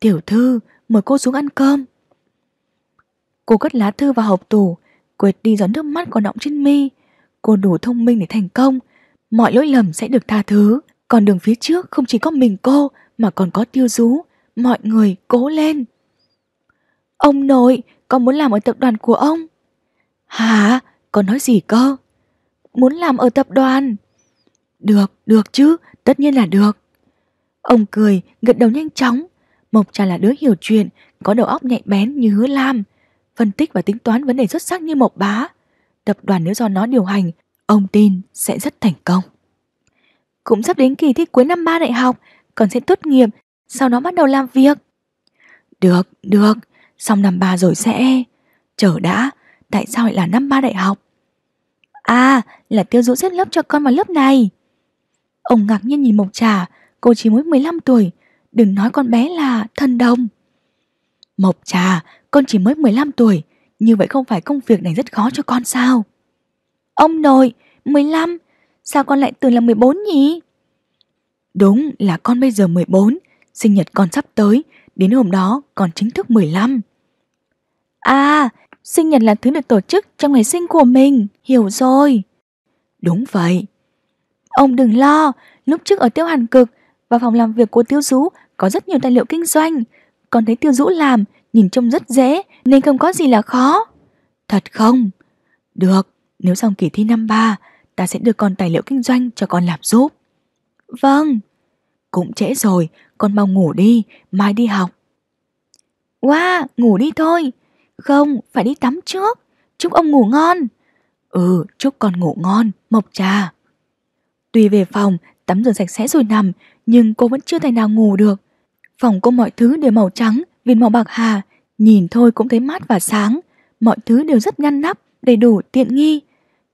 tiểu thư, mời cô xuống ăn cơm. Cô cất lá thư vào hộp tủ, quệt đi giọt nước mắt còn đọng trên mi, cô đủ thông minh để thành công. Mọi lỗi lầm sẽ được tha thứ. Còn đường phía trước không chỉ có mình cô mà còn có tiêu rú. Mọi người cố lên. Ông nội, con muốn làm ở tập đoàn của ông. Hả? Con nói gì cơ? Muốn làm ở tập đoàn. Được, được chứ, tất nhiên là được. Ông cười, gật đầu nhanh chóng. Mộc Trà là đứa hiểu chuyện, có đầu óc nhạy bén như hứa lam. Phân tích và tính toán vấn đề xuất sắc như Mộc Bá tập đoàn nếu do nó điều hành, ông tin sẽ rất thành công. Cũng sắp đến kỳ thi cuối năm ba đại học, còn sẽ tốt nghiệp, sau đó bắt đầu làm việc. Được, được, xong năm ba rồi sẽ... Chờ đã, tại sao lại là năm ba đại học? À, là tiêu dũ xếp lớp cho con vào lớp này. Ông ngạc nhiên nhìn Mộc Trà, cô chỉ mới 15 tuổi, đừng nói con bé là thần đồng. Mộc Trà, con chỉ mới 15 tuổi, như vậy không phải công việc này rất khó cho con sao Ông nội 15 Sao con lại tưởng là 14 nhỉ Đúng là con bây giờ 14 Sinh nhật con sắp tới Đến hôm đó con chính thức 15 À Sinh nhật là thứ được tổ chức trong ngày sinh của mình Hiểu rồi Đúng vậy Ông đừng lo Lúc trước ở tiêu hàn cực Và phòng làm việc của tiêu dũ Có rất nhiều tài liệu kinh doanh Con thấy tiêu dũ làm nhìn trông rất dễ nên không có gì là khó. Thật không? Được, nếu xong kỳ thi năm ba, ta sẽ đưa con tài liệu kinh doanh cho con làm giúp. Vâng. Cũng trễ rồi, con mau ngủ đi, mai đi học. Wow, ngủ đi thôi. Không, phải đi tắm trước. Chúc ông ngủ ngon. Ừ, chúc con ngủ ngon, mộc trà. Tuy về phòng, tắm rửa sạch sẽ rồi nằm, nhưng cô vẫn chưa thể nào ngủ được. Phòng cô mọi thứ đều màu trắng, Viên màu bạc hà, nhìn thôi cũng thấy mát và sáng, mọi thứ đều rất ngăn nắp, đầy đủ, tiện nghi.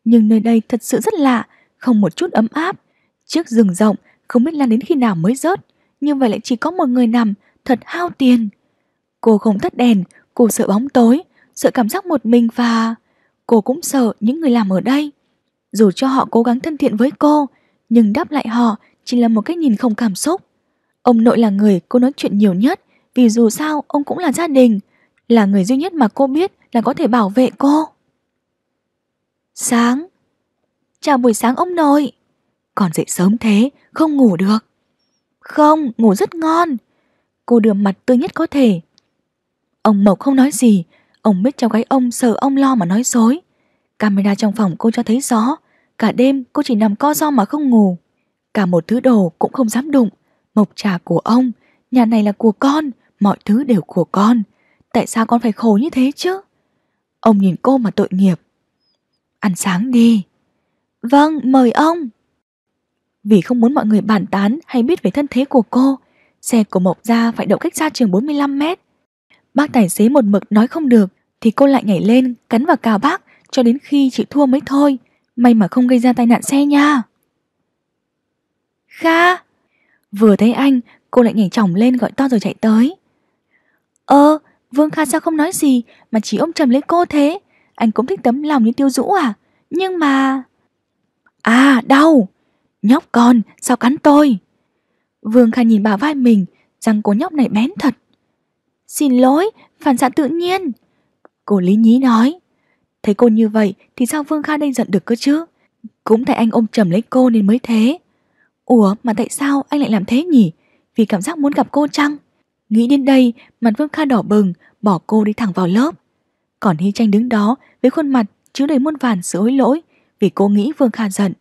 Nhưng nơi đây thật sự rất lạ, không một chút ấm áp. Chiếc giường rộng, không biết lan đến khi nào mới rớt, nhưng vậy lại chỉ có một người nằm, thật hao tiền. Cô không tắt đèn, cô sợ bóng tối, sợ cảm giác một mình và... Cô cũng sợ những người làm ở đây. Dù cho họ cố gắng thân thiện với cô, nhưng đáp lại họ chỉ là một cách nhìn không cảm xúc. Ông nội là người cô nói chuyện nhiều nhất, vì dù sao ông cũng là gia đình, là người duy nhất mà cô biết là có thể bảo vệ cô. Sáng. Chào buổi sáng ông nội. Còn dậy sớm thế, không ngủ được. Không, ngủ rất ngon. Cô đưa mặt tươi nhất có thể. Ông Mộc không nói gì, ông biết cháu gái ông sợ ông lo mà nói dối. Camera trong phòng cô cho thấy rõ, cả đêm cô chỉ nằm co do mà không ngủ. Cả một thứ đồ cũng không dám đụng, mộc trà của ông, nhà này là của con, Mọi thứ đều của con Tại sao con phải khổ như thế chứ Ông nhìn cô mà tội nghiệp Ăn sáng đi Vâng, mời ông Vì không muốn mọi người bàn tán hay biết về thân thế của cô Xe của Mộc Gia phải đậu cách xa trường 45 mét Bác tài xế một mực nói không được Thì cô lại nhảy lên, cắn vào cào bác Cho đến khi chịu thua mới thôi May mà không gây ra tai nạn xe nha Kha Vừa thấy anh, cô lại nhảy chỏng lên gọi to rồi chạy tới Ờ, Vương Kha sao không nói gì mà chỉ ôm chầm lấy cô thế? Anh cũng thích tấm lòng như tiêu dũ à? Nhưng mà... À, đau! Nhóc con, sao cắn tôi? Vương Kha nhìn bà vai mình, rằng cô nhóc này bén thật. Xin lỗi, phản xạ tự nhiên. Cô Lý Nhí nói. Thấy cô như vậy thì sao Vương Kha đây giận được cơ chứ? Cũng tại anh ôm chầm lấy cô nên mới thế. Ủa mà tại sao anh lại làm thế nhỉ? Vì cảm giác muốn gặp cô chăng? Nghĩ đến đây, mặt Vương Kha đỏ bừng, bỏ cô đi thẳng vào lớp. Còn Hy Tranh đứng đó với khuôn mặt chứa đầy muôn vàn sự hối lỗi vì cô nghĩ Vương Kha giận.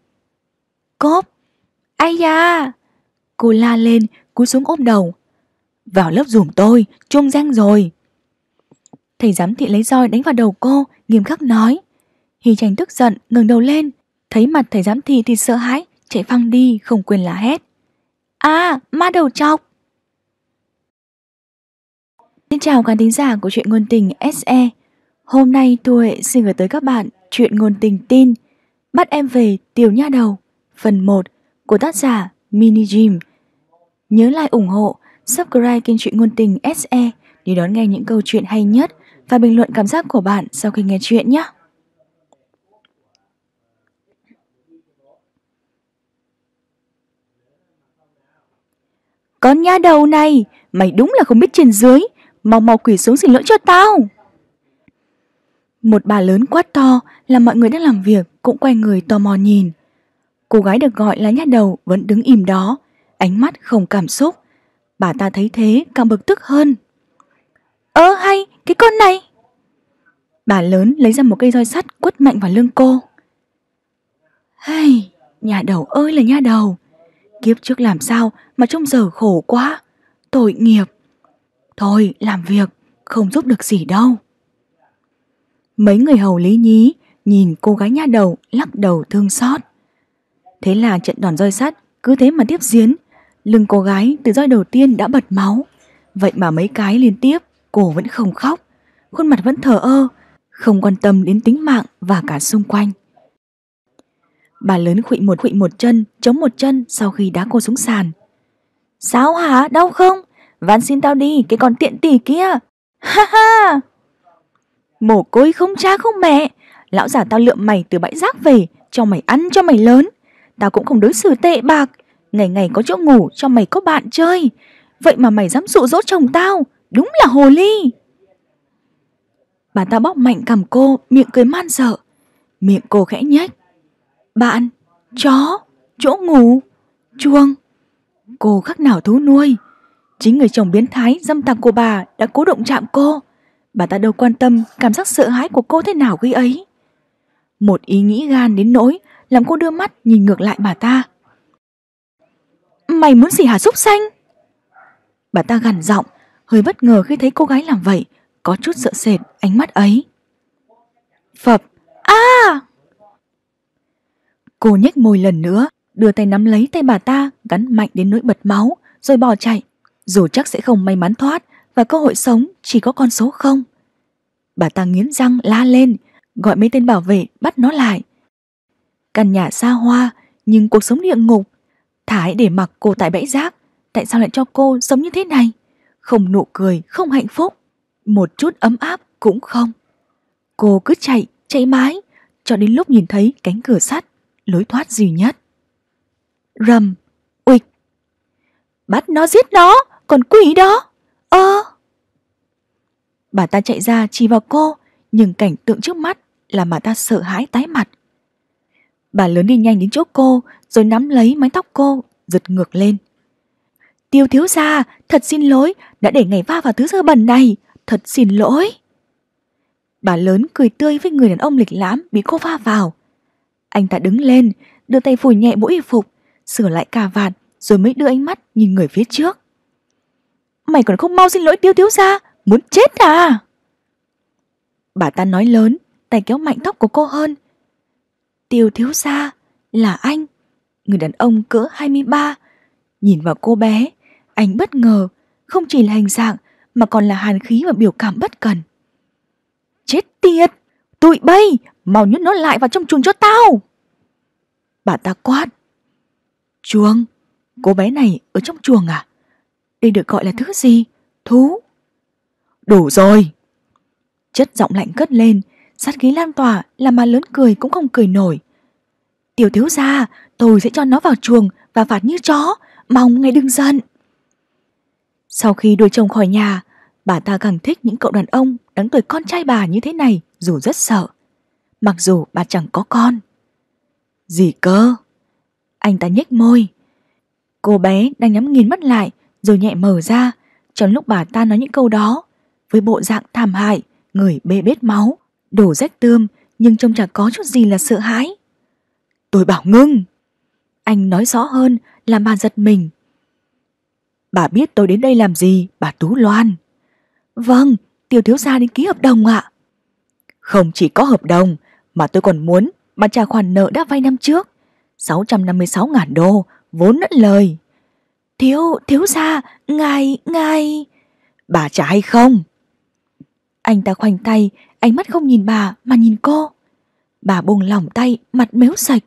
Cốp! ai da! Cô la lên, cúi xuống ôm đầu. Vào lớp dùm tôi, trung danh rồi. Thầy giám thị lấy roi đánh vào đầu cô, nghiêm khắc nói. Hy Tranh tức giận, ngừng đầu lên. Thấy mặt thầy giám thị thì sợ hãi, chạy phăng đi, không quên là hét. À, ma đầu chọc! Xin chào khán thính giả của truyện ngôn tình SE. Hôm nay tôi xin gửi tới các bạn truyện ngôn tình tin Bắt em về tiểu nha đầu phần 1 của tác giả Mini Jim. Nhớ like ủng hộ, subscribe kênh truyện ngôn tình SE để đón nghe những câu chuyện hay nhất và bình luận cảm giác của bạn sau khi nghe chuyện nhé. Con nha đầu này, mày đúng là không biết trên dưới, mau mau quỳ xuống xin lỗi cho tao. Một bà lớn quát to là mọi người đang làm việc cũng quay người tò mò nhìn. Cô gái được gọi là nhát đầu vẫn đứng im đó, ánh mắt không cảm xúc. Bà ta thấy thế càng bực tức hơn. Ơ hay, cái con này! Bà lớn lấy ra một cây roi sắt quất mạnh vào lưng cô. Hay, nhà đầu ơi là nhà đầu! Kiếp trước làm sao mà trông giờ khổ quá, tội nghiệp. Thôi làm việc, không giúp được gì đâu. Mấy người hầu lý nhí nhìn cô gái nha đầu lắc đầu thương xót. Thế là trận đòn roi sắt cứ thế mà tiếp diễn. Lưng cô gái từ roi đầu tiên đã bật máu. Vậy mà mấy cái liên tiếp cô vẫn không khóc. Khuôn mặt vẫn thờ ơ, không quan tâm đến tính mạng và cả xung quanh. Bà lớn khuỵ một khuỵ một chân, chống một chân sau khi đá cô xuống sàn. Sao hả? Đau không? Ván xin tao đi, cái con tiện tỷ kia. Ha ha! Mồ côi không cha không mẹ, lão già tao lượm mày từ bãi rác về, cho mày ăn cho mày lớn. Tao cũng không đối xử tệ bạc, ngày ngày có chỗ ngủ cho mày có bạn chơi. Vậy mà mày dám dụ dỗ chồng tao, đúng là hồ ly. Bà ta bóp mạnh cầm cô, miệng cười man sợ. Miệng cô khẽ nhếch. Bạn, chó, chỗ ngủ, chuông. Cô khắc nào thú nuôi Chính người chồng biến thái dâm tặc của bà đã cố động chạm cô. Bà ta đâu quan tâm cảm giác sợ hãi của cô thế nào khi ấy. Một ý nghĩ gan đến nỗi làm cô đưa mắt nhìn ngược lại bà ta. Mày muốn gì hả xúc xanh? Bà ta gằn giọng, hơi bất ngờ khi thấy cô gái làm vậy, có chút sợ sệt ánh mắt ấy. Phập, a! À! Cô nhếch môi lần nữa, đưa tay nắm lấy tay bà ta, gắn mạnh đến nỗi bật máu, rồi bỏ chạy dù chắc sẽ không may mắn thoát và cơ hội sống chỉ có con số không. Bà ta nghiến răng la lên, gọi mấy tên bảo vệ bắt nó lại. Căn nhà xa hoa nhưng cuộc sống địa ngục. Thái để mặc cô tại bãi rác, tại sao lại cho cô sống như thế này? Không nụ cười, không hạnh phúc, một chút ấm áp cũng không. Cô cứ chạy, chạy mãi, cho đến lúc nhìn thấy cánh cửa sắt, lối thoát duy nhất. Rầm, uịch. Bắt nó giết nó, còn quỷ đó ơ ờ. bà ta chạy ra chỉ vào cô nhưng cảnh tượng trước mắt là bà ta sợ hãi tái mặt bà lớn đi nhanh đến chỗ cô rồi nắm lấy mái tóc cô giật ngược lên tiêu thiếu gia thật xin lỗi đã để ngày va vào thứ dơ bẩn này thật xin lỗi bà lớn cười tươi với người đàn ông lịch lãm bị cô va vào anh ta đứng lên đưa tay phủi nhẹ mỗi y phục sửa lại cà vạt rồi mới đưa ánh mắt nhìn người phía trước Mày còn không mau xin lỗi Tiêu thiếu gia Muốn chết à Bà ta nói lớn Tay kéo mạnh tóc của cô hơn Tiêu Thiếu Gia là anh Người đàn ông cỡ 23 Nhìn vào cô bé Anh bất ngờ Không chỉ là hình dạng Mà còn là hàn khí và biểu cảm bất cần Chết tiệt Tụi bay Mau nhốt nó lại vào trong chuồng cho tao Bà ta quát Chuồng Cô bé này ở trong chuồng à đây được gọi là thứ gì? Thú. Đủ rồi. Chất giọng lạnh cất lên, sát khí lan tỏa làm mà lớn cười cũng không cười nổi. Tiểu thiếu gia, tôi sẽ cho nó vào chuồng và phạt như chó, mong ngay đừng giận. Sau khi đuổi chồng khỏi nhà, bà ta càng thích những cậu đàn ông đáng tuổi con trai bà như thế này dù rất sợ. Mặc dù bà chẳng có con. Gì cơ? Anh ta nhếch môi. Cô bé đang nhắm nghiền mắt lại rồi nhẹ mở ra, trong lúc bà ta nói những câu đó, với bộ dạng thảm hại, người bê bết máu, đổ rách tươm nhưng trông chẳng có chút gì là sợ hãi. Tôi bảo ngưng! Anh nói rõ hơn làm bà giật mình. Bà biết tôi đến đây làm gì, bà Tú Loan. Vâng, tiểu thiếu gia đến ký hợp đồng ạ. Không chỉ có hợp đồng, mà tôi còn muốn bà trả khoản nợ đã vay năm trước. 656 ngàn đô, vốn lẫn lời. Thiếu, thiếu gia, ngài, ngài... Bà trả hay không? Anh ta khoanh tay, ánh mắt không nhìn bà mà nhìn cô. Bà buông lỏng tay, mặt méo sạch.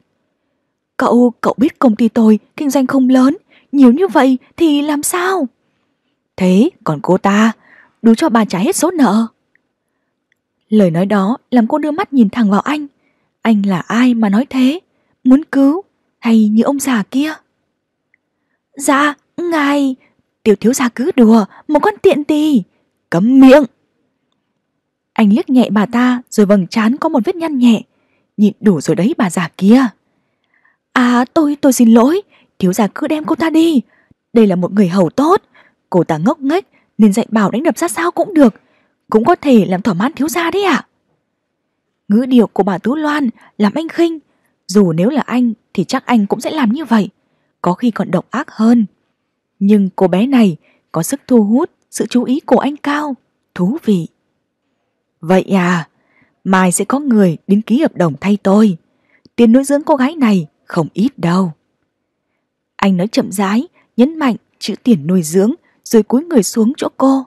Cậu, cậu biết công ty tôi kinh doanh không lớn, nhiều như vậy thì làm sao? Thế còn cô ta, đủ cho bà trả hết số nợ. Lời nói đó làm cô đưa mắt nhìn thẳng vào anh. Anh là ai mà nói thế? Muốn cứu hay như ông già kia? Dạ, Ngài, tiểu thiếu gia cứ đùa, một con tiện tì. Cấm miệng. Anh liếc nhẹ bà ta rồi vầng trán có một vết nhăn nhẹ. Nhịn đủ rồi đấy bà già kia. À tôi, tôi xin lỗi. Thiếu gia cứ đem cô ta đi. Đây là một người hầu tốt. Cô ta ngốc nghếch nên dạy bảo đánh đập ra sao cũng được. Cũng có thể làm thỏa mãn thiếu gia đấy ạ. À? Ngữ điệu của bà Tú Loan làm anh khinh. Dù nếu là anh thì chắc anh cũng sẽ làm như vậy. Có khi còn độc ác hơn. Nhưng cô bé này có sức thu hút sự chú ý của anh Cao. Thú vị. Vậy à, mai sẽ có người đến ký hợp đồng thay tôi. Tiền nuôi dưỡng cô gái này không ít đâu. Anh nói chậm rãi, nhấn mạnh chữ tiền nuôi dưỡng rồi cúi người xuống chỗ cô.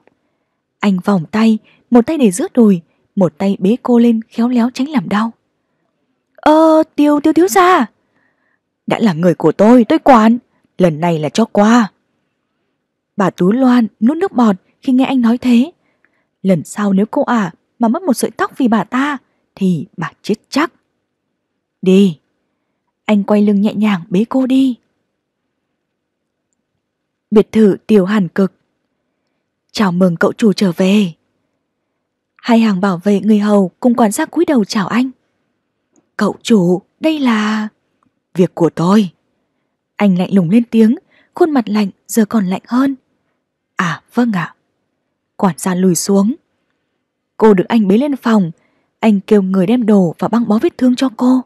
Anh vòng tay, một tay để giữa đùi, một tay bế cô lên khéo léo tránh làm đau. Ơ, ờ, tiêu tiêu thiếu ra. Đã là người của tôi, tôi quản. Lần này là cho qua. Bà Tú Loan nuốt nước bọt khi nghe anh nói thế. Lần sau nếu cô ả à mà mất một sợi tóc vì bà ta thì bà chết chắc. Đi. Anh quay lưng nhẹ nhàng bế cô đi. Biệt thự tiểu hàn cực. Chào mừng cậu chủ trở về. Hai hàng bảo vệ người hầu cùng quan sát cúi đầu chào anh. Cậu chủ, đây là... Việc của tôi. Anh lạnh lùng lên tiếng, khuôn mặt lạnh giờ còn lạnh hơn. À vâng ạ. Quản gia lùi xuống. Cô được anh bế lên phòng, anh kêu người đem đồ và băng bó vết thương cho cô.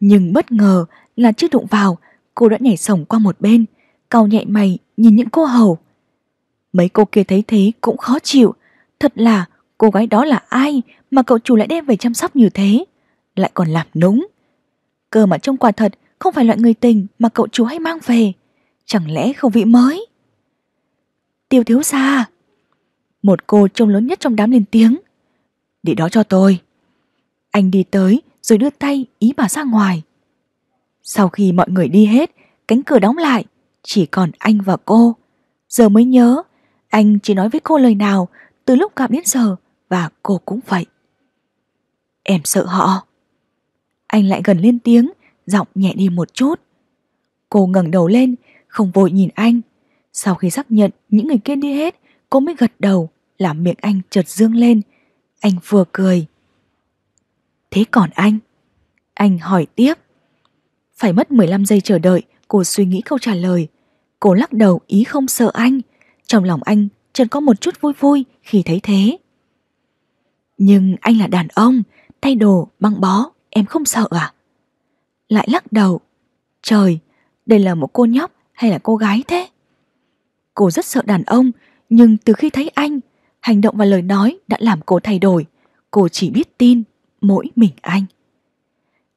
Nhưng bất ngờ là chưa đụng vào, cô đã nhảy sổng qua một bên, cau nhẹ mày nhìn những cô hầu. Mấy cô kia thấy thế cũng khó chịu, thật là cô gái đó là ai mà cậu chủ lại đem về chăm sóc như thế, lại còn làm núng. Cơ mà trong quả thật không phải loại người tình mà cậu chủ hay mang về, chẳng lẽ không vị mới? tiêu thiếu gia Một cô trông lớn nhất trong đám lên tiếng Để đó cho tôi Anh đi tới rồi đưa tay ý bà ra ngoài Sau khi mọi người đi hết Cánh cửa đóng lại Chỉ còn anh và cô Giờ mới nhớ Anh chỉ nói với cô lời nào Từ lúc gặp đến giờ Và cô cũng vậy Em sợ họ Anh lại gần lên tiếng Giọng nhẹ đi một chút Cô ngẩng đầu lên Không vội nhìn anh sau khi xác nhận những người kia đi hết, cô mới gật đầu, làm miệng anh chợt dương lên. Anh vừa cười. Thế còn anh? Anh hỏi tiếp. Phải mất 15 giây chờ đợi, cô suy nghĩ câu trả lời. Cô lắc đầu ý không sợ anh. Trong lòng anh chợt có một chút vui vui khi thấy thế. Nhưng anh là đàn ông, thay đồ, băng bó, em không sợ à? Lại lắc đầu. Trời, đây là một cô nhóc hay là cô gái thế? Cô rất sợ đàn ông, nhưng từ khi thấy anh, hành động và lời nói đã làm cô thay đổi. Cô chỉ biết tin mỗi mình anh.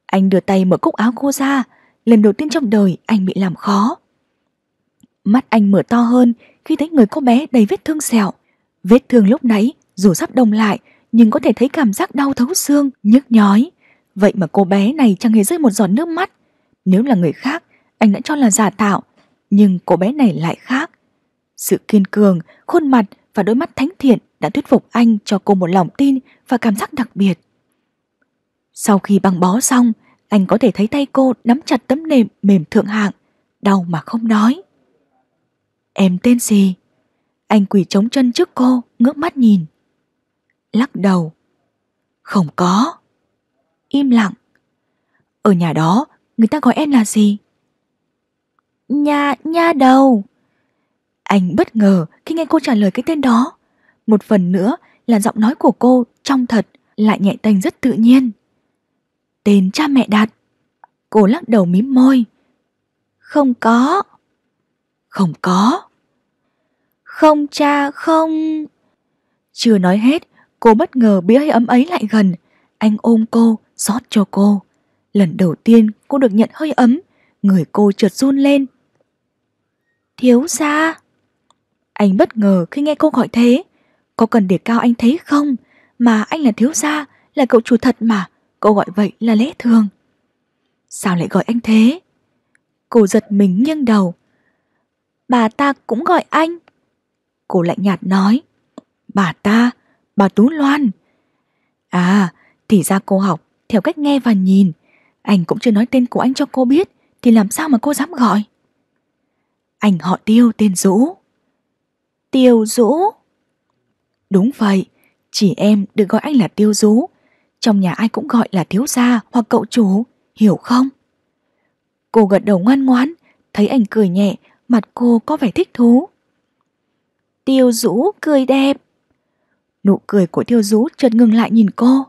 Anh đưa tay mở cúc áo cô ra, lần đầu tiên trong đời anh bị làm khó. Mắt anh mở to hơn khi thấy người cô bé đầy vết thương sẹo. Vết thương lúc nãy dù sắp đông lại nhưng có thể thấy cảm giác đau thấu xương, nhức nhói. Vậy mà cô bé này chẳng hề rơi một giọt nước mắt. Nếu là người khác, anh đã cho là giả tạo. Nhưng cô bé này lại khác. Sự kiên cường, khuôn mặt và đôi mắt thánh thiện đã thuyết phục anh cho cô một lòng tin và cảm giác đặc biệt. Sau khi băng bó xong, anh có thể thấy tay cô nắm chặt tấm nệm mềm thượng hạng, đau mà không nói. Em tên gì? Anh quỳ chống chân trước cô, ngước mắt nhìn. Lắc đầu. Không có. Im lặng. Ở nhà đó, người ta gọi em là gì? Nhà, nha đầu. Anh bất ngờ khi nghe cô trả lời cái tên đó. Một phần nữa là giọng nói của cô trong thật lại nhẹ tênh rất tự nhiên. Tên cha mẹ Đạt. Cô lắc đầu mím môi. Không có. Không có. Không cha không. Chưa nói hết, cô bất ngờ bĩa hơi ấm ấy lại gần. Anh ôm cô, rót cho cô. Lần đầu tiên cô được nhận hơi ấm, người cô chợt run lên. Thiếu gia. Anh bất ngờ khi nghe cô gọi thế. Có cần để cao anh thấy không? Mà anh là thiếu gia, là cậu chủ thật mà. Cô gọi vậy là lẽ thường. Sao lại gọi anh thế? Cô giật mình nghiêng đầu. Bà ta cũng gọi anh. Cô lạnh nhạt nói. Bà ta, bà Tú Loan. À, thì ra cô học theo cách nghe và nhìn. Anh cũng chưa nói tên của anh cho cô biết thì làm sao mà cô dám gọi. Anh họ tiêu tên Dũ. Tiêu Dũ. Đúng vậy, chỉ em được gọi anh là Tiêu Dũ. Trong nhà ai cũng gọi là thiếu gia hoặc cậu chủ, hiểu không? Cô gật đầu ngoan ngoãn, thấy anh cười nhẹ, mặt cô có vẻ thích thú. Tiêu Dũ cười đẹp. Nụ cười của Tiêu Dũ chợt ngừng lại nhìn cô.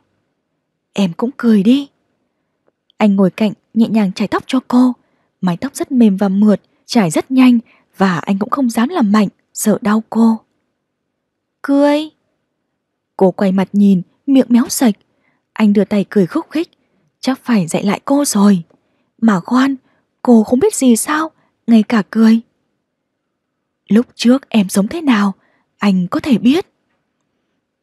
Em cũng cười đi. Anh ngồi cạnh nhẹ nhàng chải tóc cho cô, mái tóc rất mềm và mượt, chải rất nhanh và anh cũng không dám làm mạnh sợ đau cô. Cười. Cô quay mặt nhìn, miệng méo sạch. Anh đưa tay cười khúc khích, chắc phải dạy lại cô rồi. Mà khoan, cô không biết gì sao, ngay cả cười. Lúc trước em sống thế nào, anh có thể biết.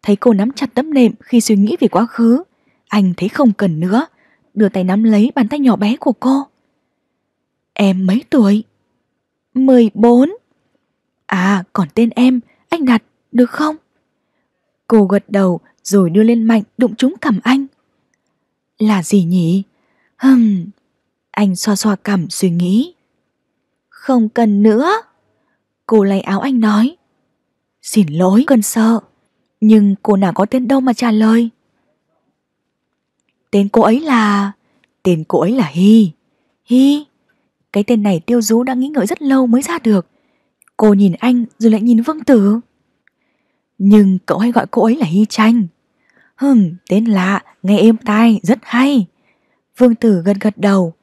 Thấy cô nắm chặt tấm nệm khi suy nghĩ về quá khứ, anh thấy không cần nữa, đưa tay nắm lấy bàn tay nhỏ bé của cô. Em mấy tuổi? 14 À còn tên em Anh đặt được không Cô gật đầu rồi đưa lên mạnh Đụng trúng cằm anh Là gì nhỉ Hừm Anh xoa xoa cằm suy nghĩ Không cần nữa Cô lấy áo anh nói Xin lỗi cần sợ Nhưng cô nào có tên đâu mà trả lời Tên cô ấy là Tên cô ấy là Hi Hi Cái tên này tiêu rú đã nghĩ ngợi rất lâu mới ra được Cô nhìn anh rồi lại nhìn Vương Tử Nhưng cậu hay gọi cô ấy là Hy Tranh Hừm, tên lạ, nghe êm tai, rất hay Vương Tử gật gật đầu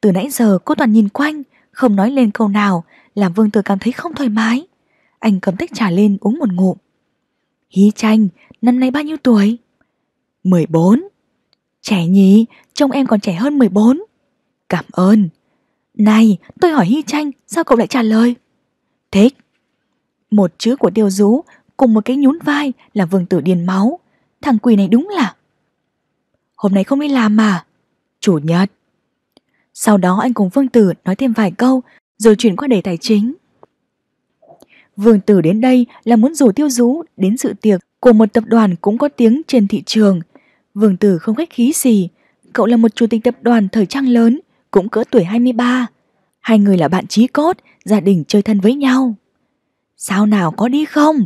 Từ nãy giờ cô toàn nhìn quanh Không nói lên câu nào Làm Vương Tử cảm thấy không thoải mái Anh cầm tách trà lên uống một ngụm Hy Tranh, năm nay bao nhiêu tuổi? 14 Trẻ nhỉ, trông em còn trẻ hơn 14 Cảm ơn Này, tôi hỏi Hy Tranh, sao cậu lại trả lời? Thích. Một chữ của tiêu rú cùng một cái nhún vai là vương tử điền máu. Thằng quỳ này đúng là... Hôm nay không đi làm mà. Chủ nhật. Sau đó anh cùng vương tử nói thêm vài câu rồi chuyển qua đề tài chính. Vương tử đến đây là muốn rủ tiêu rú đến sự tiệc của một tập đoàn cũng có tiếng trên thị trường. Vương tử không khách khí gì, cậu là một chủ tịch tập đoàn thời trang lớn, cũng cỡ tuổi 23. Hai người là bạn chí cốt, gia đình chơi thân với nhau. Sao nào có đi không?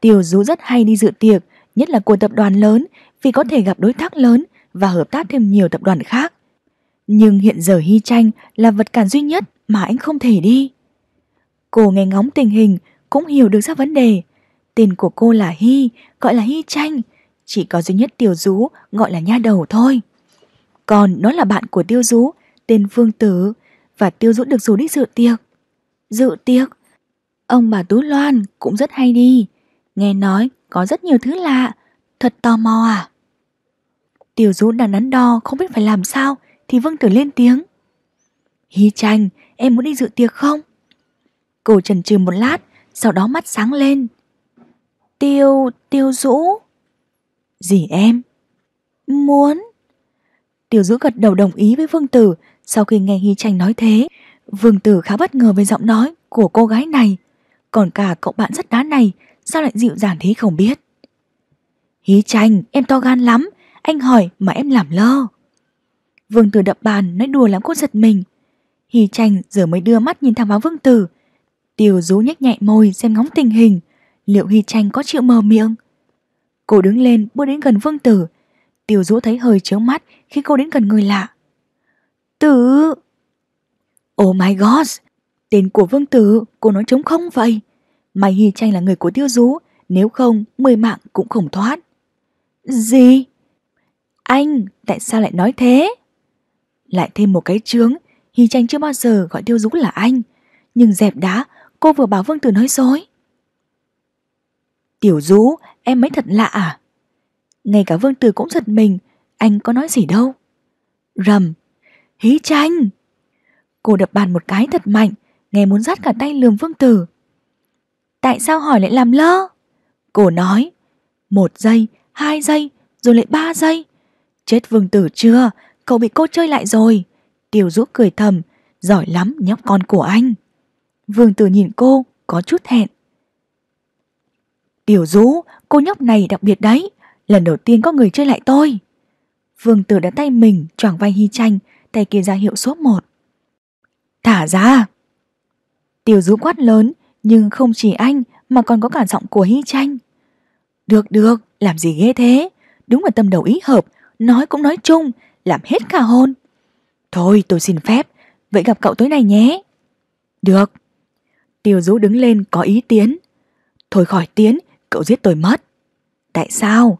Tiểu Dú rất hay đi dự tiệc, nhất là của tập đoàn lớn vì có thể gặp đối tác lớn và hợp tác thêm nhiều tập đoàn khác. Nhưng hiện giờ Hy Tranh là vật cản duy nhất mà anh không thể đi. Cô nghe ngóng tình hình cũng hiểu được ra vấn đề. Tên của cô là Hy, gọi là Hy Tranh, chỉ có duy nhất Tiểu Dú gọi là nha đầu thôi. Còn nó là bạn của Tiêu Dú, tên Phương Tử, và tiêu dũ được rủ đi dự tiệc. Dự tiệc? Ông bà Tú Loan cũng rất hay đi. Nghe nói có rất nhiều thứ lạ. Thật tò mò à? tiêu dũ đang đắn đo không biết phải làm sao thì Vương Tử lên tiếng. Hi tranh, em muốn đi dự tiệc không? Cô trần trừ một lát, sau đó mắt sáng lên. Tiêu, tiêu dũ. Gì em? Muốn. tiêu dũ gật đầu đồng ý với Vương Tử sau khi nghe Hy Tranh nói thế, Vương Tử khá bất ngờ với giọng nói của cô gái này. Còn cả cậu bạn rất đá này, sao lại dịu dàng thế không biết. Hí Tranh, em to gan lắm, anh hỏi mà em làm lơ. Vương Tử đập bàn nói đùa làm cô giật mình. Hí Tranh giờ mới đưa mắt nhìn thẳng vào Vương Tử. Tiểu rú nhếch nhẹ môi xem ngóng tình hình, liệu Hí Tranh có chịu mờ miệng. Cô đứng lên bước đến gần Vương Tử. Tiểu rũ thấy hơi chướng mắt khi cô đến gần người lạ. Tử Oh my god Tên của vương tử cô nói trống không vậy May Hy Tranh là người của tiêu dũ Nếu không mười mạng cũng không thoát Gì Anh tại sao lại nói thế Lại thêm một cái trướng Hy Tranh chưa bao giờ gọi tiêu dũ là anh Nhưng dẹp đá cô vừa bảo vương tử nói dối Tiểu dũ em ấy thật lạ à Ngay cả vương tử cũng giật mình Anh có nói gì đâu Rầm Hí tranh! Cô đập bàn một cái thật mạnh, nghe muốn rát cả tay lườm vương tử. Tại sao hỏi lại làm lơ? Cô nói, một giây, hai giây, rồi lại ba giây. Chết vương tử chưa, cậu bị cô chơi lại rồi. Tiểu dũ cười thầm, giỏi lắm nhóc con của anh. Vương tử nhìn cô, có chút hẹn. Tiểu dũ, cô nhóc này đặc biệt đấy, lần đầu tiên có người chơi lại tôi. Vương tử đã tay mình choảng vai Hy Tranh, tay kia ra hiệu số một. Thả ra! Tiểu rú quát lớn, nhưng không chỉ anh mà còn có cả giọng của Hy Tranh. Được được, làm gì ghê thế? Đúng là tâm đầu ý hợp, nói cũng nói chung, làm hết cả hôn. Thôi tôi xin phép, vậy gặp cậu tối nay nhé. Được. Tiểu Dũ đứng lên có ý tiến. Thôi khỏi tiến, cậu giết tôi mất. Tại sao?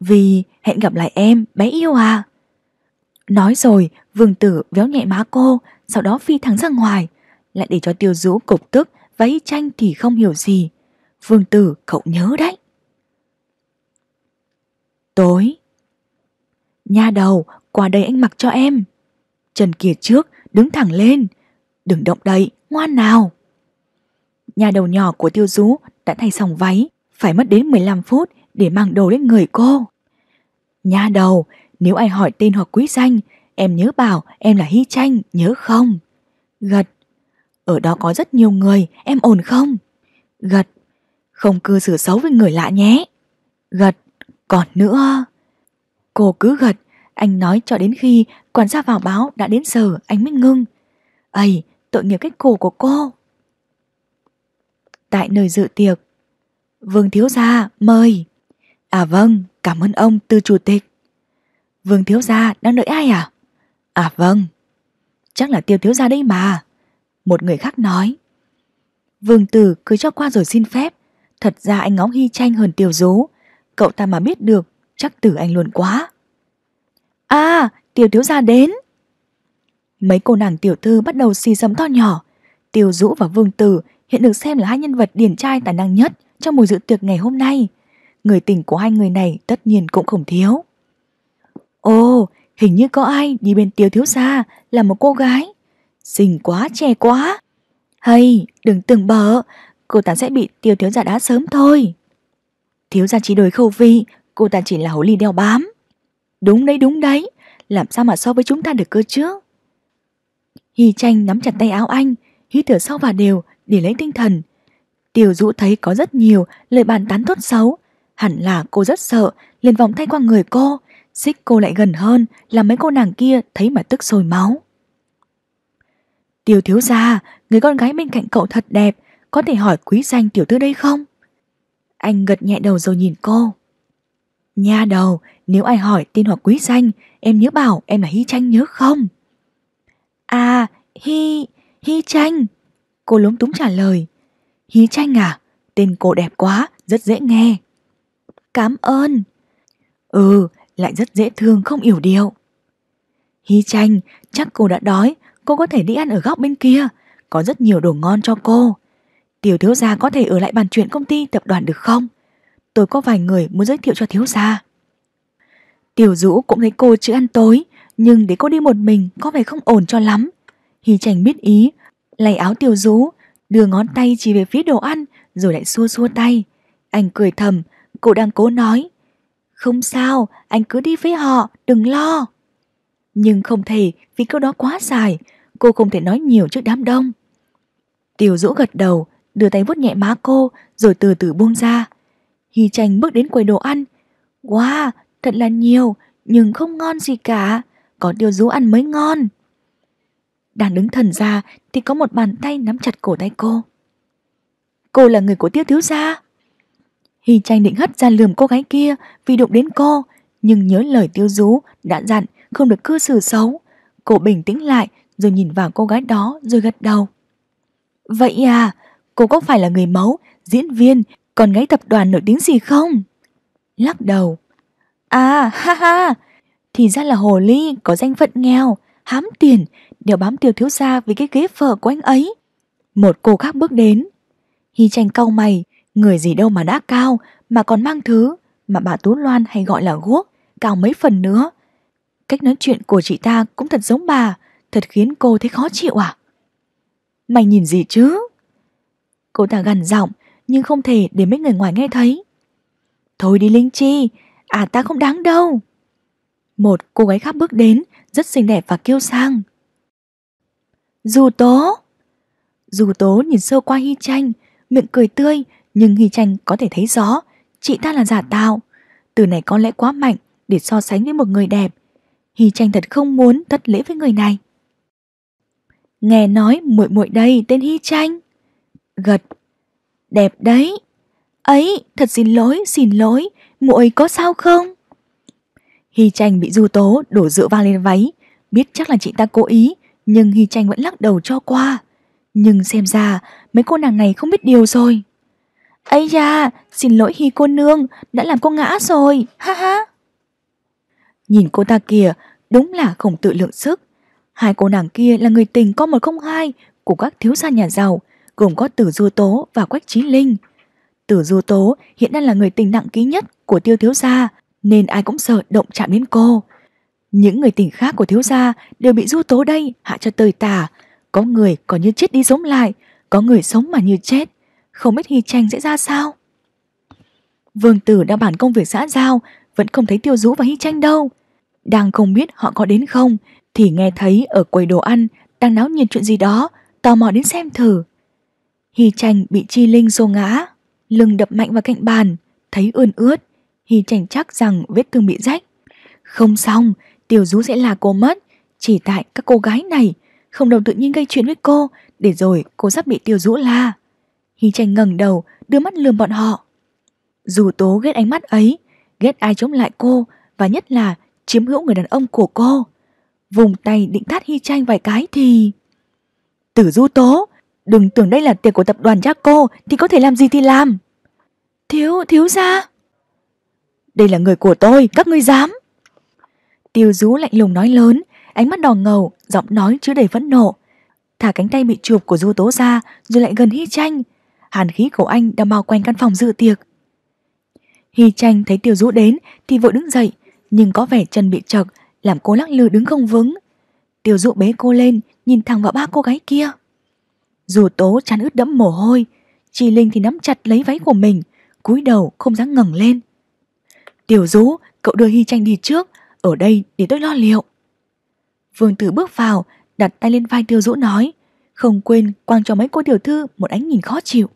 Vì hẹn gặp lại em, bé yêu à. Nói rồi, vương tử véo nhẹ má cô, sau đó phi thẳng ra ngoài, lại để cho tiêu dũ cục tức và tranh thì không hiểu gì. Vương tử cậu nhớ đấy. Tối nhà đầu, qua đây anh mặc cho em. Trần Kiệt trước, đứng thẳng lên. Đừng động đậy, ngoan nào. Nhà đầu nhỏ của tiêu dũ đã thay xong váy, phải mất đến 15 phút để mang đồ lên người cô. nhà đầu, nếu ai hỏi tên hoặc quý danh, em nhớ bảo em là Hy Tranh, nhớ không? Gật. Ở đó có rất nhiều người, em ổn không? Gật. Không cư xử xấu với người lạ nhé. Gật. Còn nữa... Cô cứ gật, anh nói cho đến khi quản gia vào báo đã đến giờ anh mới ngưng. Ây, tội nghiệp cách cổ của cô. Tại nơi dự tiệc, Vương Thiếu Gia mời. À vâng, cảm ơn ông tư chủ tịch. Vương thiếu gia đang đợi ai à? À vâng, chắc là tiêu thiếu gia đây mà. Một người khác nói. Vương tử cứ cho qua rồi xin phép. Thật ra anh ngóng hy tranh hơn tiêu dố. Cậu ta mà biết được, chắc tử anh luôn quá. À, tiêu thiếu gia đến. Mấy cô nàng tiểu thư bắt đầu xì xầm to nhỏ. Tiêu Dũ và Vương Tử hiện được xem là hai nhân vật điển trai tài năng nhất trong buổi dự tiệc ngày hôm nay. Người tình của hai người này tất nhiên cũng không thiếu. Ồ, hình như có ai đi bên tiêu thiếu gia là một cô gái. Xinh quá, trẻ quá. Hay, đừng tưởng bở, cô ta sẽ bị tiêu thiếu gia đá sớm thôi. Thiếu gia chỉ đổi khẩu vị, cô ta chỉ là hổ ly đeo bám. Đúng đấy, đúng đấy, làm sao mà so với chúng ta được cơ chứ? Hy tranh nắm chặt tay áo anh, hít thở sâu và đều để lấy tinh thần. Tiểu Dũ thấy có rất nhiều lời bàn tán tốt xấu, hẳn là cô rất sợ, liền vòng tay qua người cô, Xích cô lại gần hơn Làm mấy cô nàng kia thấy mà tức sôi máu Tiểu thiếu gia Người con gái bên cạnh cậu thật đẹp Có thể hỏi quý danh tiểu thư đây không Anh gật nhẹ đầu rồi nhìn cô Nha đầu Nếu ai hỏi tên hoặc quý danh Em nhớ bảo em là Hy Tranh nhớ không À Hy Hy Tranh Cô lúng túng trả lời Hí tranh à, tên cô đẹp quá, rất dễ nghe. Cảm ơn. Ừ, lại rất dễ thương không hiểu điều. Hy tranh, chắc cô đã đói, cô có thể đi ăn ở góc bên kia, có rất nhiều đồ ngon cho cô. Tiểu thiếu gia có thể ở lại bàn chuyện công ty tập đoàn được không? Tôi có vài người muốn giới thiệu cho thiếu gia. Tiểu Dũ cũng thấy cô chưa ăn tối, nhưng để cô đi một mình có vẻ không ổn cho lắm. Hy Tranh biết ý, lấy áo Tiểu Dũ, đưa ngón tay chỉ về phía đồ ăn rồi lại xua xua tay. Anh cười thầm, cô đang cố nói, không sao, anh cứ đi với họ, đừng lo. Nhưng không thể vì câu đó quá dài, cô không thể nói nhiều trước đám đông. Tiểu Dũ gật đầu, đưa tay vuốt nhẹ má cô rồi từ từ buông ra. Hy Tranh bước đến quầy đồ ăn. Wow, thật là nhiều, nhưng không ngon gì cả, có Tiểu Dũ ăn mới ngon. Đang đứng thần ra thì có một bàn tay nắm chặt cổ tay cô. Cô là người của Tiêu Thiếu Gia. Hy tranh định hất ra lườm cô gái kia vì đụng đến cô, nhưng nhớ lời tiêu Dú đã dặn không được cư xử xấu. Cô bình tĩnh lại rồi nhìn vào cô gái đó rồi gật đầu. Vậy à, cô có phải là người mẫu, diễn viên, còn gái tập đoàn nổi tiếng gì không? Lắc đầu. À, ha ha, thì ra là hồ ly có danh phận nghèo, hám tiền, đều bám tiêu thiếu gia vì cái ghế vợ của anh ấy. Một cô khác bước đến. Hy tranh cau mày, Người gì đâu mà đã cao Mà còn mang thứ Mà bà Tú Loan hay gọi là guốc Cao mấy phần nữa Cách nói chuyện của chị ta cũng thật giống bà Thật khiến cô thấy khó chịu à Mày nhìn gì chứ Cô ta gần giọng Nhưng không thể để mấy người ngoài nghe thấy Thôi đi Linh Chi À ta không đáng đâu Một cô gái khác bước đến Rất xinh đẹp và kiêu sang Dù tố Dù tố nhìn sơ qua hy tranh Miệng cười tươi nhưng Hy Tranh có thể thấy rõ Chị ta là giả tạo Từ này có lẽ quá mạnh Để so sánh với một người đẹp Hy Tranh thật không muốn thất lễ với người này Nghe nói muội muội đây tên Hy Tranh Gật Đẹp đấy Ấy thật xin lỗi xin lỗi muội có sao không Hy Tranh bị Du Tố đổ rượu vang lên váy Biết chắc là chị ta cố ý Nhưng Hy Tranh vẫn lắc đầu cho qua Nhưng xem ra mấy cô nàng này không biết điều rồi Ây da, xin lỗi Hi cô nương, đã làm cô ngã rồi, ha ha. Nhìn cô ta kìa, đúng là không tự lượng sức. Hai cô nàng kia là người tình có một không hai của các thiếu gia nhà giàu, gồm có Tử Du Tố và Quách Trí Linh. Tử Du Tố hiện đang là người tình nặng ký nhất của tiêu thiếu gia, nên ai cũng sợ động chạm đến cô. Những người tình khác của thiếu gia đều bị Du Tố đây hạ cho tơi tả, có người còn như chết đi sống lại, có người sống mà như chết không biết Hy Tranh sẽ ra sao. Vương Tử đang bản công việc xã giao, vẫn không thấy Tiêu Dũ và Hy Tranh đâu. Đang không biết họ có đến không, thì nghe thấy ở quầy đồ ăn đang náo nhiệt chuyện gì đó, tò mò đến xem thử. Hy Tranh bị Chi Linh xô ngã, lưng đập mạnh vào cạnh bàn, thấy ươn ướt. Hy Tranh chắc rằng vết thương bị rách. Không xong, tiêu Dũ sẽ là cô mất, chỉ tại các cô gái này, không đầu tự nhiên gây chuyện với cô, để rồi cô sắp bị tiêu Dũ la. Hy tranh ngẩng đầu, đưa mắt lườm bọn họ. Dù tố ghét ánh mắt ấy, ghét ai chống lại cô và nhất là chiếm hữu người đàn ông của cô. Vùng tay định thắt Hy tranh vài cái thì... Tử du tố, đừng tưởng đây là tiệc của tập đoàn Jaco Cô thì có thể làm gì thì làm. Thiếu, thiếu ra. Đây là người của tôi, các ngươi dám. Tiêu rú lạnh lùng nói lớn, ánh mắt đỏ ngầu, giọng nói chứa đầy phẫn nộ. Thả cánh tay bị chụp của du tố ra rồi lại gần hy tranh, hàn khí của anh đã bao quanh căn phòng dự tiệc. Hy tranh thấy Tiểu Dũ đến thì vội đứng dậy, nhưng có vẻ chân bị trật làm cô lắc lư đứng không vững. Tiểu Dụ bế cô lên, nhìn thẳng vào ba cô gái kia. Dù tố chán ướt đẫm mồ hôi, chi Linh thì nắm chặt lấy váy của mình, cúi đầu không dám ngẩng lên. Tiểu Dũ, cậu đưa Hy tranh đi trước, ở đây để tôi lo liệu. Vương Tử bước vào, đặt tay lên vai Tiêu Dũ nói, không quên quang cho mấy cô tiểu thư một ánh nhìn khó chịu.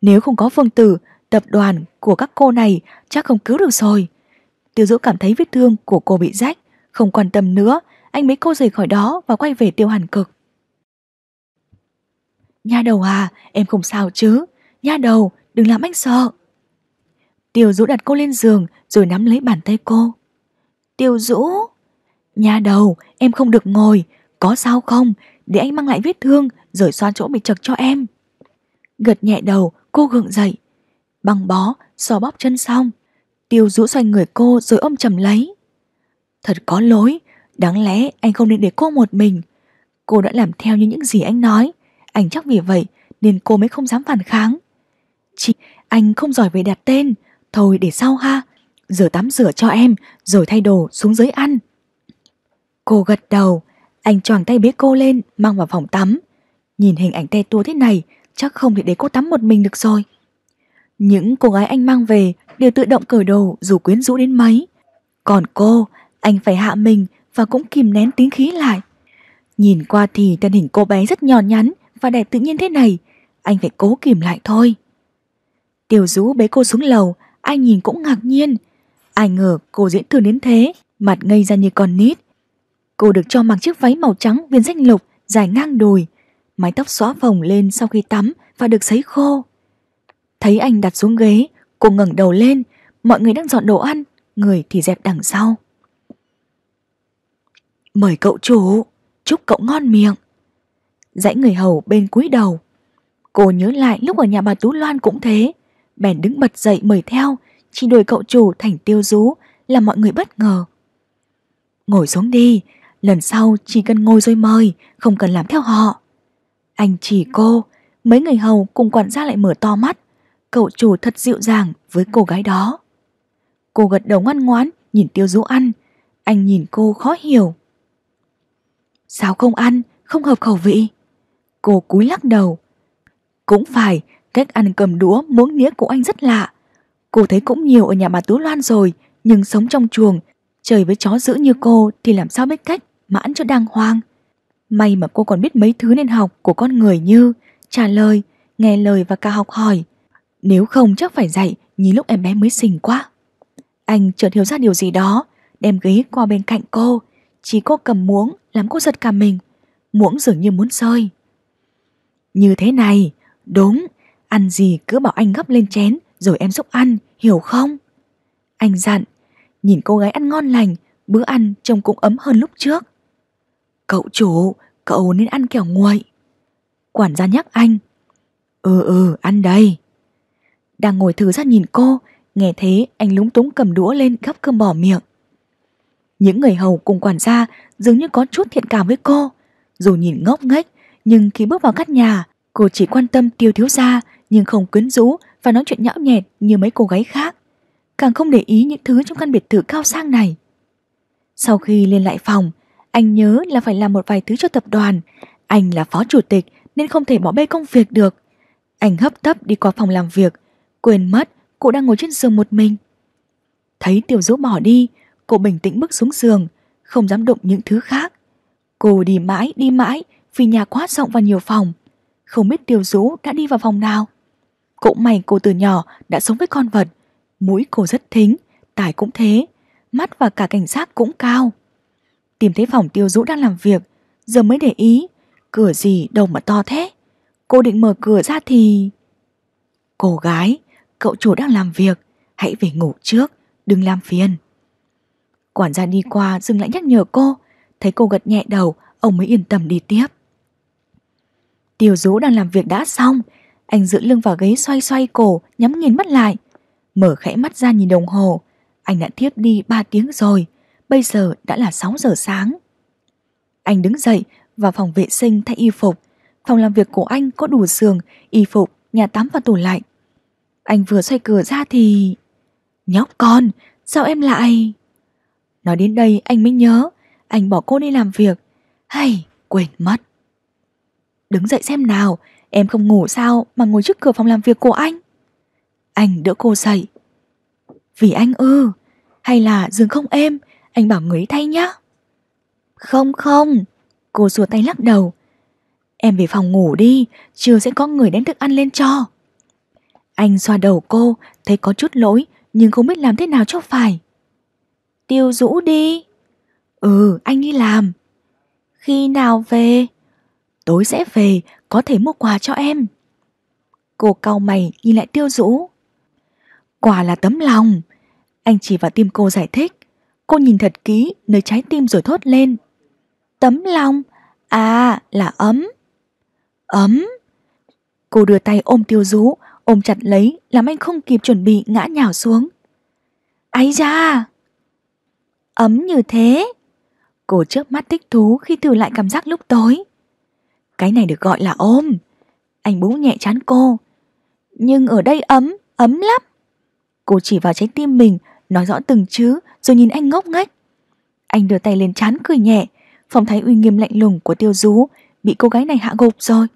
Nếu không có Phương Tử, tập đoàn của các cô này chắc không cứu được rồi. Tiêu Dũ cảm thấy vết thương của cô bị rách, không quan tâm nữa, anh bế cô rời khỏi đó và quay về Tiêu Hàn Cực. Nha đầu à, em không sao chứ? Nha đầu, đừng làm anh sợ. Tiêu Dũ đặt cô lên giường rồi nắm lấy bàn tay cô. Tiêu Dũ, nha đầu, em không được ngồi, có sao không? Để anh mang lại vết thương rồi xoa chỗ bị trật cho em. Gật nhẹ đầu, Cô gượng dậy, băng bó, xò bóp chân xong. Tiêu rũ xoay người cô rồi ôm chầm lấy. Thật có lỗi, đáng lẽ anh không nên để cô một mình. Cô đã làm theo như những gì anh nói. Anh chắc vì vậy nên cô mới không dám phản kháng. Chị, anh không giỏi về đặt tên. Thôi để sau ha. Giờ tắm rửa cho em rồi thay đồ xuống dưới ăn. Cô gật đầu, anh choàng tay bế cô lên mang vào phòng tắm. Nhìn hình ảnh tay tua thế này chắc không thể để cô tắm một mình được rồi. Những cô gái anh mang về đều tự động cởi đồ dù quyến rũ đến mấy. Còn cô, anh phải hạ mình và cũng kìm nén tính khí lại. Nhìn qua thì thân hình cô bé rất nhỏ nhắn và đẹp tự nhiên thế này, anh phải cố kìm lại thôi. Tiểu Dũ bế cô xuống lầu, anh nhìn cũng ngạc nhiên. Ai ngờ cô diễn thường đến thế, mặt ngây ra như con nít. Cô được cho mặc chiếc váy màu trắng viên danh lục dài ngang đùi, mái tóc xóa phồng lên sau khi tắm và được sấy khô. Thấy anh đặt xuống ghế, cô ngẩng đầu lên, mọi người đang dọn đồ ăn, người thì dẹp đằng sau. Mời cậu chủ, chúc cậu ngon miệng. Dãy người hầu bên cúi đầu. Cô nhớ lại lúc ở nhà bà Tú Loan cũng thế, bèn đứng bật dậy mời theo, chỉ đuổi cậu chủ thành tiêu rú, làm mọi người bất ngờ. Ngồi xuống đi, lần sau chỉ cần ngồi rồi mời, không cần làm theo họ. Anh chỉ cô, mấy người hầu cùng quản gia lại mở to mắt. Cậu chủ thật dịu dàng với cô gái đó. Cô gật đầu ngoan ngoãn nhìn tiêu dũ ăn. Anh nhìn cô khó hiểu. Sao không ăn, không hợp khẩu vị? Cô cúi lắc đầu. Cũng phải, cách ăn cầm đũa muỗng nĩa của anh rất lạ. Cô thấy cũng nhiều ở nhà bà Tú Loan rồi, nhưng sống trong chuồng, trời với chó dữ như cô thì làm sao biết cách mà ăn cho đàng hoàng. May mà cô còn biết mấy thứ nên học của con người như trả lời, nghe lời và cả học hỏi. Nếu không chắc phải dạy nhìn lúc em bé mới sinh quá. Anh chợt hiểu ra điều gì đó, đem ghế qua bên cạnh cô. Chỉ cô cầm muỗng làm cô giật cả mình. Muỗng dường như muốn rơi. Như thế này, đúng, ăn gì cứ bảo anh gấp lên chén rồi em giúp ăn, hiểu không? Anh dặn, nhìn cô gái ăn ngon lành, bữa ăn trông cũng ấm hơn lúc trước. Cậu chủ, cậu nên ăn kẹo nguội. Quản gia nhắc anh. Ừ ừ, ăn đây. Đang ngồi thử ra nhìn cô, nghe thế anh lúng túng cầm đũa lên gắp cơm bỏ miệng. Những người hầu cùng quản gia dường như có chút thiện cảm với cô. Dù nhìn ngốc nghếch, nhưng khi bước vào căn nhà, cô chỉ quan tâm tiêu thiếu gia nhưng không quyến rũ và nói chuyện nhão nhẹt như mấy cô gái khác. Càng không để ý những thứ trong căn biệt thự cao sang này. Sau khi lên lại phòng, anh nhớ là phải làm một vài thứ cho tập đoàn. Anh là phó chủ tịch nên không thể bỏ bê công việc được. Anh hấp tấp đi qua phòng làm việc, quên mất cụ đang ngồi trên giường một mình. Thấy tiểu dũ bỏ đi, cô bình tĩnh bước xuống giường, không dám động những thứ khác. Cô đi mãi, đi mãi vì nhà quá rộng và nhiều phòng. Không biết tiểu dũ đã đi vào phòng nào. Cũng may cô từ nhỏ đã sống với con vật. Mũi cô rất thính, tài cũng thế, mắt và cả cảnh giác cũng cao. Tìm thấy phòng tiêu dũ đang làm việc Giờ mới để ý Cửa gì đâu mà to thế Cô định mở cửa ra thì Cô gái Cậu chủ đang làm việc Hãy về ngủ trước Đừng làm phiền Quản gia đi qua dừng lại nhắc nhở cô Thấy cô gật nhẹ đầu Ông mới yên tâm đi tiếp Tiêu dũ đang làm việc đã xong Anh giữ lưng vào ghế xoay xoay cổ Nhắm nghiền mắt lại Mở khẽ mắt ra nhìn đồng hồ Anh đã tiếp đi 3 tiếng rồi bây giờ đã là 6 giờ sáng. Anh đứng dậy vào phòng vệ sinh thay y phục. Phòng làm việc của anh có đủ giường, y phục, nhà tắm và tủ lạnh. Anh vừa xoay cửa ra thì... Nhóc con, sao em lại... Nói đến đây anh mới nhớ, anh bỏ cô đi làm việc. Hay, quên mất. Đứng dậy xem nào, em không ngủ sao mà ngồi trước cửa phòng làm việc của anh. Anh đỡ cô dậy. Vì anh ư, hay là giường không êm, anh bảo người thay nhá. Không không, cô xua tay lắc đầu. Em về phòng ngủ đi, chiều sẽ có người đem thức ăn lên cho. Anh xoa đầu cô, thấy có chút lỗi nhưng không biết làm thế nào cho phải. Tiêu rũ đi. Ừ, anh đi làm. Khi nào về? Tối sẽ về, có thể mua quà cho em. Cô cau mày nhìn lại tiêu rũ. Quà là tấm lòng. Anh chỉ vào tim cô giải thích. Cô nhìn thật kỹ nơi trái tim rồi thốt lên. Tấm lòng, à là ấm. Ấm. Cô đưa tay ôm tiêu rú, ôm chặt lấy làm anh không kịp chuẩn bị ngã nhào xuống. Ái da! Ấm như thế. Cô trước mắt thích thú khi thử lại cảm giác lúc tối. Cái này được gọi là ôm. Anh búng nhẹ chán cô. Nhưng ở đây ấm, ấm lắm. Cô chỉ vào trái tim mình nói rõ từng chữ rồi nhìn anh ngốc nghếch. Anh đưa tay lên chán cười nhẹ, phong thái uy nghiêm lạnh lùng của tiêu du bị cô gái này hạ gục rồi.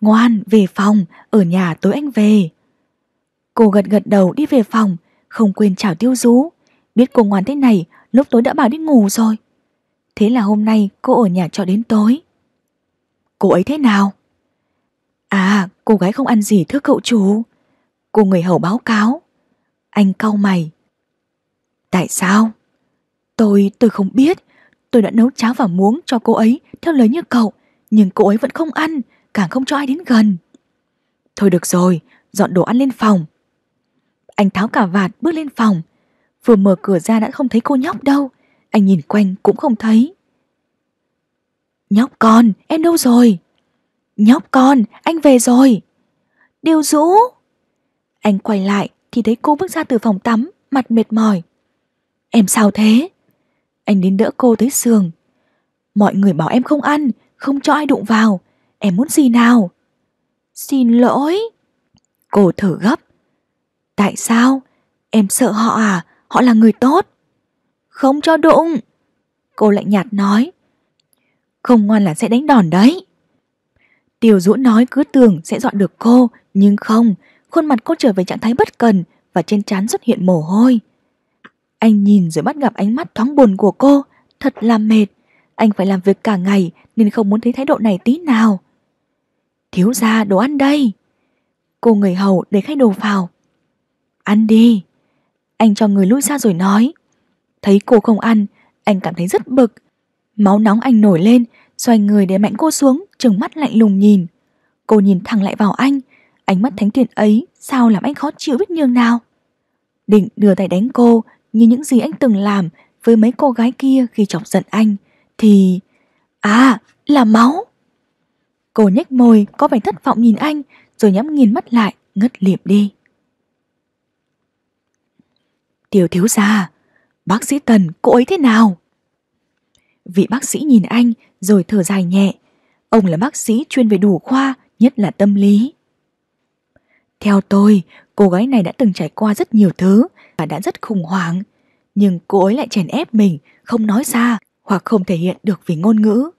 Ngoan, về phòng, ở nhà tối anh về. Cô gật gật đầu đi về phòng, không quên chào tiêu du Biết cô ngoan thế này, lúc tối đã bảo đi ngủ rồi. Thế là hôm nay cô ở nhà cho đến tối. Cô ấy thế nào? À, cô gái không ăn gì thưa cậu chủ. Cô người hầu báo cáo. Anh cau mày. Tại sao? Tôi, tôi không biết. Tôi đã nấu cháo và muống cho cô ấy theo lời như cậu, nhưng cô ấy vẫn không ăn, càng không cho ai đến gần. Thôi được rồi, dọn đồ ăn lên phòng. Anh tháo cả vạt bước lên phòng. Vừa mở cửa ra đã không thấy cô nhóc đâu. Anh nhìn quanh cũng không thấy. Nhóc con, em đâu rồi? Nhóc con, anh về rồi. Điều rũ. Anh quay lại, thì thấy cô bước ra từ phòng tắm, mặt mệt mỏi. Em sao thế? Anh đến đỡ cô tới giường. Mọi người bảo em không ăn, không cho ai đụng vào. Em muốn gì nào? Xin lỗi. Cô thở gấp. Tại sao? Em sợ họ à? Họ là người tốt. Không cho đụng. Cô lạnh nhạt nói. Không ngoan là sẽ đánh đòn đấy. Tiểu dũ nói cứ tưởng sẽ dọn được cô, nhưng không, khuôn mặt cô trở về trạng thái bất cần và trên trán xuất hiện mồ hôi. Anh nhìn rồi bắt gặp ánh mắt thoáng buồn của cô, thật là mệt. Anh phải làm việc cả ngày nên không muốn thấy thái độ này tí nào. Thiếu ra đồ ăn đây. Cô người hầu để khách đồ vào. Ăn đi. Anh cho người lui ra rồi nói. Thấy cô không ăn, anh cảm thấy rất bực. Máu nóng anh nổi lên, xoay người để mạnh cô xuống, trừng mắt lạnh lùng nhìn. Cô nhìn thẳng lại vào anh, Ánh mắt thánh thiện ấy sao làm anh khó chịu biết nhường nào. Định đưa tay đánh cô như những gì anh từng làm với mấy cô gái kia khi chọc giận anh thì... À, là máu. Cô nhếch môi có vẻ thất vọng nhìn anh rồi nhắm nghiền mắt lại ngất liệm đi. Tiểu thiếu gia, bác sĩ Tần cô ấy thế nào? Vị bác sĩ nhìn anh rồi thở dài nhẹ. Ông là bác sĩ chuyên về đủ khoa, nhất là tâm lý. Theo tôi, cô gái này đã từng trải qua rất nhiều thứ và đã rất khủng hoảng. Nhưng cô ấy lại chèn ép mình, không nói ra hoặc không thể hiện được vì ngôn ngữ.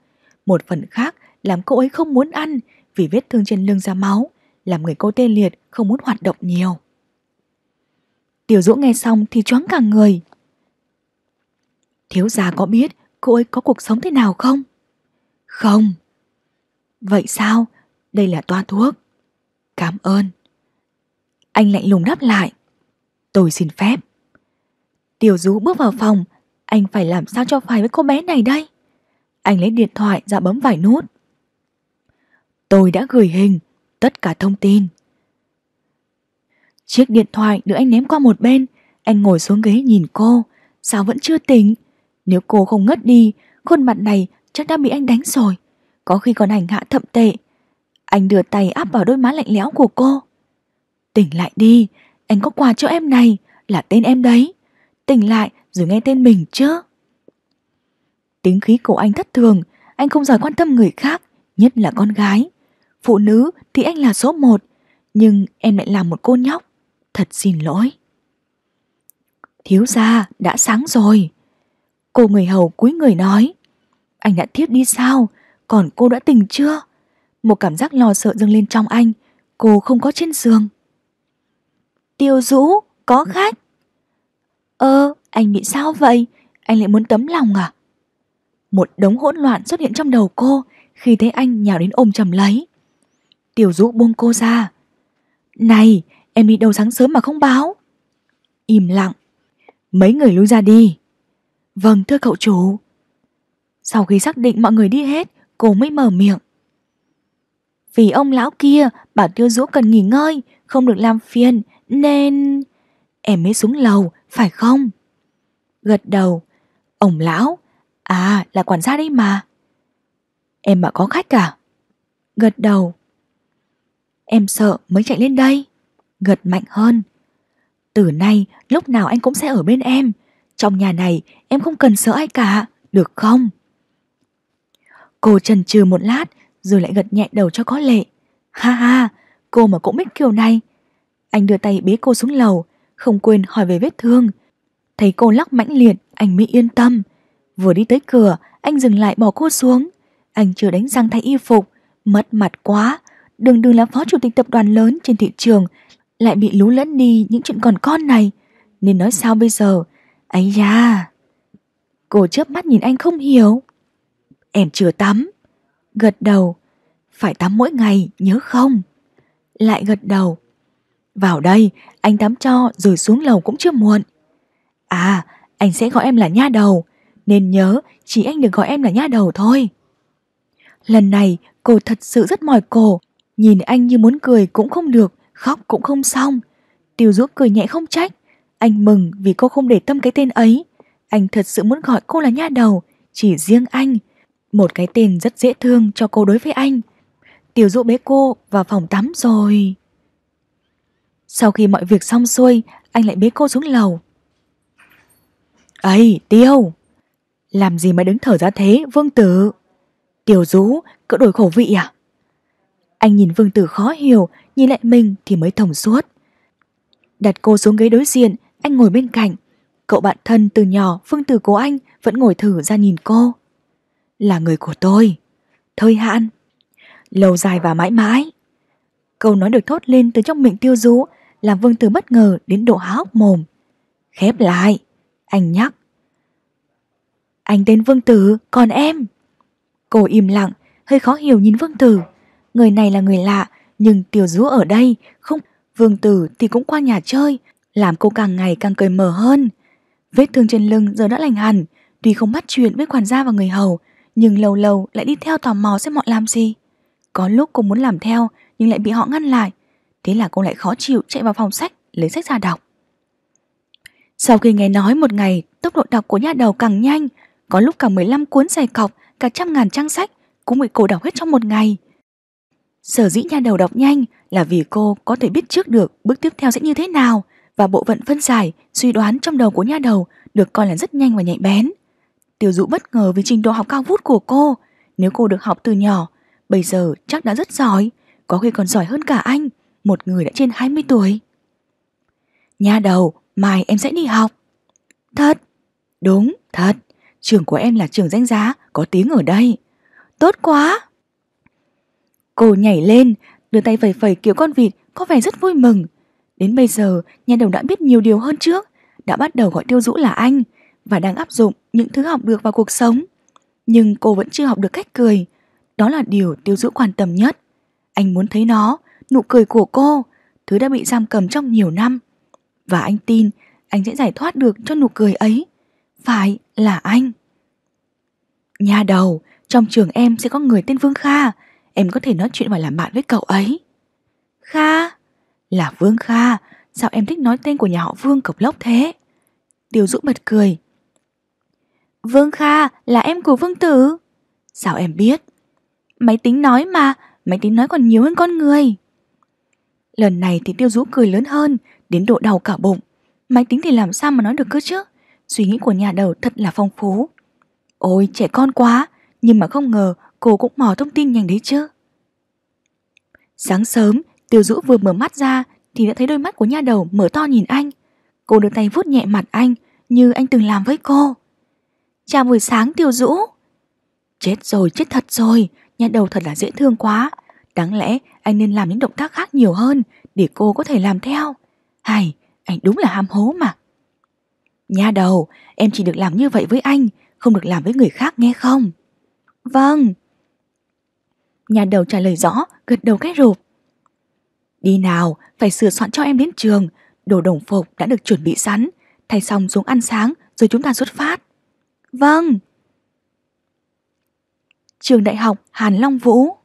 Một phần khác làm cô ấy không muốn ăn vì vết thương trên lưng ra máu, làm người cô tê liệt không muốn hoạt động nhiều. Tiểu Dũng nghe xong thì choáng cả người. Thiếu gia có biết cô ấy có cuộc sống thế nào không? Không. Vậy sao? Đây là toa thuốc. Cảm ơn. Anh lạnh lùng đáp lại. Tôi xin phép. Tiểu Dú bước vào phòng, anh phải làm sao cho phải với cô bé này đây? Anh lấy điện thoại ra bấm vài nút. Tôi đã gửi hình, tất cả thông tin. Chiếc điện thoại được anh ném qua một bên, anh ngồi xuống ghế nhìn cô, sao vẫn chưa tỉnh? Nếu cô không ngất đi, khuôn mặt này chắc đã bị anh đánh rồi, có khi còn hành hạ thậm tệ. Anh đưa tay áp vào đôi má lạnh lẽo của cô. Tỉnh lại đi, anh có quà cho em này, là tên em đấy. Tỉnh lại rồi nghe tên mình chứ. Tính khí của anh thất thường, anh không giỏi quan tâm người khác, nhất là con gái. Phụ nữ thì anh là số một, nhưng em lại là một cô nhóc. Thật xin lỗi. Thiếu gia đã sáng rồi. Cô người hầu cúi người nói. Anh đã thiếp đi sao? Còn cô đã tỉnh chưa? Một cảm giác lo sợ dâng lên trong anh. Cô không có trên giường. Tiêu Dũ, có khách. Ơ, anh bị sao vậy? Anh lại muốn tấm lòng à? Một đống hỗn loạn xuất hiện trong đầu cô khi thấy anh nhào đến ôm chầm lấy. Tiểu Dũ buông cô ra. Này, em đi đâu sáng sớm mà không báo? Im lặng. Mấy người lui ra đi. Vâng, thưa cậu chủ. Sau khi xác định mọi người đi hết, cô mới mở miệng. Vì ông lão kia bảo Tiêu Dũ cần nghỉ ngơi, không được làm phiền, nên em mới xuống lầu, phải không? Gật đầu, ổng lão, à là quản gia đấy mà. Em mà có khách cả. À? Gật đầu. Em sợ mới chạy lên đây. Gật mạnh hơn. Từ nay, lúc nào anh cũng sẽ ở bên em. Trong nhà này, em không cần sợ ai cả, được không? Cô trần trừ một lát, rồi lại gật nhẹ đầu cho có lệ. Ha ha, cô mà cũng biết kiểu này anh đưa tay bế cô xuống lầu, không quên hỏi về vết thương. Thấy cô lắc mãnh liệt, anh mới yên tâm. Vừa đi tới cửa, anh dừng lại bỏ cô xuống. Anh chưa đánh răng thay y phục, mất mặt quá. Đường đường là phó chủ tịch tập đoàn lớn trên thị trường, lại bị lú lẫn đi những chuyện còn con này. Nên nói sao bây giờ? Ây da! Cô chớp mắt nhìn anh không hiểu. Em chưa tắm. Gật đầu. Phải tắm mỗi ngày, nhớ không? Lại gật đầu. Vào đây, anh tắm cho rồi xuống lầu cũng chưa muộn. À, anh sẽ gọi em là nha đầu, nên nhớ chỉ anh đừng gọi em là nha đầu thôi. Lần này cô thật sự rất mỏi cổ, nhìn anh như muốn cười cũng không được, khóc cũng không xong. Tiêu dũ cười nhẹ không trách, anh mừng vì cô không để tâm cái tên ấy. Anh thật sự muốn gọi cô là nha đầu, chỉ riêng anh. Một cái tên rất dễ thương cho cô đối với anh. Tiểu dụ bế cô vào phòng tắm rồi. Sau khi mọi việc xong xuôi Anh lại bế cô xuống lầu ấy Tiêu Làm gì mà đứng thở ra thế Vương Tử Tiểu rú cỡ đổi khẩu vị à Anh nhìn Vương Tử khó hiểu Nhìn lại mình thì mới thông suốt Đặt cô xuống ghế đối diện Anh ngồi bên cạnh Cậu bạn thân từ nhỏ Vương Tử của anh Vẫn ngồi thử ra nhìn cô Là người của tôi Thời hạn Lâu dài và mãi mãi Câu nói được thốt lên từ trong miệng tiêu rú làm Vương Tử bất ngờ đến độ há hốc mồm. Khép lại, anh nhắc. Anh tên Vương Tử, còn em? Cô im lặng, hơi khó hiểu nhìn Vương Tử. Người này là người lạ, nhưng tiểu rú ở đây, không... Vương Tử thì cũng qua nhà chơi, làm cô càng ngày càng cười mở hơn. Vết thương trên lưng giờ đã lành hẳn, tuy không bắt chuyện với quản gia và người hầu, nhưng lâu lâu lại đi theo tò mò xem họ làm gì. Có lúc cô muốn làm theo, nhưng lại bị họ ngăn lại, Thế là cô lại khó chịu chạy vào phòng sách Lấy sách ra đọc Sau khi nghe nói một ngày Tốc độ đọc của nhà đầu càng nhanh Có lúc cả 15 cuốn dày cọc Cả trăm ngàn trang sách Cũng bị cô đọc hết trong một ngày Sở dĩ nhà đầu đọc nhanh Là vì cô có thể biết trước được Bước tiếp theo sẽ như thế nào Và bộ phận phân giải Suy đoán trong đầu của nhà đầu Được coi là rất nhanh và nhạy bén tiểu dụ bất ngờ vì trình độ học cao vút của cô Nếu cô được học từ nhỏ Bây giờ chắc đã rất giỏi Có khi còn giỏi hơn cả anh một người đã trên 20 tuổi. Nhà đầu, mai em sẽ đi học. Thật, đúng, thật. Trường của em là trường danh giá, có tiếng ở đây. Tốt quá. Cô nhảy lên, đưa tay phẩy phẩy kiểu con vịt, có vẻ rất vui mừng. Đến bây giờ, nhà đầu đã biết nhiều điều hơn trước, đã bắt đầu gọi tiêu dũ là anh và đang áp dụng những thứ học được vào cuộc sống. Nhưng cô vẫn chưa học được cách cười. Đó là điều tiêu dũ quan tâm nhất. Anh muốn thấy nó, nụ cười của cô, thứ đã bị giam cầm trong nhiều năm. Và anh tin anh sẽ giải thoát được cho nụ cười ấy. Phải là anh. Nhà đầu, trong trường em sẽ có người tên Vương Kha. Em có thể nói chuyện và làm bạn với cậu ấy. Kha? Là Vương Kha. Sao em thích nói tên của nhà họ Vương cộc lốc thế? Tiêu Dũng bật cười. Vương Kha là em của Vương Tử. Sao em biết? Máy tính nói mà, máy tính nói còn nhiều hơn con người. Lần này thì tiêu dũ cười lớn hơn, đến độ đau cả bụng. Máy tính thì làm sao mà nói được cơ chứ? Suy nghĩ của nhà đầu thật là phong phú. Ôi trẻ con quá, nhưng mà không ngờ cô cũng mò thông tin nhanh đấy chứ. Sáng sớm, tiêu dũ vừa mở mắt ra thì đã thấy đôi mắt của nhà đầu mở to nhìn anh. Cô đưa tay vuốt nhẹ mặt anh như anh từng làm với cô. Chào buổi sáng tiêu dũ. Chết rồi, chết thật rồi, nhà đầu thật là dễ thương quá. Đáng lẽ anh nên làm những động tác khác nhiều hơn để cô có thể làm theo. Hay, anh đúng là ham hố mà. Nha đầu, em chỉ được làm như vậy với anh, không được làm với người khác nghe không? Vâng. Nhà đầu trả lời rõ, gật đầu cái rụp. Đi nào, phải sửa soạn cho em đến trường, đồ đồng phục đã được chuẩn bị sẵn, thay xong xuống ăn sáng rồi chúng ta xuất phát. Vâng. Trường Đại học Hàn Long Vũ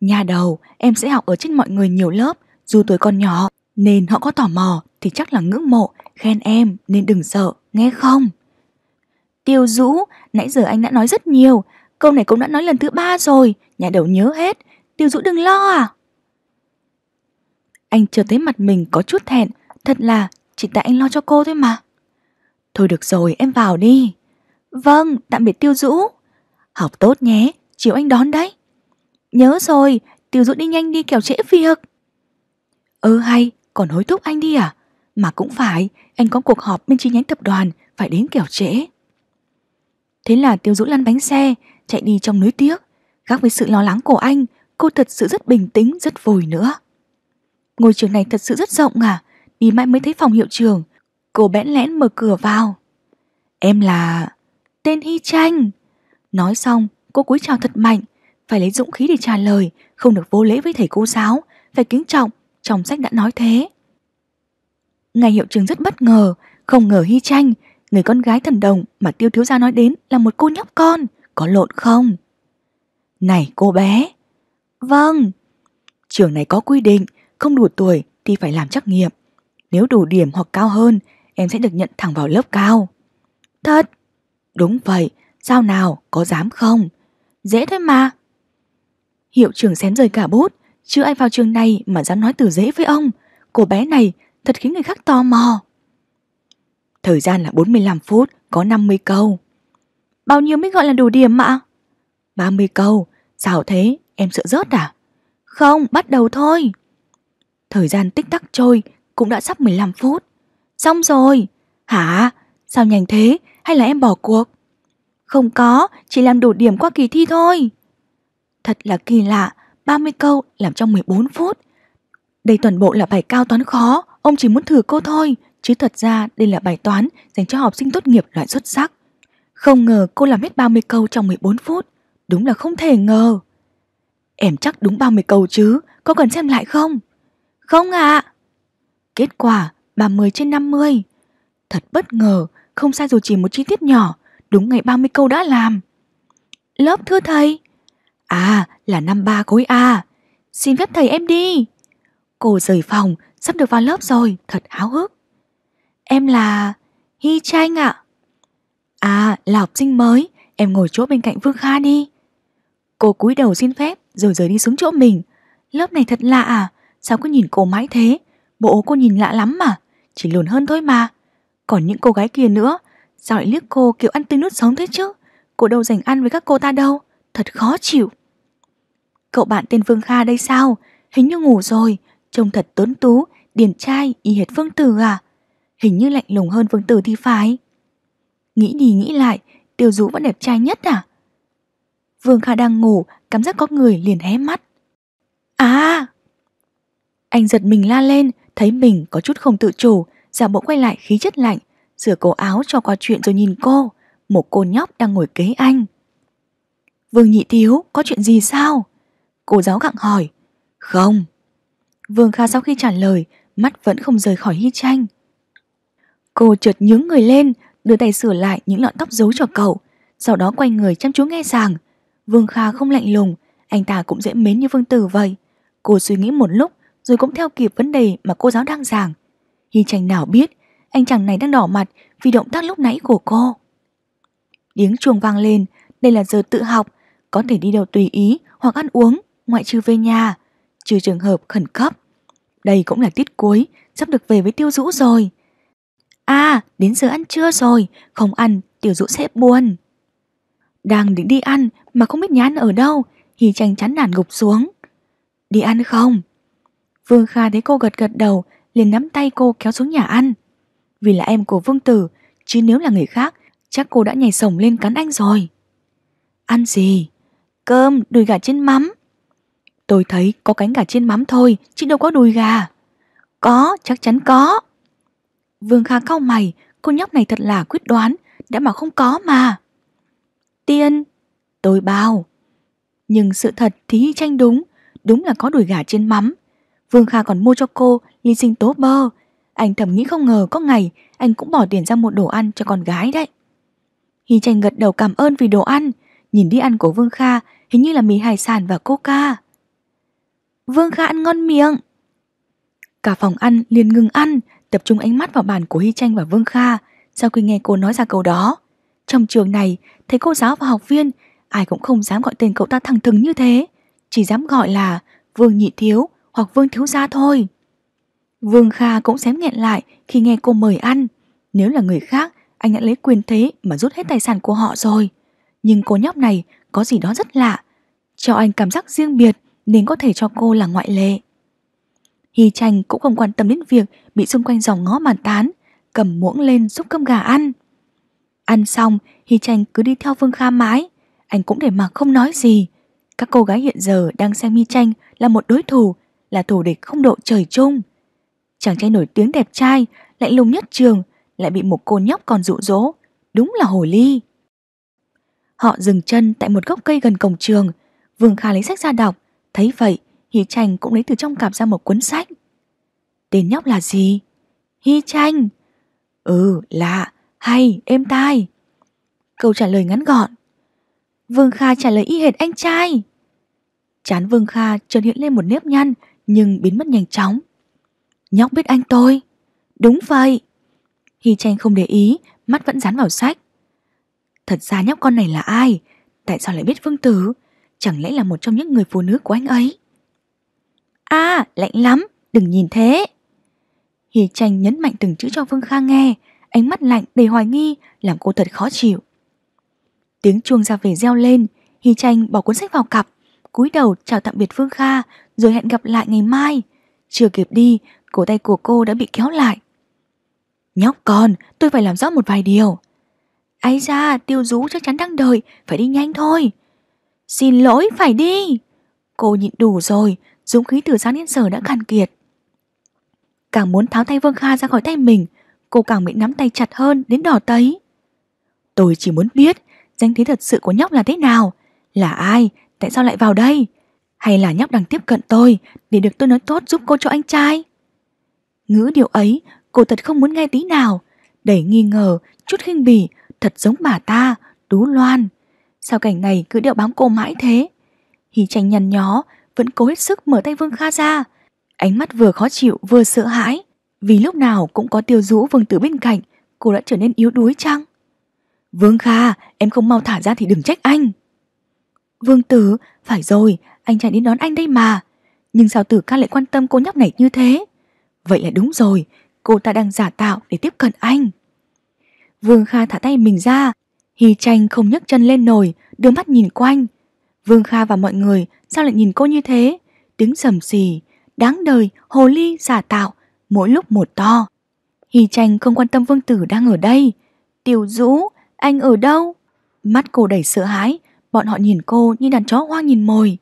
Nhà đầu, em sẽ học ở trên mọi người nhiều lớp, dù tuổi còn nhỏ, nên họ có tò mò thì chắc là ngưỡng mộ, khen em nên đừng sợ, nghe không? Tiêu Dũ, nãy giờ anh đã nói rất nhiều, câu này cũng đã nói lần thứ ba rồi, nhà đầu nhớ hết, Tiêu Dũ đừng lo à. Anh chợt thấy mặt mình có chút thẹn, thật là chỉ tại anh lo cho cô thôi mà. Thôi được rồi, em vào đi. Vâng, tạm biệt Tiêu Dũ. Học tốt nhé, chiều anh đón đấy. Nhớ rồi, tiểu dụ đi nhanh đi kẻo trễ việc. Ừ hay, còn hối thúc anh đi à? Mà cũng phải, anh có cuộc họp bên chi nhánh tập đoàn, phải đến kẻo trễ. Thế là tiêu dũ lăn bánh xe, chạy đi trong núi tiếc. Khác với sự lo lắng của anh, cô thật sự rất bình tĩnh, rất vui nữa. Ngôi trường này thật sự rất rộng à, đi mãi mới thấy phòng hiệu trường. Cô bẽn lẽn mở cửa vào. Em là... Tên Hy Tranh. Nói xong, cô cúi chào thật mạnh, phải lấy dũng khí để trả lời, không được vô lễ với thầy cô giáo, phải kính trọng, trong sách đã nói thế. Ngài hiệu trưởng rất bất ngờ, không ngờ Hy Tranh, người con gái thần đồng mà tiêu thiếu gia nói đến là một cô nhóc con, có lộn không? Này cô bé! Vâng! Trường này có quy định, không đủ tuổi thì phải làm trắc nghiệm. Nếu đủ điểm hoặc cao hơn, em sẽ được nhận thẳng vào lớp cao. Thật? Đúng vậy, sao nào, có dám không? Dễ thôi mà, Hiệu trưởng xém rời cả bút Chứ ai vào trường này mà dám nói từ dễ với ông Cô bé này thật khiến người khác tò mò Thời gian là 45 phút Có 50 câu Bao nhiêu mới gọi là đủ điểm ạ 30 câu Sao thế em sợ rớt à Không bắt đầu thôi Thời gian tích tắc trôi Cũng đã sắp 15 phút Xong rồi Hả sao nhanh thế hay là em bỏ cuộc Không có chỉ làm đủ điểm qua kỳ thi thôi Thật là kỳ lạ, 30 câu làm trong 14 phút. Đây toàn bộ là bài cao toán khó, ông chỉ muốn thử cô thôi, chứ thật ra đây là bài toán dành cho học sinh tốt nghiệp loại xuất sắc. Không ngờ cô làm hết 30 câu trong 14 phút, đúng là không thể ngờ. Em chắc đúng 30 câu chứ, có cần xem lại không? Không ạ. À. Kết quả 30 trên 50. Thật bất ngờ, không sai dù chỉ một chi tiết nhỏ, đúng ngày 30 câu đã làm. Lớp thưa thầy, À, là năm ba khối A. Xin phép thầy em đi. Cô rời phòng, sắp được vào lớp rồi, thật háo hức. Em là... Hy Tranh ạ. À. là học sinh mới, em ngồi chỗ bên cạnh Vương Kha đi. Cô cúi đầu xin phép rồi rời đi xuống chỗ mình. Lớp này thật lạ à, sao cứ nhìn cô mãi thế? Bộ cô nhìn lạ lắm mà, chỉ lùn hơn thôi mà. Còn những cô gái kia nữa, sao lại liếc cô kiểu ăn tươi nút sống thế chứ? Cô đâu dành ăn với các cô ta đâu, thật khó chịu. Cậu bạn tên Vương Kha đây sao? Hình như ngủ rồi, trông thật tốn tú, điển trai, y hệt Vương Tử à? Hình như lạnh lùng hơn Vương Tử thì phải. Nghĩ đi nghĩ lại, Tiêu Dũ vẫn đẹp trai nhất à? Vương Kha đang ngủ, cảm giác có người liền hé mắt. À! Anh giật mình la lên, thấy mình có chút không tự chủ, giả bộ quay lại khí chất lạnh, rửa cổ áo cho qua chuyện rồi nhìn cô, một cô nhóc đang ngồi kế anh. Vương Nhị Thiếu, có chuyện gì sao? Cô giáo gặng hỏi Không Vương Kha sau khi trả lời Mắt vẫn không rời khỏi Hy Tranh Cô chợt nhướng người lên Đưa tay sửa lại những lọn tóc dấu cho cậu Sau đó quay người chăm chú nghe giảng Vương Kha không lạnh lùng Anh ta cũng dễ mến như Vương Tử vậy Cô suy nghĩ một lúc Rồi cũng theo kịp vấn đề mà cô giáo đang giảng Hy Tranh nào biết Anh chàng này đang đỏ mặt vì động tác lúc nãy của cô Tiếng chuông vang lên Đây là giờ tự học Có thể đi đâu tùy ý hoặc ăn uống ngoại trừ về nhà, trừ trường hợp khẩn cấp. Đây cũng là tiết cuối, sắp được về với tiêu dũ rồi. À, đến giờ ăn trưa rồi, không ăn, tiểu dũ sẽ buồn. Đang định đi ăn mà không biết nhà ăn ở đâu, Hi tranh chắn nản gục xuống. Đi ăn không? Vương Kha thấy cô gật gật đầu, liền nắm tay cô kéo xuống nhà ăn. Vì là em của Vương Tử, chứ nếu là người khác, chắc cô đã nhảy sổng lên cắn anh rồi. Ăn gì? Cơm, đùi gà chiên mắm. Tôi thấy có cánh gà chiên mắm thôi, chứ đâu có đùi gà. Có, chắc chắn có. Vương Kha cau mày, cô nhóc này thật là quyết đoán, đã mà không có mà. Tiên, tôi bao. Nhưng sự thật thì tranh đúng, đúng là có đùi gà chiên mắm. Vương Kha còn mua cho cô ly sinh tố bơ. Anh thầm nghĩ không ngờ có ngày anh cũng bỏ tiền ra một đồ ăn cho con gái đấy. Hy tranh gật đầu cảm ơn vì đồ ăn, nhìn đi ăn của Vương Kha hình như là mì hải sản và coca. Vương Kha ăn ngon miệng. Cả phòng ăn liền ngừng ăn, tập trung ánh mắt vào bàn của Hy Tranh và Vương Kha sau khi nghe cô nói ra câu đó. Trong trường này, thấy cô giáo và học viên, ai cũng không dám gọi tên cậu ta thẳng thừng như thế, chỉ dám gọi là Vương Nhị Thiếu hoặc Vương Thiếu Gia thôi. Vương Kha cũng xém nghẹn lại khi nghe cô mời ăn. Nếu là người khác, anh đã lấy quyền thế mà rút hết tài sản của họ rồi. Nhưng cô nhóc này có gì đó rất lạ, cho anh cảm giác riêng biệt, nên có thể cho cô là ngoại lệ. Hy Tranh cũng không quan tâm đến việc bị xung quanh dòng ngó bàn tán, cầm muỗng lên giúp cơm gà ăn. Ăn xong, Hy Tranh cứ đi theo Vương Kha mãi, anh cũng để mặc không nói gì. Các cô gái hiện giờ đang xem Hy Tranh là một đối thủ, là thủ địch không độ trời chung. Chàng trai nổi tiếng đẹp trai, lạnh lùng nhất trường, lại bị một cô nhóc còn dụ dỗ, đúng là hồ ly. Họ dừng chân tại một gốc cây gần cổng trường, Vương Kha lấy sách ra đọc, Thấy vậy, Hy Tranh cũng lấy từ trong cặp ra một cuốn sách. Tên nhóc là gì? Hy Tranh. Ừ, lạ, hay, êm tai. Câu trả lời ngắn gọn. Vương Kha trả lời y hệt anh trai. Chán Vương Kha chợt hiện lên một nếp nhăn nhưng biến mất nhanh chóng. Nhóc biết anh tôi. Đúng vậy. Hy Tranh không để ý, mắt vẫn dán vào sách. Thật ra nhóc con này là ai? Tại sao lại biết Vương Tử? chẳng lẽ là một trong những người phụ nữ của anh ấy? À, lạnh lắm, đừng nhìn thế. Hi Tranh nhấn mạnh từng chữ cho Vương Khang nghe, ánh mắt lạnh đầy hoài nghi, làm cô thật khó chịu. Tiếng chuông ra về reo lên, Hi Tranh bỏ cuốn sách vào cặp, cúi đầu chào tạm biệt Vương Kha, rồi hẹn gặp lại ngày mai. Chưa kịp đi, cổ tay của cô đã bị kéo lại. Nhóc con, tôi phải làm rõ một vài điều. Ây ra, tiêu rú chắc chắn đang đợi, phải đi nhanh thôi. Xin lỗi, phải đi. Cô nhịn đủ rồi, dũng khí từ sáng đến giờ đã cạn kiệt. Càng muốn tháo tay Vương Kha ra khỏi tay mình, cô càng bị nắm tay chặt hơn đến đỏ tấy. Tôi chỉ muốn biết danh thế thật sự của nhóc là thế nào, là ai, tại sao lại vào đây? Hay là nhóc đang tiếp cận tôi để được tôi nói tốt giúp cô cho anh trai? Ngữ điều ấy, cô thật không muốn nghe tí nào, đầy nghi ngờ, chút khinh bỉ, thật giống bà ta, Tú Loan, Sao cảnh này cứ đeo bám cô mãi thế Hí tranh nhằn nhó Vẫn cố hết sức mở tay Vương Kha ra Ánh mắt vừa khó chịu vừa sợ hãi Vì lúc nào cũng có tiêu rũ Vương Tử bên cạnh Cô đã trở nên yếu đuối chăng Vương Kha em không mau thả ra thì đừng trách anh Vương Tử Phải rồi anh chạy đến đón anh đây mà Nhưng sao Tử ca lại quan tâm cô nhóc này như thế Vậy là đúng rồi Cô ta đang giả tạo để tiếp cận anh Vương Kha thả tay mình ra Hy tranh không nhấc chân lên nổi, đưa mắt nhìn quanh. Vương Kha và mọi người sao lại nhìn cô như thế? Tiếng sầm xì, đáng đời, hồ ly, giả tạo, mỗi lúc một to. Hy tranh không quan tâm vương tử đang ở đây. Tiểu dũ, anh ở đâu? Mắt cô đầy sợ hãi, bọn họ nhìn cô như đàn chó hoang nhìn mồi.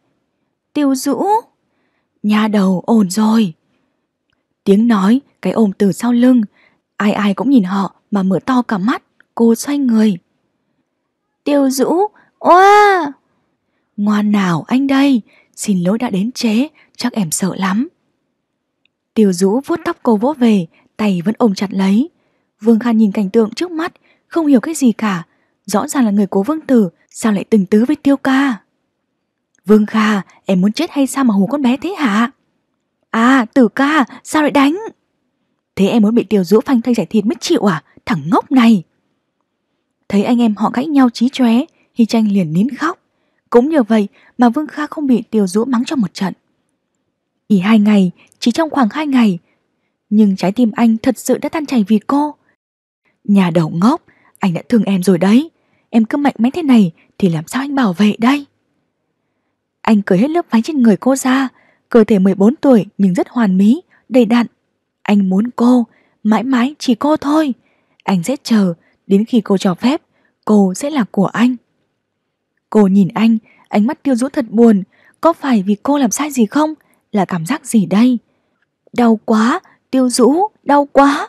Tiêu dũ Nhà đầu ổn rồi Tiếng nói, cái ôm từ sau lưng Ai ai cũng nhìn họ mà mở to cả mắt Cô xoay người Tiêu Dũ, oa! Ngoan nào anh đây, xin lỗi đã đến chế, chắc em sợ lắm. Tiêu Dũ vuốt tóc cô vỗ về, tay vẫn ôm chặt lấy. Vương Khan nhìn cảnh tượng trước mắt, không hiểu cái gì cả. Rõ ràng là người cố vương tử, sao lại từng tứ với Tiêu Ca? Vương Kha, em muốn chết hay sao mà hù con bé thế hả? À, Tử Ca, sao lại đánh? Thế em muốn bị Tiêu Dũ phanh thay giải thịt mới chịu à? Thằng ngốc này! Thấy anh em họ cãi nhau chí chóe, Hy Tranh liền nín khóc. Cũng nhờ vậy mà Vương Kha không bị Tiêu Dũ mắng trong một trận. Chỉ hai ngày, chỉ trong khoảng hai ngày, nhưng trái tim anh thật sự đã tan chảy vì cô. Nhà đầu ngốc, anh đã thương em rồi đấy. Em cứ mạnh mẽ thế này thì làm sao anh bảo vệ đây? Anh cởi hết lớp váy trên người cô ra, cơ thể 14 tuổi nhưng rất hoàn mỹ, đầy đặn. Anh muốn cô, mãi mãi chỉ cô thôi. Anh sẽ chờ, Đến khi cô cho phép, cô sẽ là của anh. Cô nhìn anh, ánh mắt tiêu dũ thật buồn. Có phải vì cô làm sai gì không? Là cảm giác gì đây? Đau quá, tiêu dũ, đau quá.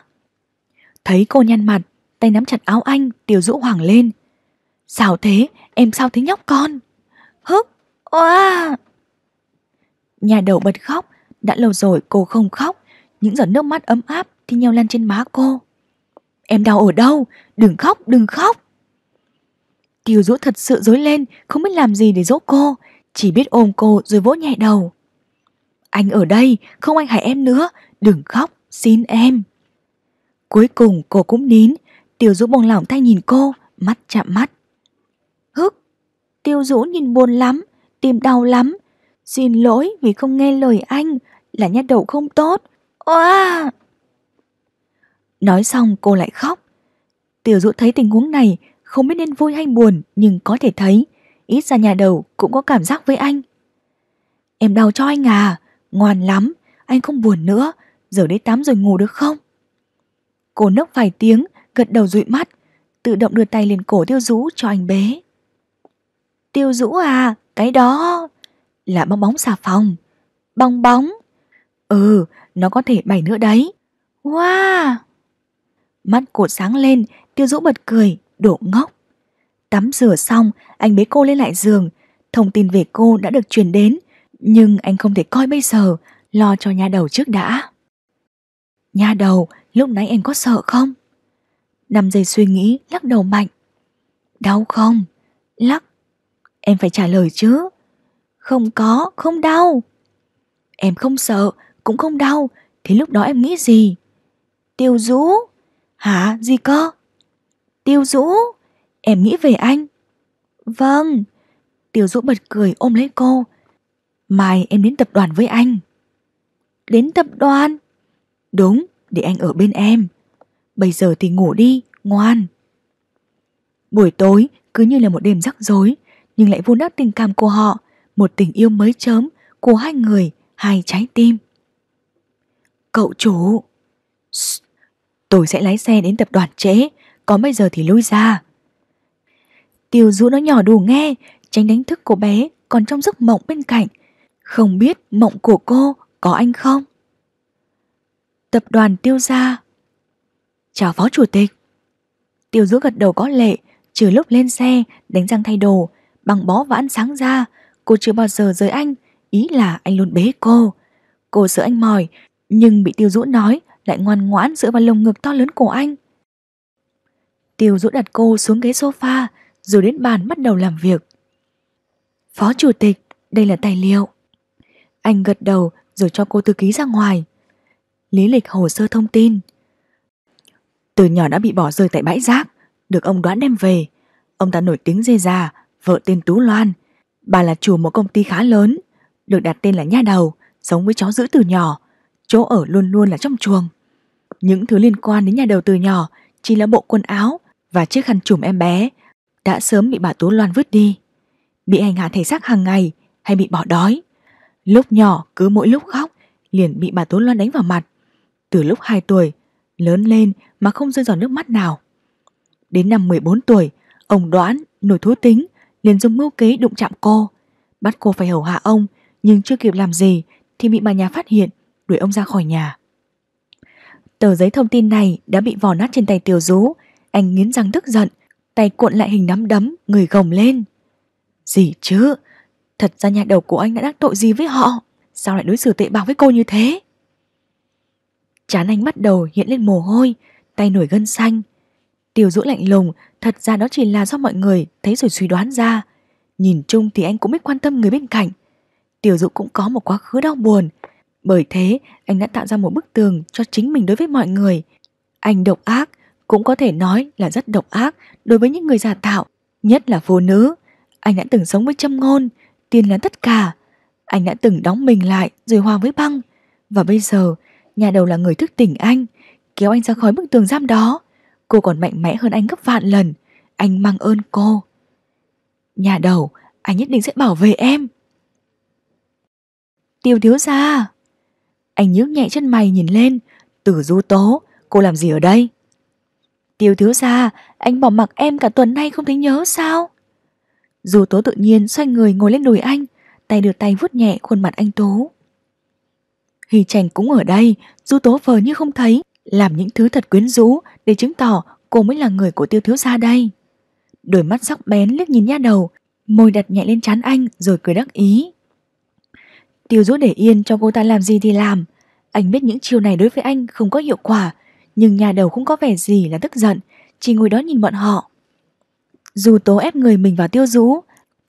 Thấy cô nhăn mặt, tay nắm chặt áo anh, tiêu dũ hoảng lên. Sao thế, em sao thế nhóc con? Hức, oa. Nhà đầu bật khóc, đã lâu rồi cô không khóc, những giọt nước mắt ấm áp thì nhau lan trên má cô. Em đau ở đâu? Đừng khóc, đừng khóc. Tiêu Dũ thật sự dối lên, không biết làm gì để dỗ cô, chỉ biết ôm cô rồi vỗ nhẹ đầu. Anh ở đây, không anh hại em nữa, đừng khóc, xin em. Cuối cùng cô cũng nín, Tiêu Dũ buông lỏng tay nhìn cô, mắt chạm mắt. Hức, Tiêu Dũ nhìn buồn lắm, tim đau lắm. Xin lỗi vì không nghe lời anh, là nhát đầu không tốt. Oa! À! Nói xong cô lại khóc. Tiểu dụ thấy tình huống này, không biết nên vui hay buồn nhưng có thể thấy, ít ra nhà đầu cũng có cảm giác với anh. Em đau cho anh à, ngoan lắm, anh không buồn nữa, giờ đến 8 rồi ngủ được không? Cô nấc vài tiếng, gật đầu dụi mắt, tự động đưa tay lên cổ tiêu Dũ cho anh bế. Tiêu Dũ à, cái đó là bong bóng xà phòng. Bong bóng. Ừ, nó có thể bảy nữa đấy. Wow! Mắt cột sáng lên, tiêu dũ bật cười, đổ ngốc. Tắm rửa xong, anh bế cô lên lại giường. Thông tin về cô đã được truyền đến, nhưng anh không thể coi bây giờ, lo cho nha đầu trước đã. nha đầu, lúc nãy em có sợ không? Năm giây suy nghĩ, lắc đầu mạnh. Đau không? Lắc. Em phải trả lời chứ. Không có, không đau. Em không sợ, cũng không đau, thì lúc đó em nghĩ gì? Tiêu Dũ Hả, gì cơ? Tiêu Dũ, em nghĩ về anh. Vâng. Tiêu Dũ bật cười ôm lấy cô. Mai em đến tập đoàn với anh. Đến tập đoàn? Đúng, để anh ở bên em. Bây giờ thì ngủ đi, ngoan. Buổi tối cứ như là một đêm rắc rối, nhưng lại vun đắp tình cảm của họ, một tình yêu mới chớm của hai người, hai trái tim. Cậu chủ. Shh, Tôi sẽ lái xe đến tập đoàn trễ Còn bây giờ thì lui ra Tiêu dũ nó nhỏ đủ nghe Tránh đánh thức cô bé Còn trong giấc mộng bên cạnh Không biết mộng của cô có anh không Tập đoàn tiêu gia Chào phó chủ tịch Tiêu dũ gật đầu có lệ Trừ lúc lên xe đánh răng thay đồ Bằng bó và ăn sáng ra Cô chưa bao giờ rời anh Ý là anh luôn bế cô Cô sợ anh mỏi Nhưng bị tiêu dũ nói lại ngoan ngoãn dựa vào lồng ngực to lớn của anh. Tiêu dũ đặt cô xuống ghế sofa, rồi đến bàn bắt đầu làm việc. Phó chủ tịch, đây là tài liệu. Anh gật đầu rồi cho cô thư ký ra ngoài. Lý lịch hồ sơ thông tin. Từ nhỏ đã bị bỏ rơi tại bãi rác, được ông đoán đem về. Ông ta nổi tiếng dê già, vợ tên Tú Loan. Bà là chủ một công ty khá lớn, được đặt tên là nha đầu, sống với chó giữ từ nhỏ. Chỗ ở luôn luôn là trong chuồng những thứ liên quan đến nhà đầu tư nhỏ chỉ là bộ quần áo và chiếc khăn trùm em bé đã sớm bị bà Tú Loan vứt đi. Bị hành hạ thể xác hàng ngày hay bị bỏ đói. Lúc nhỏ cứ mỗi lúc khóc liền bị bà Tú Loan đánh vào mặt. Từ lúc 2 tuổi, lớn lên mà không rơi giọt nước mắt nào. Đến năm 14 tuổi, ông Đoán, nổi thú tính, liền dùng mưu kế đụng chạm cô. Bắt cô phải hầu hạ ông, nhưng chưa kịp làm gì thì bị bà nhà phát hiện, đuổi ông ra khỏi nhà. Tờ giấy thông tin này đã bị vò nát trên tay Tiểu Dú. Anh nghiến răng tức giận, tay cuộn lại hình nắm đấm, người gồng lên. Gì chứ? Thật ra nhà đầu của anh đã đắc tội gì với họ? Sao lại đối xử tệ bạc với cô như thế? Chán anh bắt đầu hiện lên mồ hôi, tay nổi gân xanh. Tiểu Dũ lạnh lùng, thật ra đó chỉ là do mọi người thấy rồi suy đoán ra. Nhìn chung thì anh cũng biết quan tâm người bên cạnh. Tiểu Dũ cũng có một quá khứ đau buồn, bởi thế, anh đã tạo ra một bức tường cho chính mình đối với mọi người. Anh độc ác, cũng có thể nói là rất độc ác đối với những người giả tạo, nhất là phụ nữ. Anh đã từng sống với châm ngôn, tiền là tất cả. Anh đã từng đóng mình lại rồi hòa với băng. Và bây giờ, nhà đầu là người thức tỉnh anh, kéo anh ra khỏi bức tường giam đó. Cô còn mạnh mẽ hơn anh gấp vạn lần. Anh mang ơn cô. Nhà đầu, anh nhất định sẽ bảo vệ em. Tiêu thiếu gia anh nhíu nhẹ chân mày nhìn lên Tử du tố, cô làm gì ở đây? Tiêu thiếu gia, anh bỏ mặc em cả tuần nay không thấy nhớ sao? Du tố tự nhiên xoay người ngồi lên đùi anh Tay đưa tay vuốt nhẹ khuôn mặt anh tố hì Trành cũng ở đây, Du Tố vờ như không thấy, làm những thứ thật quyến rũ để chứng tỏ cô mới là người của tiêu thiếu gia đây. Đôi mắt sắc bén liếc nhìn nha đầu, môi đặt nhẹ lên trán anh rồi cười đắc ý. Tiêu dũ để yên cho cô ta làm gì thì làm Anh biết những chiêu này đối với anh không có hiệu quả Nhưng nhà đầu không có vẻ gì là tức giận Chỉ ngồi đó nhìn bọn họ Dù tố ép người mình vào tiêu dũ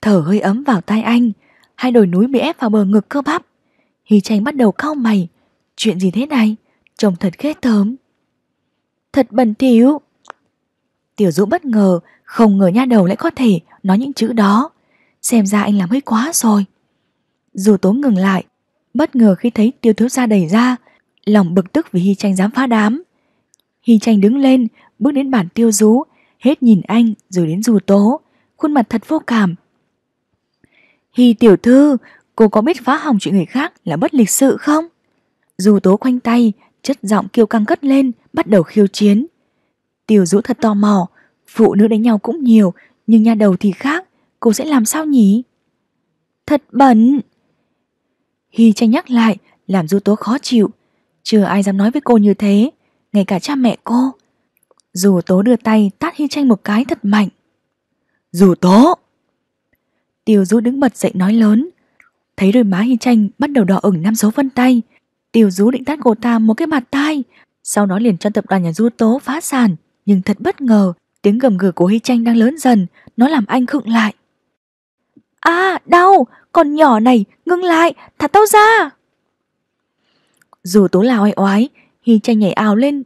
Thở hơi ấm vào tai anh Hai đồi núi bị ép vào bờ ngực cơ bắp Hy tranh bắt đầu cau mày Chuyện gì thế này Trông thật ghê tớm Thật bẩn thỉu Tiểu dũ bất ngờ Không ngờ nha đầu lại có thể nói những chữ đó Xem ra anh làm hơi quá rồi dù tố ngừng lại, bất ngờ khi thấy tiêu thiếu gia đẩy ra, lòng bực tức vì Hy Tranh dám phá đám. Hy Tranh đứng lên, bước đến bàn tiêu rú, hết nhìn anh rồi đến dù tố, khuôn mặt thật vô cảm. Hy tiểu thư, cô có biết phá hỏng chuyện người khác là bất lịch sự không? Dù tố khoanh tay, chất giọng kêu căng cất lên, bắt đầu khiêu chiến. Tiểu dũ thật tò mò, phụ nữ đánh nhau cũng nhiều, nhưng nhà đầu thì khác, cô sẽ làm sao nhỉ? Thật bẩn! Hy tranh nhắc lại, làm Du Tố khó chịu. Chưa ai dám nói với cô như thế, ngay cả cha mẹ cô. Dù Tố đưa tay tát Hy tranh một cái thật mạnh. Dù Tố! Tiêu Du đứng bật dậy nói lớn. Thấy đôi má Hy tranh bắt đầu đỏ ửng năm dấu vân tay. Tiêu Du định tát cô ta một cái bạt tai. Sau đó liền cho tập đoàn nhà Du Tố phá sản. Nhưng thật bất ngờ, tiếng gầm gừ của Hy tranh đang lớn dần. Nó làm anh khựng lại. À, đau, con nhỏ này, ngưng lại, thả tao ra. Dù tố lào hay oái, Hy tranh nhảy áo lên.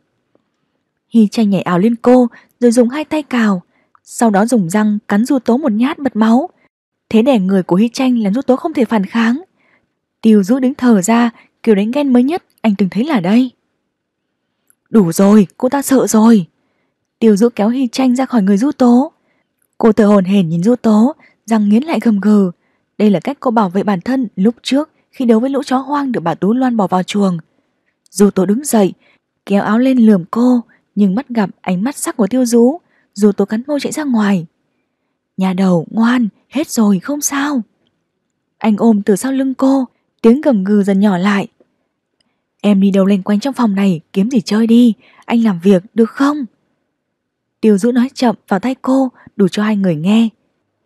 Hy tranh nhảy áo lên cô, rồi dùng hai tay cào, sau đó dùng răng cắn du tố một nhát bật máu. Thế để người của Hy tranh làm du tố không thể phản kháng. Tiêu rũ đứng thở ra, kiểu đánh ghen mới nhất anh từng thấy là đây. Đủ rồi, cô ta sợ rồi. Tiêu rũ kéo Hy tranh ra khỏi người du tố. Cô thở hồn hển nhìn du tố, răng nghiến lại gầm gừ. Đây là cách cô bảo vệ bản thân lúc trước khi đấu với lũ chó hoang được bà Tú Loan bỏ vào chuồng. Dù tôi đứng dậy, kéo áo lên lườm cô, nhưng mắt gặp ánh mắt sắc của tiêu rú, dù tôi cắn môi chạy ra ngoài. Nhà đầu, ngoan, hết rồi, không sao. Anh ôm từ sau lưng cô, tiếng gầm gừ dần nhỏ lại. Em đi đâu lanh quanh trong phòng này, kiếm gì chơi đi, anh làm việc, được không? Tiêu rũ nói chậm vào tay cô, đủ cho hai người nghe.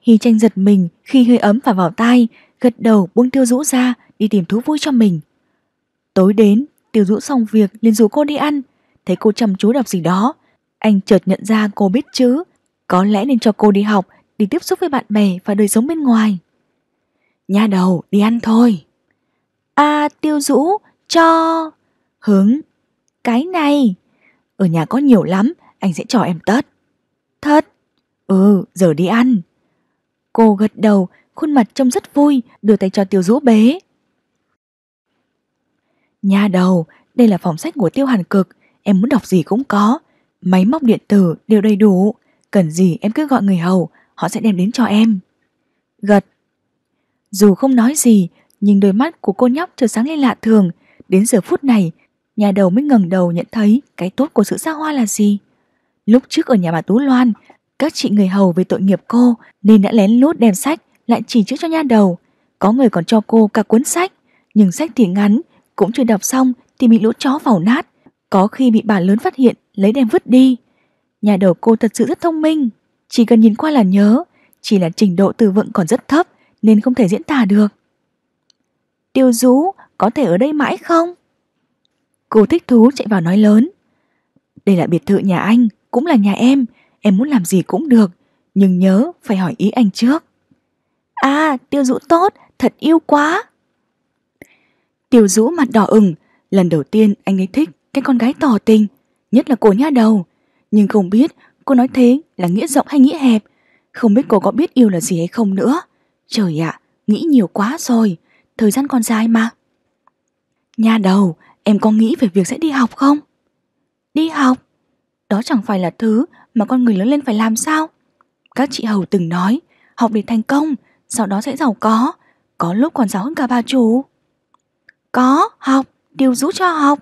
Hy tranh giật mình khi hơi ấm vào vào tai, gật đầu buông tiêu dũ ra đi tìm thú vui cho mình. Tối đến, tiêu dũ xong việc liền rủ cô đi ăn, thấy cô chăm chú đọc gì đó. Anh chợt nhận ra cô biết chứ có lẽ nên cho cô đi học để tiếp xúc với bạn bè và đời sống bên ngoài. nhà đầu, đi ăn thôi. À, tiêu dũ cho... Hướng, cái này. Ở nhà có nhiều lắm, anh sẽ cho em tất. Thất. Ừ, giờ đi ăn. Cô gật đầu, khuôn mặt trông rất vui, đưa tay cho Tiêu Dũ bế. Nhà đầu, đây là phòng sách của Tiêu Hàn Cực, em muốn đọc gì cũng có. Máy móc điện tử đều đầy đủ, cần gì em cứ gọi người hầu, họ sẽ đem đến cho em. Gật. Dù không nói gì, nhưng đôi mắt của cô nhóc trở sáng lên lạ thường, đến giờ phút này, nhà đầu mới ngẩng đầu nhận thấy cái tốt của sự xa hoa là gì. Lúc trước ở nhà bà Tú Loan, các chị người hầu về tội nghiệp cô nên đã lén lút đem sách lại chỉ trước cho nha đầu. Có người còn cho cô cả cuốn sách, nhưng sách thì ngắn, cũng chưa đọc xong thì bị lũ chó vào nát, có khi bị bà lớn phát hiện lấy đem vứt đi. Nhà đầu cô thật sự rất thông minh, chỉ cần nhìn qua là nhớ, chỉ là trình độ từ vựng còn rất thấp nên không thể diễn tả được. Tiêu Dũ có thể ở đây mãi không? Cô thích thú chạy vào nói lớn. Đây là biệt thự nhà anh, cũng là nhà em, em muốn làm gì cũng được, nhưng nhớ phải hỏi ý anh trước. À, tiêu dũ tốt, thật yêu quá. Tiêu dũ mặt đỏ ửng, lần đầu tiên anh ấy thích cái con gái tỏ tình, nhất là cô nha đầu. Nhưng không biết cô nói thế là nghĩa rộng hay nghĩa hẹp, không biết cô có biết yêu là gì hay không nữa. Trời ạ, à, nghĩ nhiều quá rồi, thời gian còn dài mà. Nha đầu, em có nghĩ về việc sẽ đi học không? Đi học? Đó chẳng phải là thứ mà con người lớn lên phải làm sao? Các chị Hầu từng nói, học để thành công, sau đó sẽ giàu có, có lúc còn giàu hơn cả bà chủ. Có, học, điều rũ cho học.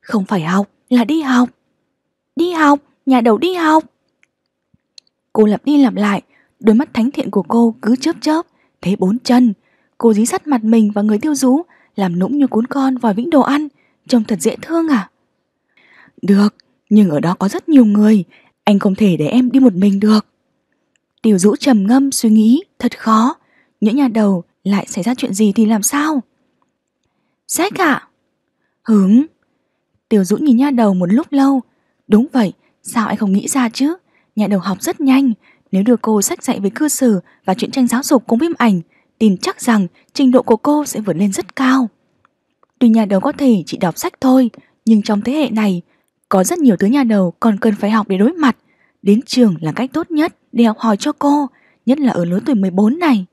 Không phải học, là đi học. Đi học, nhà đầu đi học. Cô lặp đi lặp lại, đôi mắt thánh thiện của cô cứ chớp chớp, thế bốn chân. Cô dí sắt mặt mình vào người tiêu rú, làm nũng như cuốn con vòi vĩnh đồ ăn, trông thật dễ thương à? Được, nhưng ở đó có rất nhiều người, anh không thể để em đi một mình được. Tiểu Dũ trầm ngâm suy nghĩ, thật khó. Những nhà đầu lại xảy ra chuyện gì thì làm sao? Sách ạ? Hứng. Tiểu Dũ nhìn nhà đầu một lúc lâu. Đúng vậy, sao anh không nghĩ ra chứ? Nhà đầu học rất nhanh, nếu đưa cô sách dạy về cư xử và chuyện tranh giáo dục cũng phim ảnh, tin chắc rằng trình độ của cô sẽ vượt lên rất cao. Tuy nhà đầu có thể chỉ đọc sách thôi, nhưng trong thế hệ này, có rất nhiều thứ nhà đầu còn cần phải học để đối mặt. Đến trường là cách tốt nhất để học hỏi cho cô, nhất là ở lứa tuổi 14 này.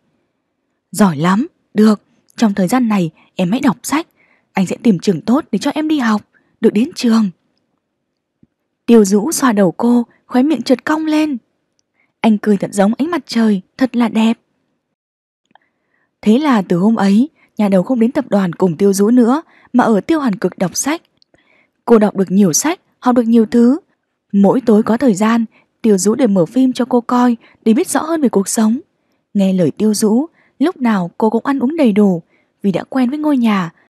Giỏi lắm, được, trong thời gian này em hãy đọc sách, anh sẽ tìm trường tốt để cho em đi học, được đến trường. Tiêu Dũ xoa đầu cô, khóe miệng trượt cong lên. Anh cười thật giống ánh mặt trời, thật là đẹp. Thế là từ hôm ấy, nhà đầu không đến tập đoàn cùng Tiêu Dũ nữa, mà ở Tiêu Hàn Cực đọc sách. Cô đọc được nhiều sách, học được nhiều thứ. Mỗi tối có thời gian, Tiêu Dũ đều mở phim cho cô coi để biết rõ hơn về cuộc sống. Nghe lời Tiêu Dũ, lúc nào cô cũng ăn uống đầy đủ vì đã quen với ngôi nhà,